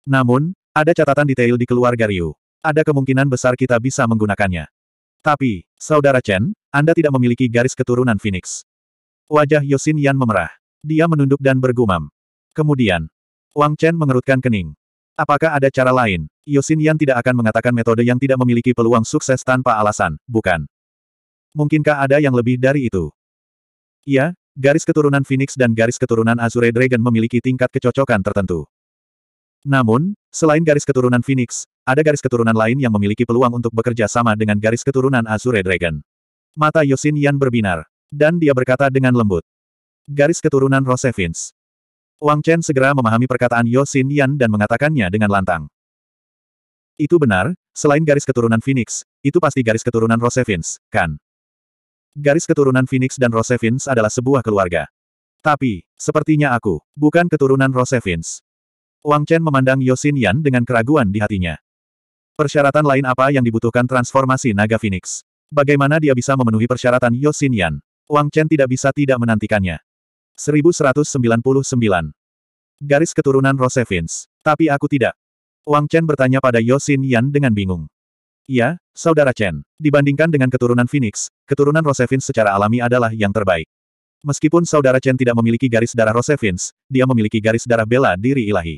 Namun, ada catatan detail di keluarga Ryu. Ada kemungkinan besar kita bisa menggunakannya. Tapi, Saudara Chen, Anda tidak memiliki garis keturunan Phoenix. Wajah Yosin Yan memerah. Dia menunduk dan bergumam. Kemudian, Wang Chen mengerutkan kening. Apakah ada cara lain? Yosin Yan tidak akan mengatakan metode yang tidak memiliki peluang sukses tanpa alasan, bukan? Mungkinkah ada yang lebih dari itu? Ya, garis keturunan Phoenix dan garis keturunan Azure Dragon memiliki tingkat kecocokan tertentu. Namun, selain garis keturunan Phoenix, ada garis keturunan lain yang memiliki peluang untuk bekerja sama dengan garis keturunan Azure Dragon. Mata Yosin Yan berbinar. Dan dia berkata dengan lembut. Garis keturunan Rosevins. Wang Chen segera memahami perkataan Yosin Yan dan mengatakannya dengan lantang. Itu benar, selain garis keturunan Phoenix, itu pasti garis keturunan Rosevins, kan? Garis keturunan Phoenix dan Rosevins adalah sebuah keluarga. Tapi, sepertinya aku, bukan keturunan Rosevins. Wang Chen memandang Yosin Yan dengan keraguan di hatinya. Persyaratan lain apa yang dibutuhkan transformasi naga Phoenix? Bagaimana dia bisa memenuhi persyaratan Yosin Yan? Wang Chen tidak bisa tidak menantikannya. 1199. Garis keturunan Rosevins. Tapi aku tidak. Wang Chen bertanya pada Yosin Yan dengan bingung. Ya, Saudara Chen, dibandingkan dengan keturunan Phoenix, keturunan Rosevins secara alami adalah yang terbaik. Meskipun Saudara Chen tidak memiliki garis darah Rosevins, dia memiliki garis darah bela diri ilahi.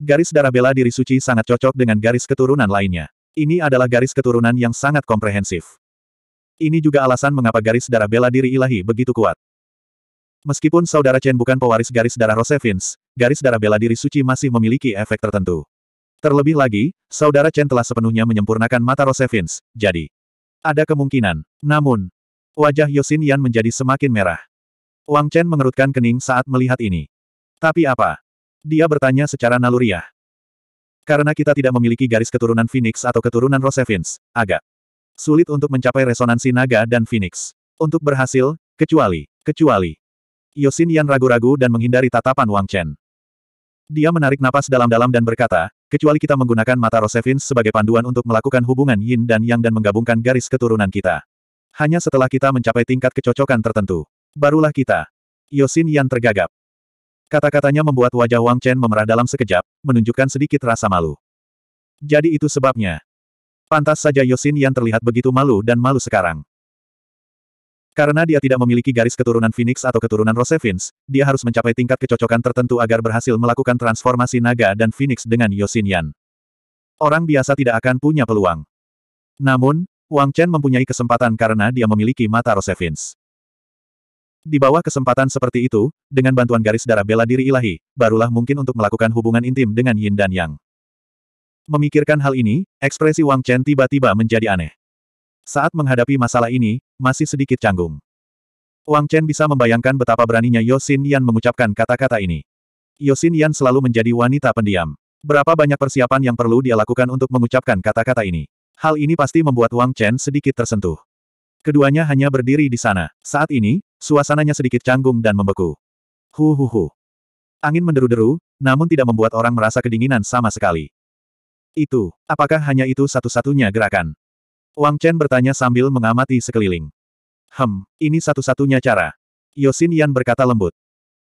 Garis darah bela diri suci sangat cocok dengan garis keturunan lainnya. Ini adalah garis keturunan yang sangat komprehensif. Ini juga alasan mengapa garis darah bela diri ilahi begitu kuat. Meskipun saudara Chen bukan pewaris garis darah Rosevins, garis darah bela diri suci masih memiliki efek tertentu. Terlebih lagi, saudara Chen telah sepenuhnya menyempurnakan mata Rosevins, jadi ada kemungkinan. Namun, wajah Yosin Yan menjadi semakin merah. Wang Chen mengerutkan kening saat melihat ini. Tapi apa? Dia bertanya secara naluriah. Karena kita tidak memiliki garis keturunan Phoenix atau keturunan Rosevins, agak sulit untuk mencapai resonansi naga dan Phoenix. Untuk berhasil, kecuali, kecuali, Yosin Yan ragu-ragu dan menghindari tatapan Wang Chen. Dia menarik napas dalam-dalam dan berkata, kecuali kita menggunakan mata Rosevins sebagai panduan untuk melakukan hubungan yin dan yang dan menggabungkan garis keturunan kita. Hanya setelah kita mencapai tingkat kecocokan tertentu, barulah kita. Yosin Yan tergagap. Kata-katanya membuat wajah Wang Chen memerah dalam sekejap, menunjukkan sedikit rasa malu. Jadi itu sebabnya. Pantas saja Yosin Yan terlihat begitu malu dan malu sekarang. Karena dia tidak memiliki garis keturunan Phoenix atau keturunan Rosevins, dia harus mencapai tingkat kecocokan tertentu agar berhasil melakukan transformasi naga dan Phoenix dengan Yosin Yan. Orang biasa tidak akan punya peluang. Namun, Wang Chen mempunyai kesempatan karena dia memiliki mata Rosevins. Di bawah kesempatan seperti itu, dengan bantuan garis darah bela diri ilahi, barulah mungkin untuk melakukan hubungan intim dengan Yin dan Yang. Memikirkan hal ini, ekspresi Wang Chen tiba-tiba menjadi aneh. Saat menghadapi masalah ini, masih sedikit canggung. Wang Chen bisa membayangkan betapa beraninya Yosin Yan mengucapkan kata-kata ini. Yosin Yan selalu menjadi wanita pendiam. Berapa banyak persiapan yang perlu dia lakukan untuk mengucapkan kata-kata ini. Hal ini pasti membuat Wang Chen sedikit tersentuh. Keduanya hanya berdiri di sana. Saat ini, suasananya sedikit canggung dan membeku. Hu hu hu. Angin menderu-deru, namun tidak membuat orang merasa kedinginan sama sekali. Itu, apakah hanya itu satu-satunya gerakan? Wang Chen bertanya sambil mengamati sekeliling. Hem, ini satu-satunya cara. Yosin Yan berkata lembut.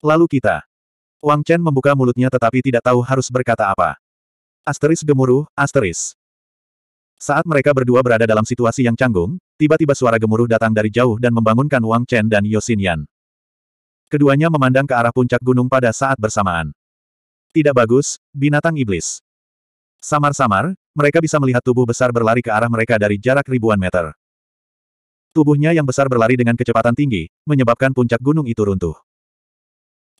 Lalu kita. Wang Chen membuka mulutnya tetapi tidak tahu harus berkata apa. Asteris gemuruh, asteris. Saat mereka berdua berada dalam situasi yang canggung, tiba-tiba suara gemuruh datang dari jauh dan membangunkan Wang Chen dan Yosin Yan. Keduanya memandang ke arah puncak gunung pada saat bersamaan. Tidak bagus, binatang iblis. Samar-samar, mereka bisa melihat tubuh besar berlari ke arah mereka dari jarak ribuan meter. Tubuhnya yang besar berlari dengan kecepatan tinggi, menyebabkan puncak gunung itu runtuh.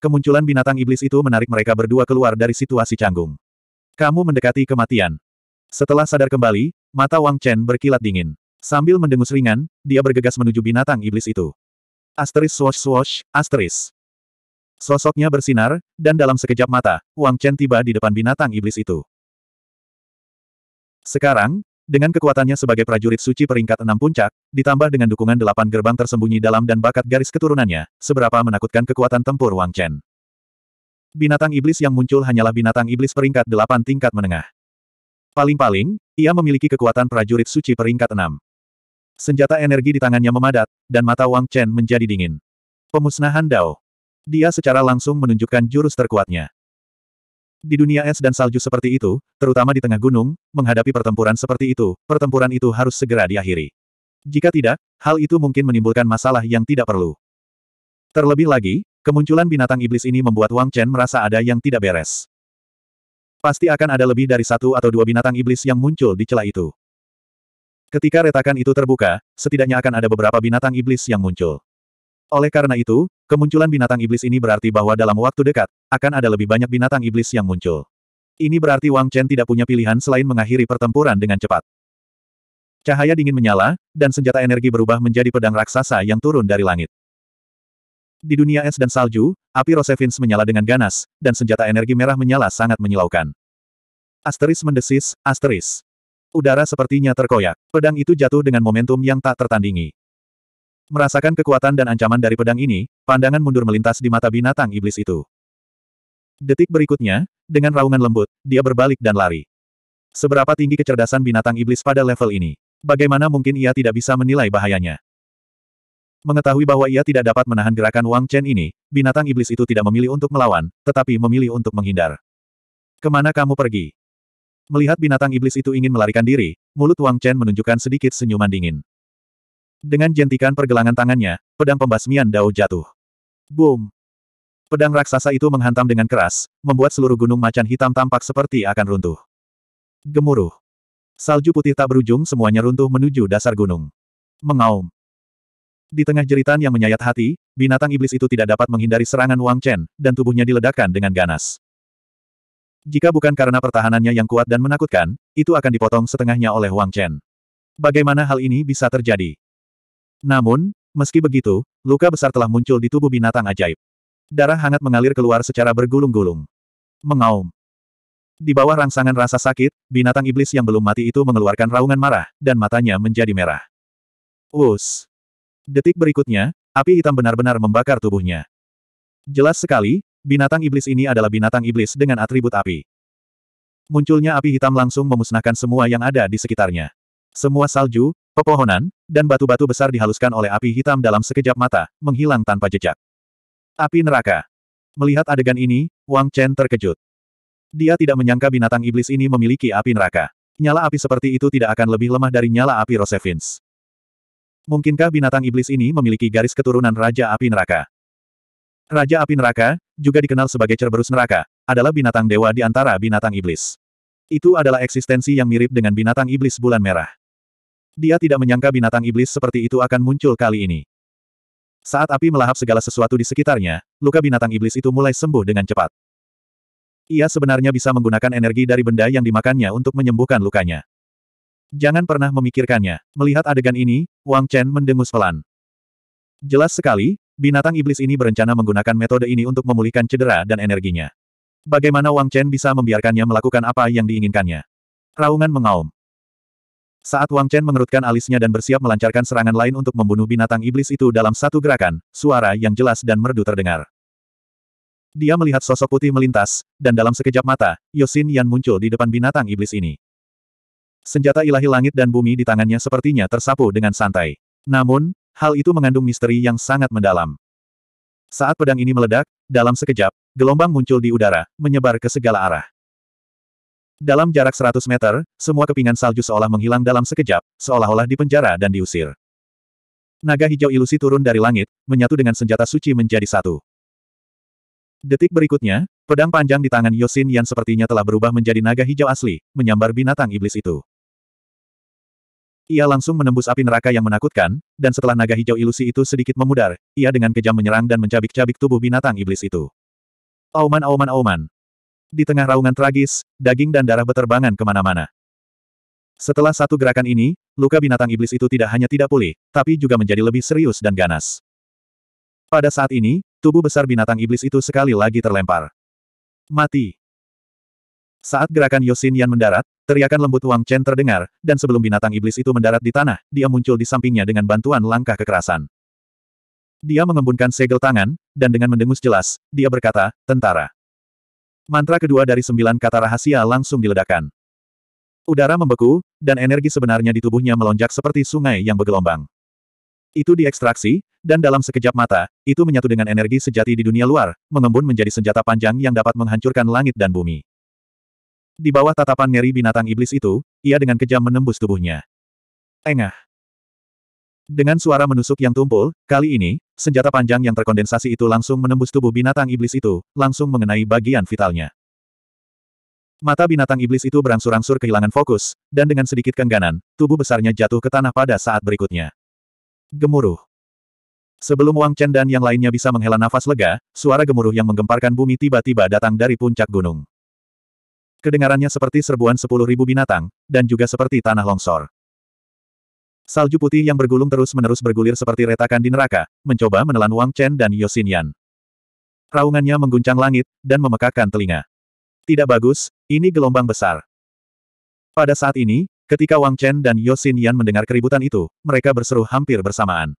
Kemunculan binatang iblis itu menarik mereka berdua keluar dari situasi canggung. Kamu mendekati kematian. Setelah sadar kembali, mata Wang Chen berkilat dingin. Sambil mendengus ringan, dia bergegas menuju binatang iblis itu. Asteris swash swash, asteris. Sosoknya bersinar, dan dalam sekejap mata, Wang Chen tiba di depan binatang iblis itu. Sekarang, dengan kekuatannya sebagai prajurit suci peringkat enam puncak, ditambah dengan dukungan delapan gerbang tersembunyi dalam dan bakat garis keturunannya, seberapa menakutkan kekuatan tempur Wang Chen. Binatang iblis yang muncul hanyalah binatang iblis peringkat delapan tingkat menengah. Paling-paling, ia memiliki kekuatan prajurit suci peringkat enam. Senjata energi di tangannya memadat, dan mata Wang Chen menjadi dingin. Pemusnahan Dao. Dia secara langsung menunjukkan jurus terkuatnya. Di dunia es dan salju seperti itu, terutama di tengah gunung, menghadapi pertempuran seperti itu, pertempuran itu harus segera diakhiri. Jika tidak, hal itu mungkin menimbulkan masalah yang tidak perlu. Terlebih lagi, kemunculan binatang iblis ini membuat Wang Chen merasa ada yang tidak beres. Pasti akan ada lebih dari satu atau dua binatang iblis yang muncul di celah itu. Ketika retakan itu terbuka, setidaknya akan ada beberapa binatang iblis yang muncul. Oleh karena itu, kemunculan binatang iblis ini berarti bahwa dalam waktu dekat, akan ada lebih banyak binatang iblis yang muncul. Ini berarti Wang Chen tidak punya pilihan selain mengakhiri pertempuran dengan cepat. Cahaya dingin menyala, dan senjata energi berubah menjadi pedang raksasa yang turun dari langit. Di dunia es dan salju, api Rosevins menyala dengan ganas, dan senjata energi merah menyala sangat menyilaukan. Asteris mendesis, asteris. Udara sepertinya terkoyak. Pedang itu jatuh dengan momentum yang tak tertandingi. Merasakan kekuatan dan ancaman dari pedang ini, pandangan mundur melintas di mata binatang iblis itu. Detik berikutnya, dengan raungan lembut, dia berbalik dan lari. Seberapa tinggi kecerdasan binatang iblis pada level ini? Bagaimana mungkin ia tidak bisa menilai bahayanya? Mengetahui bahwa ia tidak dapat menahan gerakan Wang Chen ini, binatang iblis itu tidak memilih untuk melawan, tetapi memilih untuk menghindar. Kemana kamu pergi? Melihat binatang iblis itu ingin melarikan diri, mulut Wang Chen menunjukkan sedikit senyuman dingin. Dengan jentikan pergelangan tangannya, pedang pembasmian Dao jatuh. Boom! Pedang raksasa itu menghantam dengan keras, membuat seluruh gunung macan hitam tampak seperti akan runtuh. Gemuruh. Salju putih tak berujung semuanya runtuh menuju dasar gunung. Mengaum. Di tengah jeritan yang menyayat hati, binatang iblis itu tidak dapat menghindari serangan Wang Chen, dan tubuhnya diledakkan dengan ganas. Jika bukan karena pertahanannya yang kuat dan menakutkan, itu akan dipotong setengahnya oleh Wang Chen. Bagaimana hal ini bisa terjadi? Namun, meski begitu, luka besar telah muncul di tubuh binatang ajaib. Darah hangat mengalir keluar secara bergulung-gulung. Mengaum. Di bawah rangsangan rasa sakit, binatang iblis yang belum mati itu mengeluarkan raungan marah, dan matanya menjadi merah. Us. Detik berikutnya, api hitam benar-benar membakar tubuhnya. Jelas sekali, binatang iblis ini adalah binatang iblis dengan atribut api. Munculnya api hitam langsung memusnahkan semua yang ada di sekitarnya. Semua salju, Pepohonan, dan batu-batu besar dihaluskan oleh api hitam dalam sekejap mata, menghilang tanpa jejak. Api neraka. Melihat adegan ini, Wang Chen terkejut. Dia tidak menyangka binatang iblis ini memiliki api neraka. Nyala api seperti itu tidak akan lebih lemah dari nyala api Rosevins. Mungkinkah binatang iblis ini memiliki garis keturunan Raja Api Neraka? Raja Api Neraka, juga dikenal sebagai Cerberus Neraka, adalah binatang dewa di antara binatang iblis. Itu adalah eksistensi yang mirip dengan binatang iblis bulan merah. Dia tidak menyangka binatang iblis seperti itu akan muncul kali ini. Saat api melahap segala sesuatu di sekitarnya, luka binatang iblis itu mulai sembuh dengan cepat. Ia sebenarnya bisa menggunakan energi dari benda yang dimakannya untuk menyembuhkan lukanya. Jangan pernah memikirkannya. Melihat adegan ini, Wang Chen mendengus pelan. Jelas sekali, binatang iblis ini berencana menggunakan metode ini untuk memulihkan cedera dan energinya. Bagaimana Wang Chen bisa membiarkannya melakukan apa yang diinginkannya? Raungan mengaum. Saat Wang Chen mengerutkan alisnya dan bersiap melancarkan serangan lain untuk membunuh binatang iblis itu dalam satu gerakan, suara yang jelas dan merdu terdengar. Dia melihat sosok putih melintas, dan dalam sekejap mata, Yosin Yan muncul di depan binatang iblis ini. Senjata ilahi langit dan bumi di tangannya sepertinya tersapu dengan santai. Namun, hal itu mengandung misteri yang sangat mendalam. Saat pedang ini meledak, dalam sekejap, gelombang muncul di udara, menyebar ke segala arah. Dalam jarak 100 meter, semua kepingan salju seolah menghilang dalam sekejap, seolah-olah dipenjara dan diusir. Naga hijau ilusi turun dari langit, menyatu dengan senjata suci menjadi satu. Detik berikutnya, pedang panjang di tangan Yosin yang sepertinya telah berubah menjadi naga hijau asli, menyambar binatang iblis itu. Ia langsung menembus api neraka yang menakutkan, dan setelah naga hijau ilusi itu sedikit memudar, ia dengan kejam menyerang dan mencabik-cabik tubuh binatang iblis itu. Auman auman auman, di tengah raungan tragis, daging dan darah beterbangan kemana-mana. Setelah satu gerakan ini, luka binatang iblis itu tidak hanya tidak pulih, tapi juga menjadi lebih serius dan ganas. Pada saat ini, tubuh besar binatang iblis itu sekali lagi terlempar. Mati. Saat gerakan Yosin Yan mendarat, teriakan lembut Wang Chen terdengar, dan sebelum binatang iblis itu mendarat di tanah, dia muncul di sampingnya dengan bantuan langkah kekerasan. Dia mengembunkan segel tangan, dan dengan mendengus jelas, dia berkata, Tentara. Mantra kedua dari sembilan kata rahasia langsung diledakkan. Udara membeku, dan energi sebenarnya di tubuhnya melonjak seperti sungai yang bergelombang. Itu diekstraksi, dan dalam sekejap mata, itu menyatu dengan energi sejati di dunia luar, mengembun menjadi senjata panjang yang dapat menghancurkan langit dan bumi. Di bawah tatapan ngeri binatang iblis itu, ia dengan kejam menembus tubuhnya. Engah. Dengan suara menusuk yang tumpul, kali ini, senjata panjang yang terkondensasi itu langsung menembus tubuh binatang iblis itu, langsung mengenai bagian vitalnya. Mata binatang iblis itu berangsur-angsur kehilangan fokus, dan dengan sedikit kengganan, tubuh besarnya jatuh ke tanah pada saat berikutnya. Gemuruh. Sebelum Wang Chen dan yang lainnya bisa menghela nafas lega, suara gemuruh yang menggemparkan bumi tiba-tiba datang dari puncak gunung. Kedengarannya seperti serbuan sepuluh ribu binatang, dan juga seperti tanah longsor. Salju putih yang bergulung terus-menerus bergulir seperti retakan di neraka, mencoba menelan Wang Chen dan Yosinian. Raungannya mengguncang langit, dan memekakkan telinga. Tidak bagus, ini gelombang besar. Pada saat ini, ketika Wang Chen dan Yosin Yan mendengar keributan itu, mereka berseru hampir bersamaan.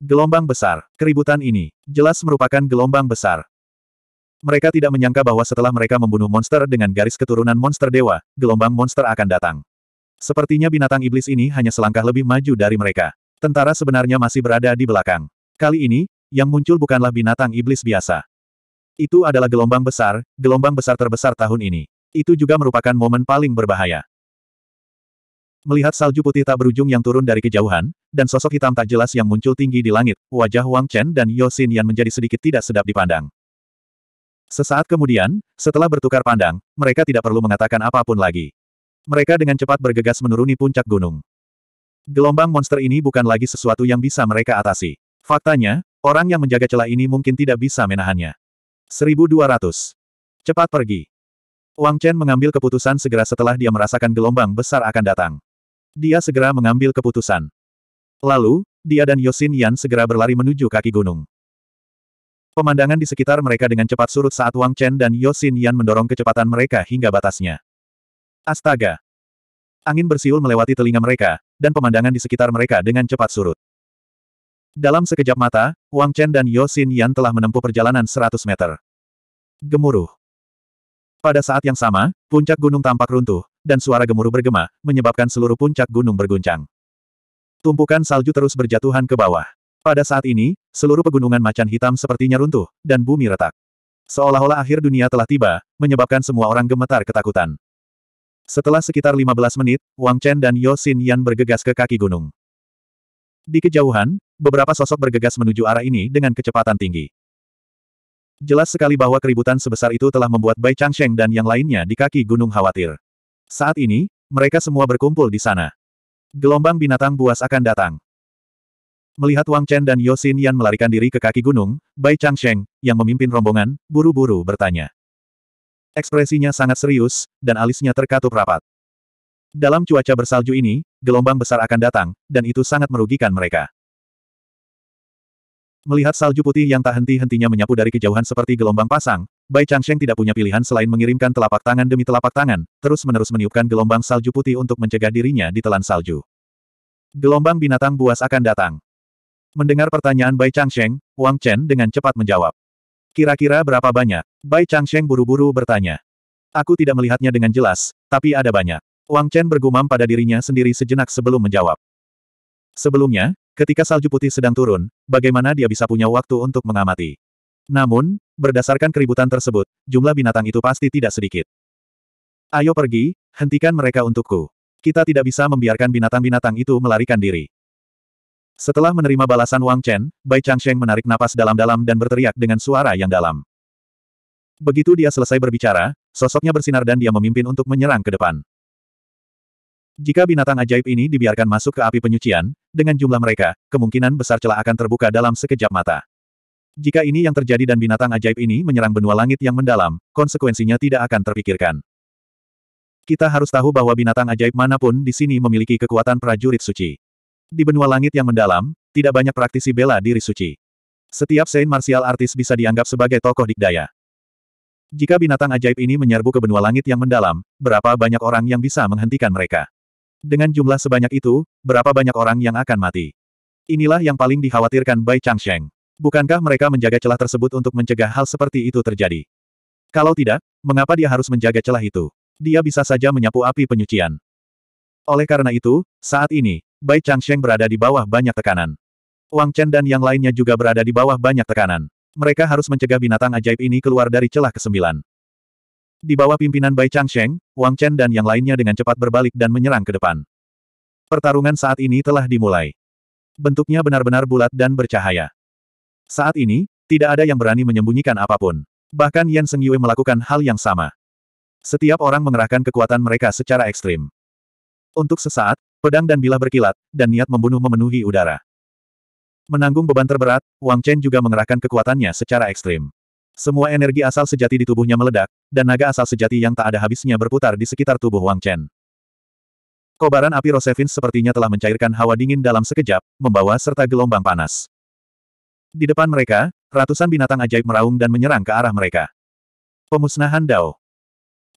Gelombang besar, keributan ini, jelas merupakan gelombang besar. Mereka tidak menyangka bahwa setelah mereka membunuh monster dengan garis keturunan monster dewa, gelombang monster akan datang. Sepertinya binatang iblis ini hanya selangkah lebih maju dari mereka. Tentara sebenarnya masih berada di belakang. Kali ini, yang muncul bukanlah binatang iblis biasa. Itu adalah gelombang besar, gelombang besar terbesar tahun ini. Itu juga merupakan momen paling berbahaya. Melihat salju putih tak berujung yang turun dari kejauhan, dan sosok hitam tak jelas yang muncul tinggi di langit, wajah Wang Chen dan Yosin Yan menjadi sedikit tidak sedap dipandang. Sesaat kemudian, setelah bertukar pandang, mereka tidak perlu mengatakan apapun lagi. Mereka dengan cepat bergegas menuruni puncak gunung. Gelombang monster ini bukan lagi sesuatu yang bisa mereka atasi. Faktanya, orang yang menjaga celah ini mungkin tidak bisa menahannya. 1200. Cepat pergi. Wang Chen mengambil keputusan segera setelah dia merasakan gelombang besar akan datang. Dia segera mengambil keputusan. Lalu, dia dan Yosin Yan segera berlari menuju kaki gunung. Pemandangan di sekitar mereka dengan cepat surut saat Wang Chen dan Yosin Yan mendorong kecepatan mereka hingga batasnya. Astaga! Angin bersiul melewati telinga mereka, dan pemandangan di sekitar mereka dengan cepat surut. Dalam sekejap mata, Wang Chen dan Yo Xin Yan telah menempuh perjalanan 100 meter. Gemuruh. Pada saat yang sama, puncak gunung tampak runtuh, dan suara gemuruh bergema, menyebabkan seluruh puncak gunung berguncang. Tumpukan salju terus berjatuhan ke bawah. Pada saat ini, seluruh pegunungan macan hitam sepertinya runtuh, dan bumi retak. Seolah-olah akhir dunia telah tiba, menyebabkan semua orang gemetar ketakutan. Setelah sekitar 15 menit, Wang Chen dan Yo Xin Yan bergegas ke kaki gunung. Di kejauhan, beberapa sosok bergegas menuju arah ini dengan kecepatan tinggi. Jelas sekali bahwa keributan sebesar itu telah membuat Bai Changsheng dan yang lainnya di kaki gunung khawatir. Saat ini, mereka semua berkumpul di sana. Gelombang binatang buas akan datang. Melihat Wang Chen dan Yosin Yan melarikan diri ke kaki gunung, Bai Changsheng, yang memimpin rombongan, buru-buru bertanya. Ekspresinya sangat serius, dan alisnya terkatup rapat. Dalam cuaca bersalju ini, gelombang besar akan datang, dan itu sangat merugikan mereka. Melihat salju putih yang tak henti-hentinya menyapu dari kejauhan seperti gelombang pasang, Bai Changsheng tidak punya pilihan selain mengirimkan telapak tangan demi telapak tangan, terus-menerus meniupkan gelombang salju putih untuk mencegah dirinya ditelan salju. Gelombang binatang buas akan datang. Mendengar pertanyaan Bai Changsheng, Wang Chen dengan cepat menjawab. Kira-kira berapa banyak? Bai Changsheng buru-buru bertanya. Aku tidak melihatnya dengan jelas, tapi ada banyak. Wang Chen bergumam pada dirinya sendiri sejenak sebelum menjawab. Sebelumnya, ketika salju putih sedang turun, bagaimana dia bisa punya waktu untuk mengamati? Namun, berdasarkan keributan tersebut, jumlah binatang itu pasti tidak sedikit. Ayo pergi, hentikan mereka untukku. Kita tidak bisa membiarkan binatang-binatang itu melarikan diri. Setelah menerima balasan Wang Chen, Bai Changsheng menarik napas dalam-dalam dan berteriak dengan suara yang dalam. Begitu dia selesai berbicara, sosoknya bersinar dan dia memimpin untuk menyerang ke depan. Jika binatang ajaib ini dibiarkan masuk ke api penyucian, dengan jumlah mereka, kemungkinan besar celah akan terbuka dalam sekejap mata. Jika ini yang terjadi dan binatang ajaib ini menyerang benua langit yang mendalam, konsekuensinya tidak akan terpikirkan. Kita harus tahu bahwa binatang ajaib manapun di sini memiliki kekuatan prajurit suci. Di benua langit yang mendalam, tidak banyak praktisi bela diri suci. Setiap saint martial artis bisa dianggap sebagai tokoh dikdaya. Jika binatang ajaib ini menyerbu ke benua langit yang mendalam, berapa banyak orang yang bisa menghentikan mereka? Dengan jumlah sebanyak itu, berapa banyak orang yang akan mati? Inilah yang paling dikhawatirkan Bai Changsheng. Bukankah mereka menjaga celah tersebut untuk mencegah hal seperti itu terjadi? Kalau tidak, mengapa dia harus menjaga celah itu? Dia bisa saja menyapu api penyucian. Oleh karena itu, saat ini, Bai Changsheng berada di bawah banyak tekanan. Wang Chen dan yang lainnya juga berada di bawah banyak tekanan. Mereka harus mencegah binatang ajaib ini keluar dari celah kesembilan. Di bawah pimpinan Bai Changsheng, Wang Chen dan yang lainnya dengan cepat berbalik dan menyerang ke depan. Pertarungan saat ini telah dimulai. Bentuknya benar-benar bulat dan bercahaya. Saat ini, tidak ada yang berani menyembunyikan apapun. Bahkan Yan Seng Yue melakukan hal yang sama. Setiap orang mengerahkan kekuatan mereka secara ekstrim. Untuk sesaat, pedang dan bilah berkilat, dan niat membunuh memenuhi udara. Menanggung beban terberat, Wang Chen juga mengerahkan kekuatannya secara ekstrim. Semua energi asal sejati di tubuhnya meledak, dan naga asal sejati yang tak ada habisnya berputar di sekitar tubuh Wang Chen. Kobaran api Rosevins sepertinya telah mencairkan hawa dingin dalam sekejap, membawa serta gelombang panas. Di depan mereka, ratusan binatang ajaib meraung dan menyerang ke arah mereka. Pemusnahan Dao.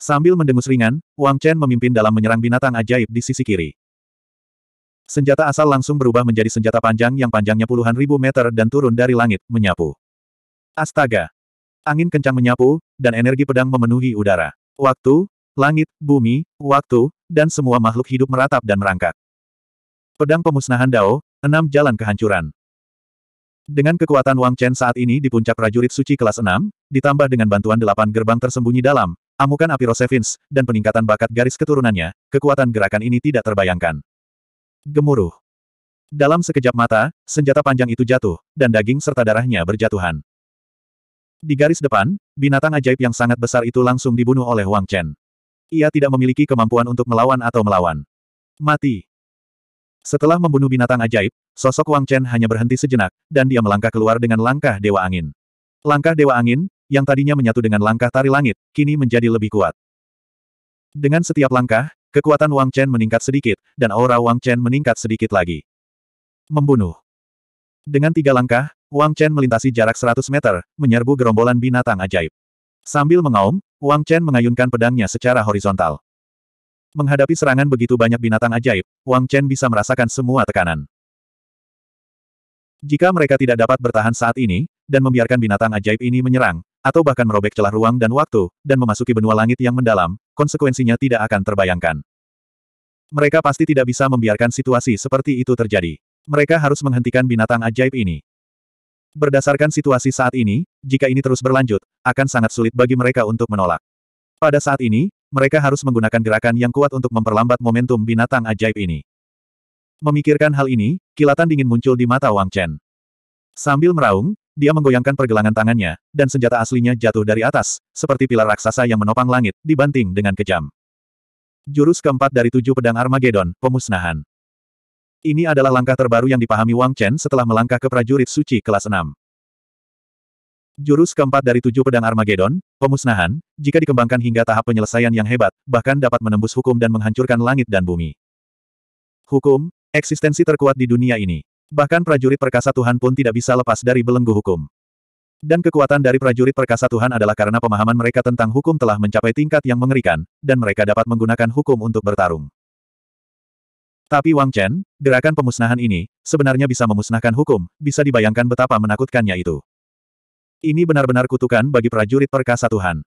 Sambil mendengus ringan, Wang Chen memimpin dalam menyerang binatang ajaib di sisi kiri. Senjata asal langsung berubah menjadi senjata panjang yang panjangnya puluhan ribu meter dan turun dari langit, menyapu. Astaga! Angin kencang menyapu, dan energi pedang memenuhi udara. Waktu, langit, bumi, waktu, dan semua makhluk hidup meratap dan merangkak. Pedang pemusnahan Dao, enam jalan kehancuran. Dengan kekuatan Wang Chen saat ini di puncak prajurit suci kelas 6, ditambah dengan bantuan delapan gerbang tersembunyi dalam, amukan api Rosevins, dan peningkatan bakat garis keturunannya, kekuatan gerakan ini tidak terbayangkan. Gemuruh. Dalam sekejap mata, senjata panjang itu jatuh, dan daging serta darahnya berjatuhan. Di garis depan, binatang ajaib yang sangat besar itu langsung dibunuh oleh Wang Chen. Ia tidak memiliki kemampuan untuk melawan atau melawan. Mati. Setelah membunuh binatang ajaib, sosok Wang Chen hanya berhenti sejenak, dan dia melangkah keluar dengan langkah Dewa Angin. Langkah Dewa Angin, yang tadinya menyatu dengan langkah tari langit, kini menjadi lebih kuat. Dengan setiap langkah, Kekuatan Wang Chen meningkat sedikit, dan aura Wang Chen meningkat sedikit lagi. Membunuh. Dengan tiga langkah, Wang Chen melintasi jarak 100 meter, menyerbu gerombolan binatang ajaib. Sambil mengaum, Wang Chen mengayunkan pedangnya secara horizontal. Menghadapi serangan begitu banyak binatang ajaib, Wang Chen bisa merasakan semua tekanan. Jika mereka tidak dapat bertahan saat ini, dan membiarkan binatang ajaib ini menyerang, atau bahkan merobek celah ruang dan waktu, dan memasuki benua langit yang mendalam, konsekuensinya tidak akan terbayangkan. Mereka pasti tidak bisa membiarkan situasi seperti itu terjadi. Mereka harus menghentikan binatang ajaib ini. Berdasarkan situasi saat ini, jika ini terus berlanjut, akan sangat sulit bagi mereka untuk menolak. Pada saat ini, mereka harus menggunakan gerakan yang kuat untuk memperlambat momentum binatang ajaib ini. Memikirkan hal ini, kilatan dingin muncul di mata Wang Chen. Sambil meraung, dia menggoyangkan pergelangan tangannya, dan senjata aslinya jatuh dari atas, seperti pilar raksasa yang menopang langit, dibanting dengan kejam. Jurus keempat dari tujuh pedang Armageddon, pemusnahan. Ini adalah langkah terbaru yang dipahami Wang Chen setelah melangkah ke prajurit suci kelas 6. Jurus keempat dari tujuh pedang Armageddon, pemusnahan, jika dikembangkan hingga tahap penyelesaian yang hebat, bahkan dapat menembus hukum dan menghancurkan langit dan bumi. Hukum, eksistensi terkuat di dunia ini. Bahkan prajurit perkasa Tuhan pun tidak bisa lepas dari belenggu hukum. Dan kekuatan dari prajurit perkasa Tuhan adalah karena pemahaman mereka tentang hukum telah mencapai tingkat yang mengerikan, dan mereka dapat menggunakan hukum untuk bertarung. Tapi Wang Chen, gerakan pemusnahan ini, sebenarnya bisa memusnahkan hukum, bisa dibayangkan betapa menakutkannya itu. Ini benar-benar kutukan bagi prajurit perkasa Tuhan.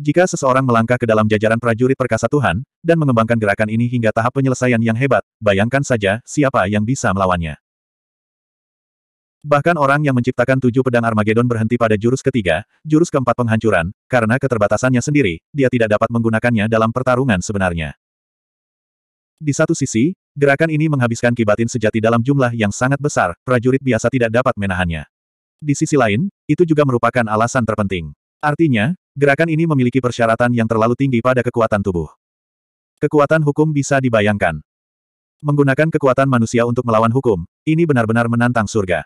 Jika seseorang melangkah ke dalam jajaran prajurit perkasa Tuhan, dan mengembangkan gerakan ini hingga tahap penyelesaian yang hebat, bayangkan saja siapa yang bisa melawannya. Bahkan orang yang menciptakan tujuh pedang Armageddon berhenti pada jurus ketiga, jurus keempat penghancuran, karena keterbatasannya sendiri, dia tidak dapat menggunakannya dalam pertarungan sebenarnya. Di satu sisi, gerakan ini menghabiskan kibatin sejati dalam jumlah yang sangat besar, prajurit biasa tidak dapat menahannya. Di sisi lain, itu juga merupakan alasan terpenting. Artinya, Gerakan ini memiliki persyaratan yang terlalu tinggi pada kekuatan tubuh. Kekuatan hukum bisa dibayangkan. Menggunakan kekuatan manusia untuk melawan hukum, ini benar-benar menantang surga.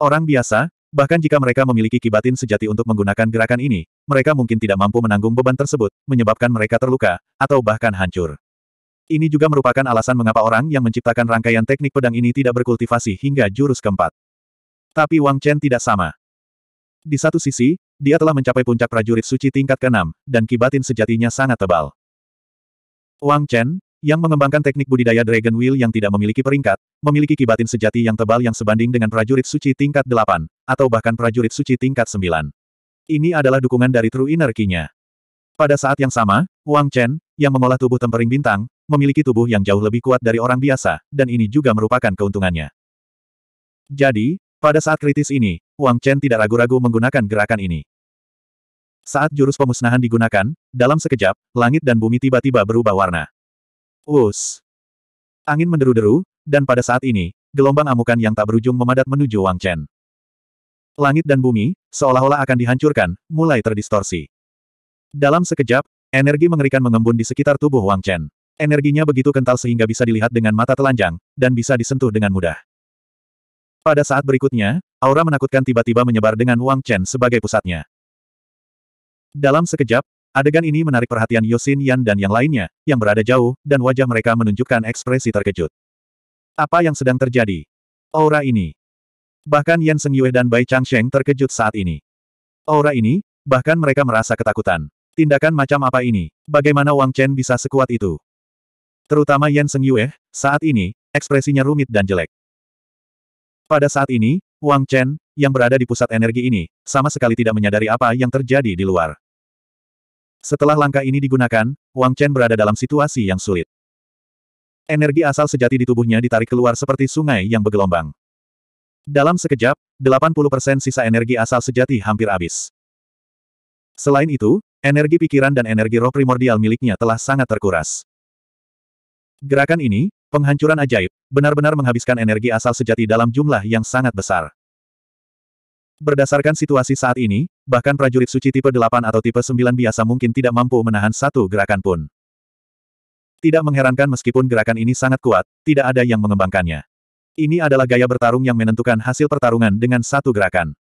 Orang biasa, bahkan jika mereka memiliki kibatin sejati untuk menggunakan gerakan ini, mereka mungkin tidak mampu menanggung beban tersebut, menyebabkan mereka terluka, atau bahkan hancur. Ini juga merupakan alasan mengapa orang yang menciptakan rangkaian teknik pedang ini tidak berkultivasi hingga jurus keempat. Tapi Wang Chen tidak sama. Di satu sisi, dia telah mencapai puncak prajurit suci tingkat ke-6, dan kibatin sejatinya sangat tebal. Wang Chen, yang mengembangkan teknik budidaya Dragon Wheel yang tidak memiliki peringkat, memiliki kibatin sejati yang tebal yang sebanding dengan prajurit suci tingkat 8, atau bahkan prajurit suci tingkat 9. Ini adalah dukungan dari True Inner Key-nya. Pada saat yang sama, Wang Chen, yang mengolah tubuh tempering bintang, memiliki tubuh yang jauh lebih kuat dari orang biasa, dan ini juga merupakan keuntungannya. Jadi, pada saat kritis ini, Wang Chen tidak ragu-ragu menggunakan gerakan ini. Saat jurus pemusnahan digunakan, dalam sekejap, langit dan bumi tiba-tiba berubah warna. Us. Angin menderu-deru, dan pada saat ini, gelombang amukan yang tak berujung memadat menuju Wang Chen. Langit dan bumi, seolah-olah akan dihancurkan, mulai terdistorsi. Dalam sekejap, energi mengerikan mengembun di sekitar tubuh Wang Chen. Energinya begitu kental sehingga bisa dilihat dengan mata telanjang, dan bisa disentuh dengan mudah. Pada saat berikutnya, aura menakutkan tiba-tiba menyebar dengan Wang Chen sebagai pusatnya. Dalam sekejap, adegan ini menarik perhatian Yosin Yan dan yang lainnya, yang berada jauh, dan wajah mereka menunjukkan ekspresi terkejut. Apa yang sedang terjadi? Aura ini. Bahkan Yan Seng Yue dan Bai Changsheng terkejut saat ini. Aura ini, bahkan mereka merasa ketakutan. Tindakan macam apa ini? Bagaimana Wang Chen bisa sekuat itu? Terutama Yan Seng Yue, saat ini, ekspresinya rumit dan jelek. Pada saat ini, Wang Chen, yang berada di pusat energi ini, sama sekali tidak menyadari apa yang terjadi di luar. Setelah langkah ini digunakan, Wang Chen berada dalam situasi yang sulit. Energi asal sejati di tubuhnya ditarik keluar seperti sungai yang bergelombang. Dalam sekejap, 80% sisa energi asal sejati hampir habis. Selain itu, energi pikiran dan energi roh primordial miliknya telah sangat terkuras. Gerakan ini, penghancuran ajaib, benar-benar menghabiskan energi asal sejati dalam jumlah yang sangat besar. Berdasarkan situasi saat ini, bahkan prajurit suci tipe 8 atau tipe 9 biasa mungkin tidak mampu menahan satu gerakan pun. Tidak mengherankan meskipun gerakan ini sangat kuat, tidak ada yang mengembangkannya. Ini adalah gaya bertarung yang menentukan hasil pertarungan dengan satu gerakan.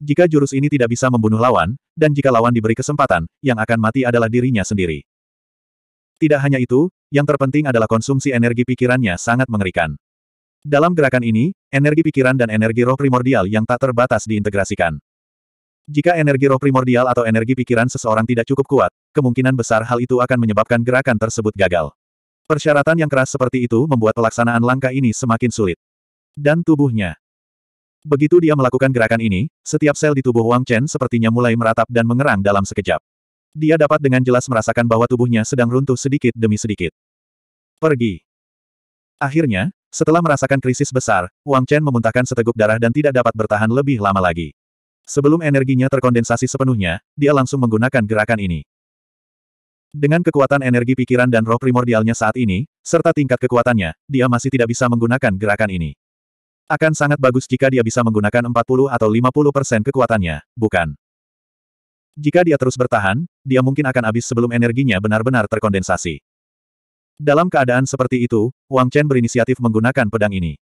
Jika jurus ini tidak bisa membunuh lawan, dan jika lawan diberi kesempatan, yang akan mati adalah dirinya sendiri. Tidak hanya itu, yang terpenting adalah konsumsi energi pikirannya sangat mengerikan. Dalam gerakan ini, energi pikiran dan energi roh primordial yang tak terbatas diintegrasikan. Jika energi roh primordial atau energi pikiran seseorang tidak cukup kuat, kemungkinan besar hal itu akan menyebabkan gerakan tersebut gagal. Persyaratan yang keras seperti itu membuat pelaksanaan langkah ini semakin sulit. Dan tubuhnya. Begitu dia melakukan gerakan ini, setiap sel di tubuh Wang Chen sepertinya mulai meratap dan mengerang dalam sekejap. Dia dapat dengan jelas merasakan bahwa tubuhnya sedang runtuh sedikit demi sedikit. Pergi. Akhirnya, setelah merasakan krisis besar, Wang Chen memuntahkan seteguk darah dan tidak dapat bertahan lebih lama lagi. Sebelum energinya terkondensasi sepenuhnya, dia langsung menggunakan gerakan ini. Dengan kekuatan energi pikiran dan roh primordialnya saat ini, serta tingkat kekuatannya, dia masih tidak bisa menggunakan gerakan ini. Akan sangat bagus jika dia bisa menggunakan 40 atau 50 persen kekuatannya, bukan? Jika dia terus bertahan, dia mungkin akan habis sebelum energinya benar-benar terkondensasi. Dalam keadaan seperti itu, Wang Chen berinisiatif menggunakan pedang ini.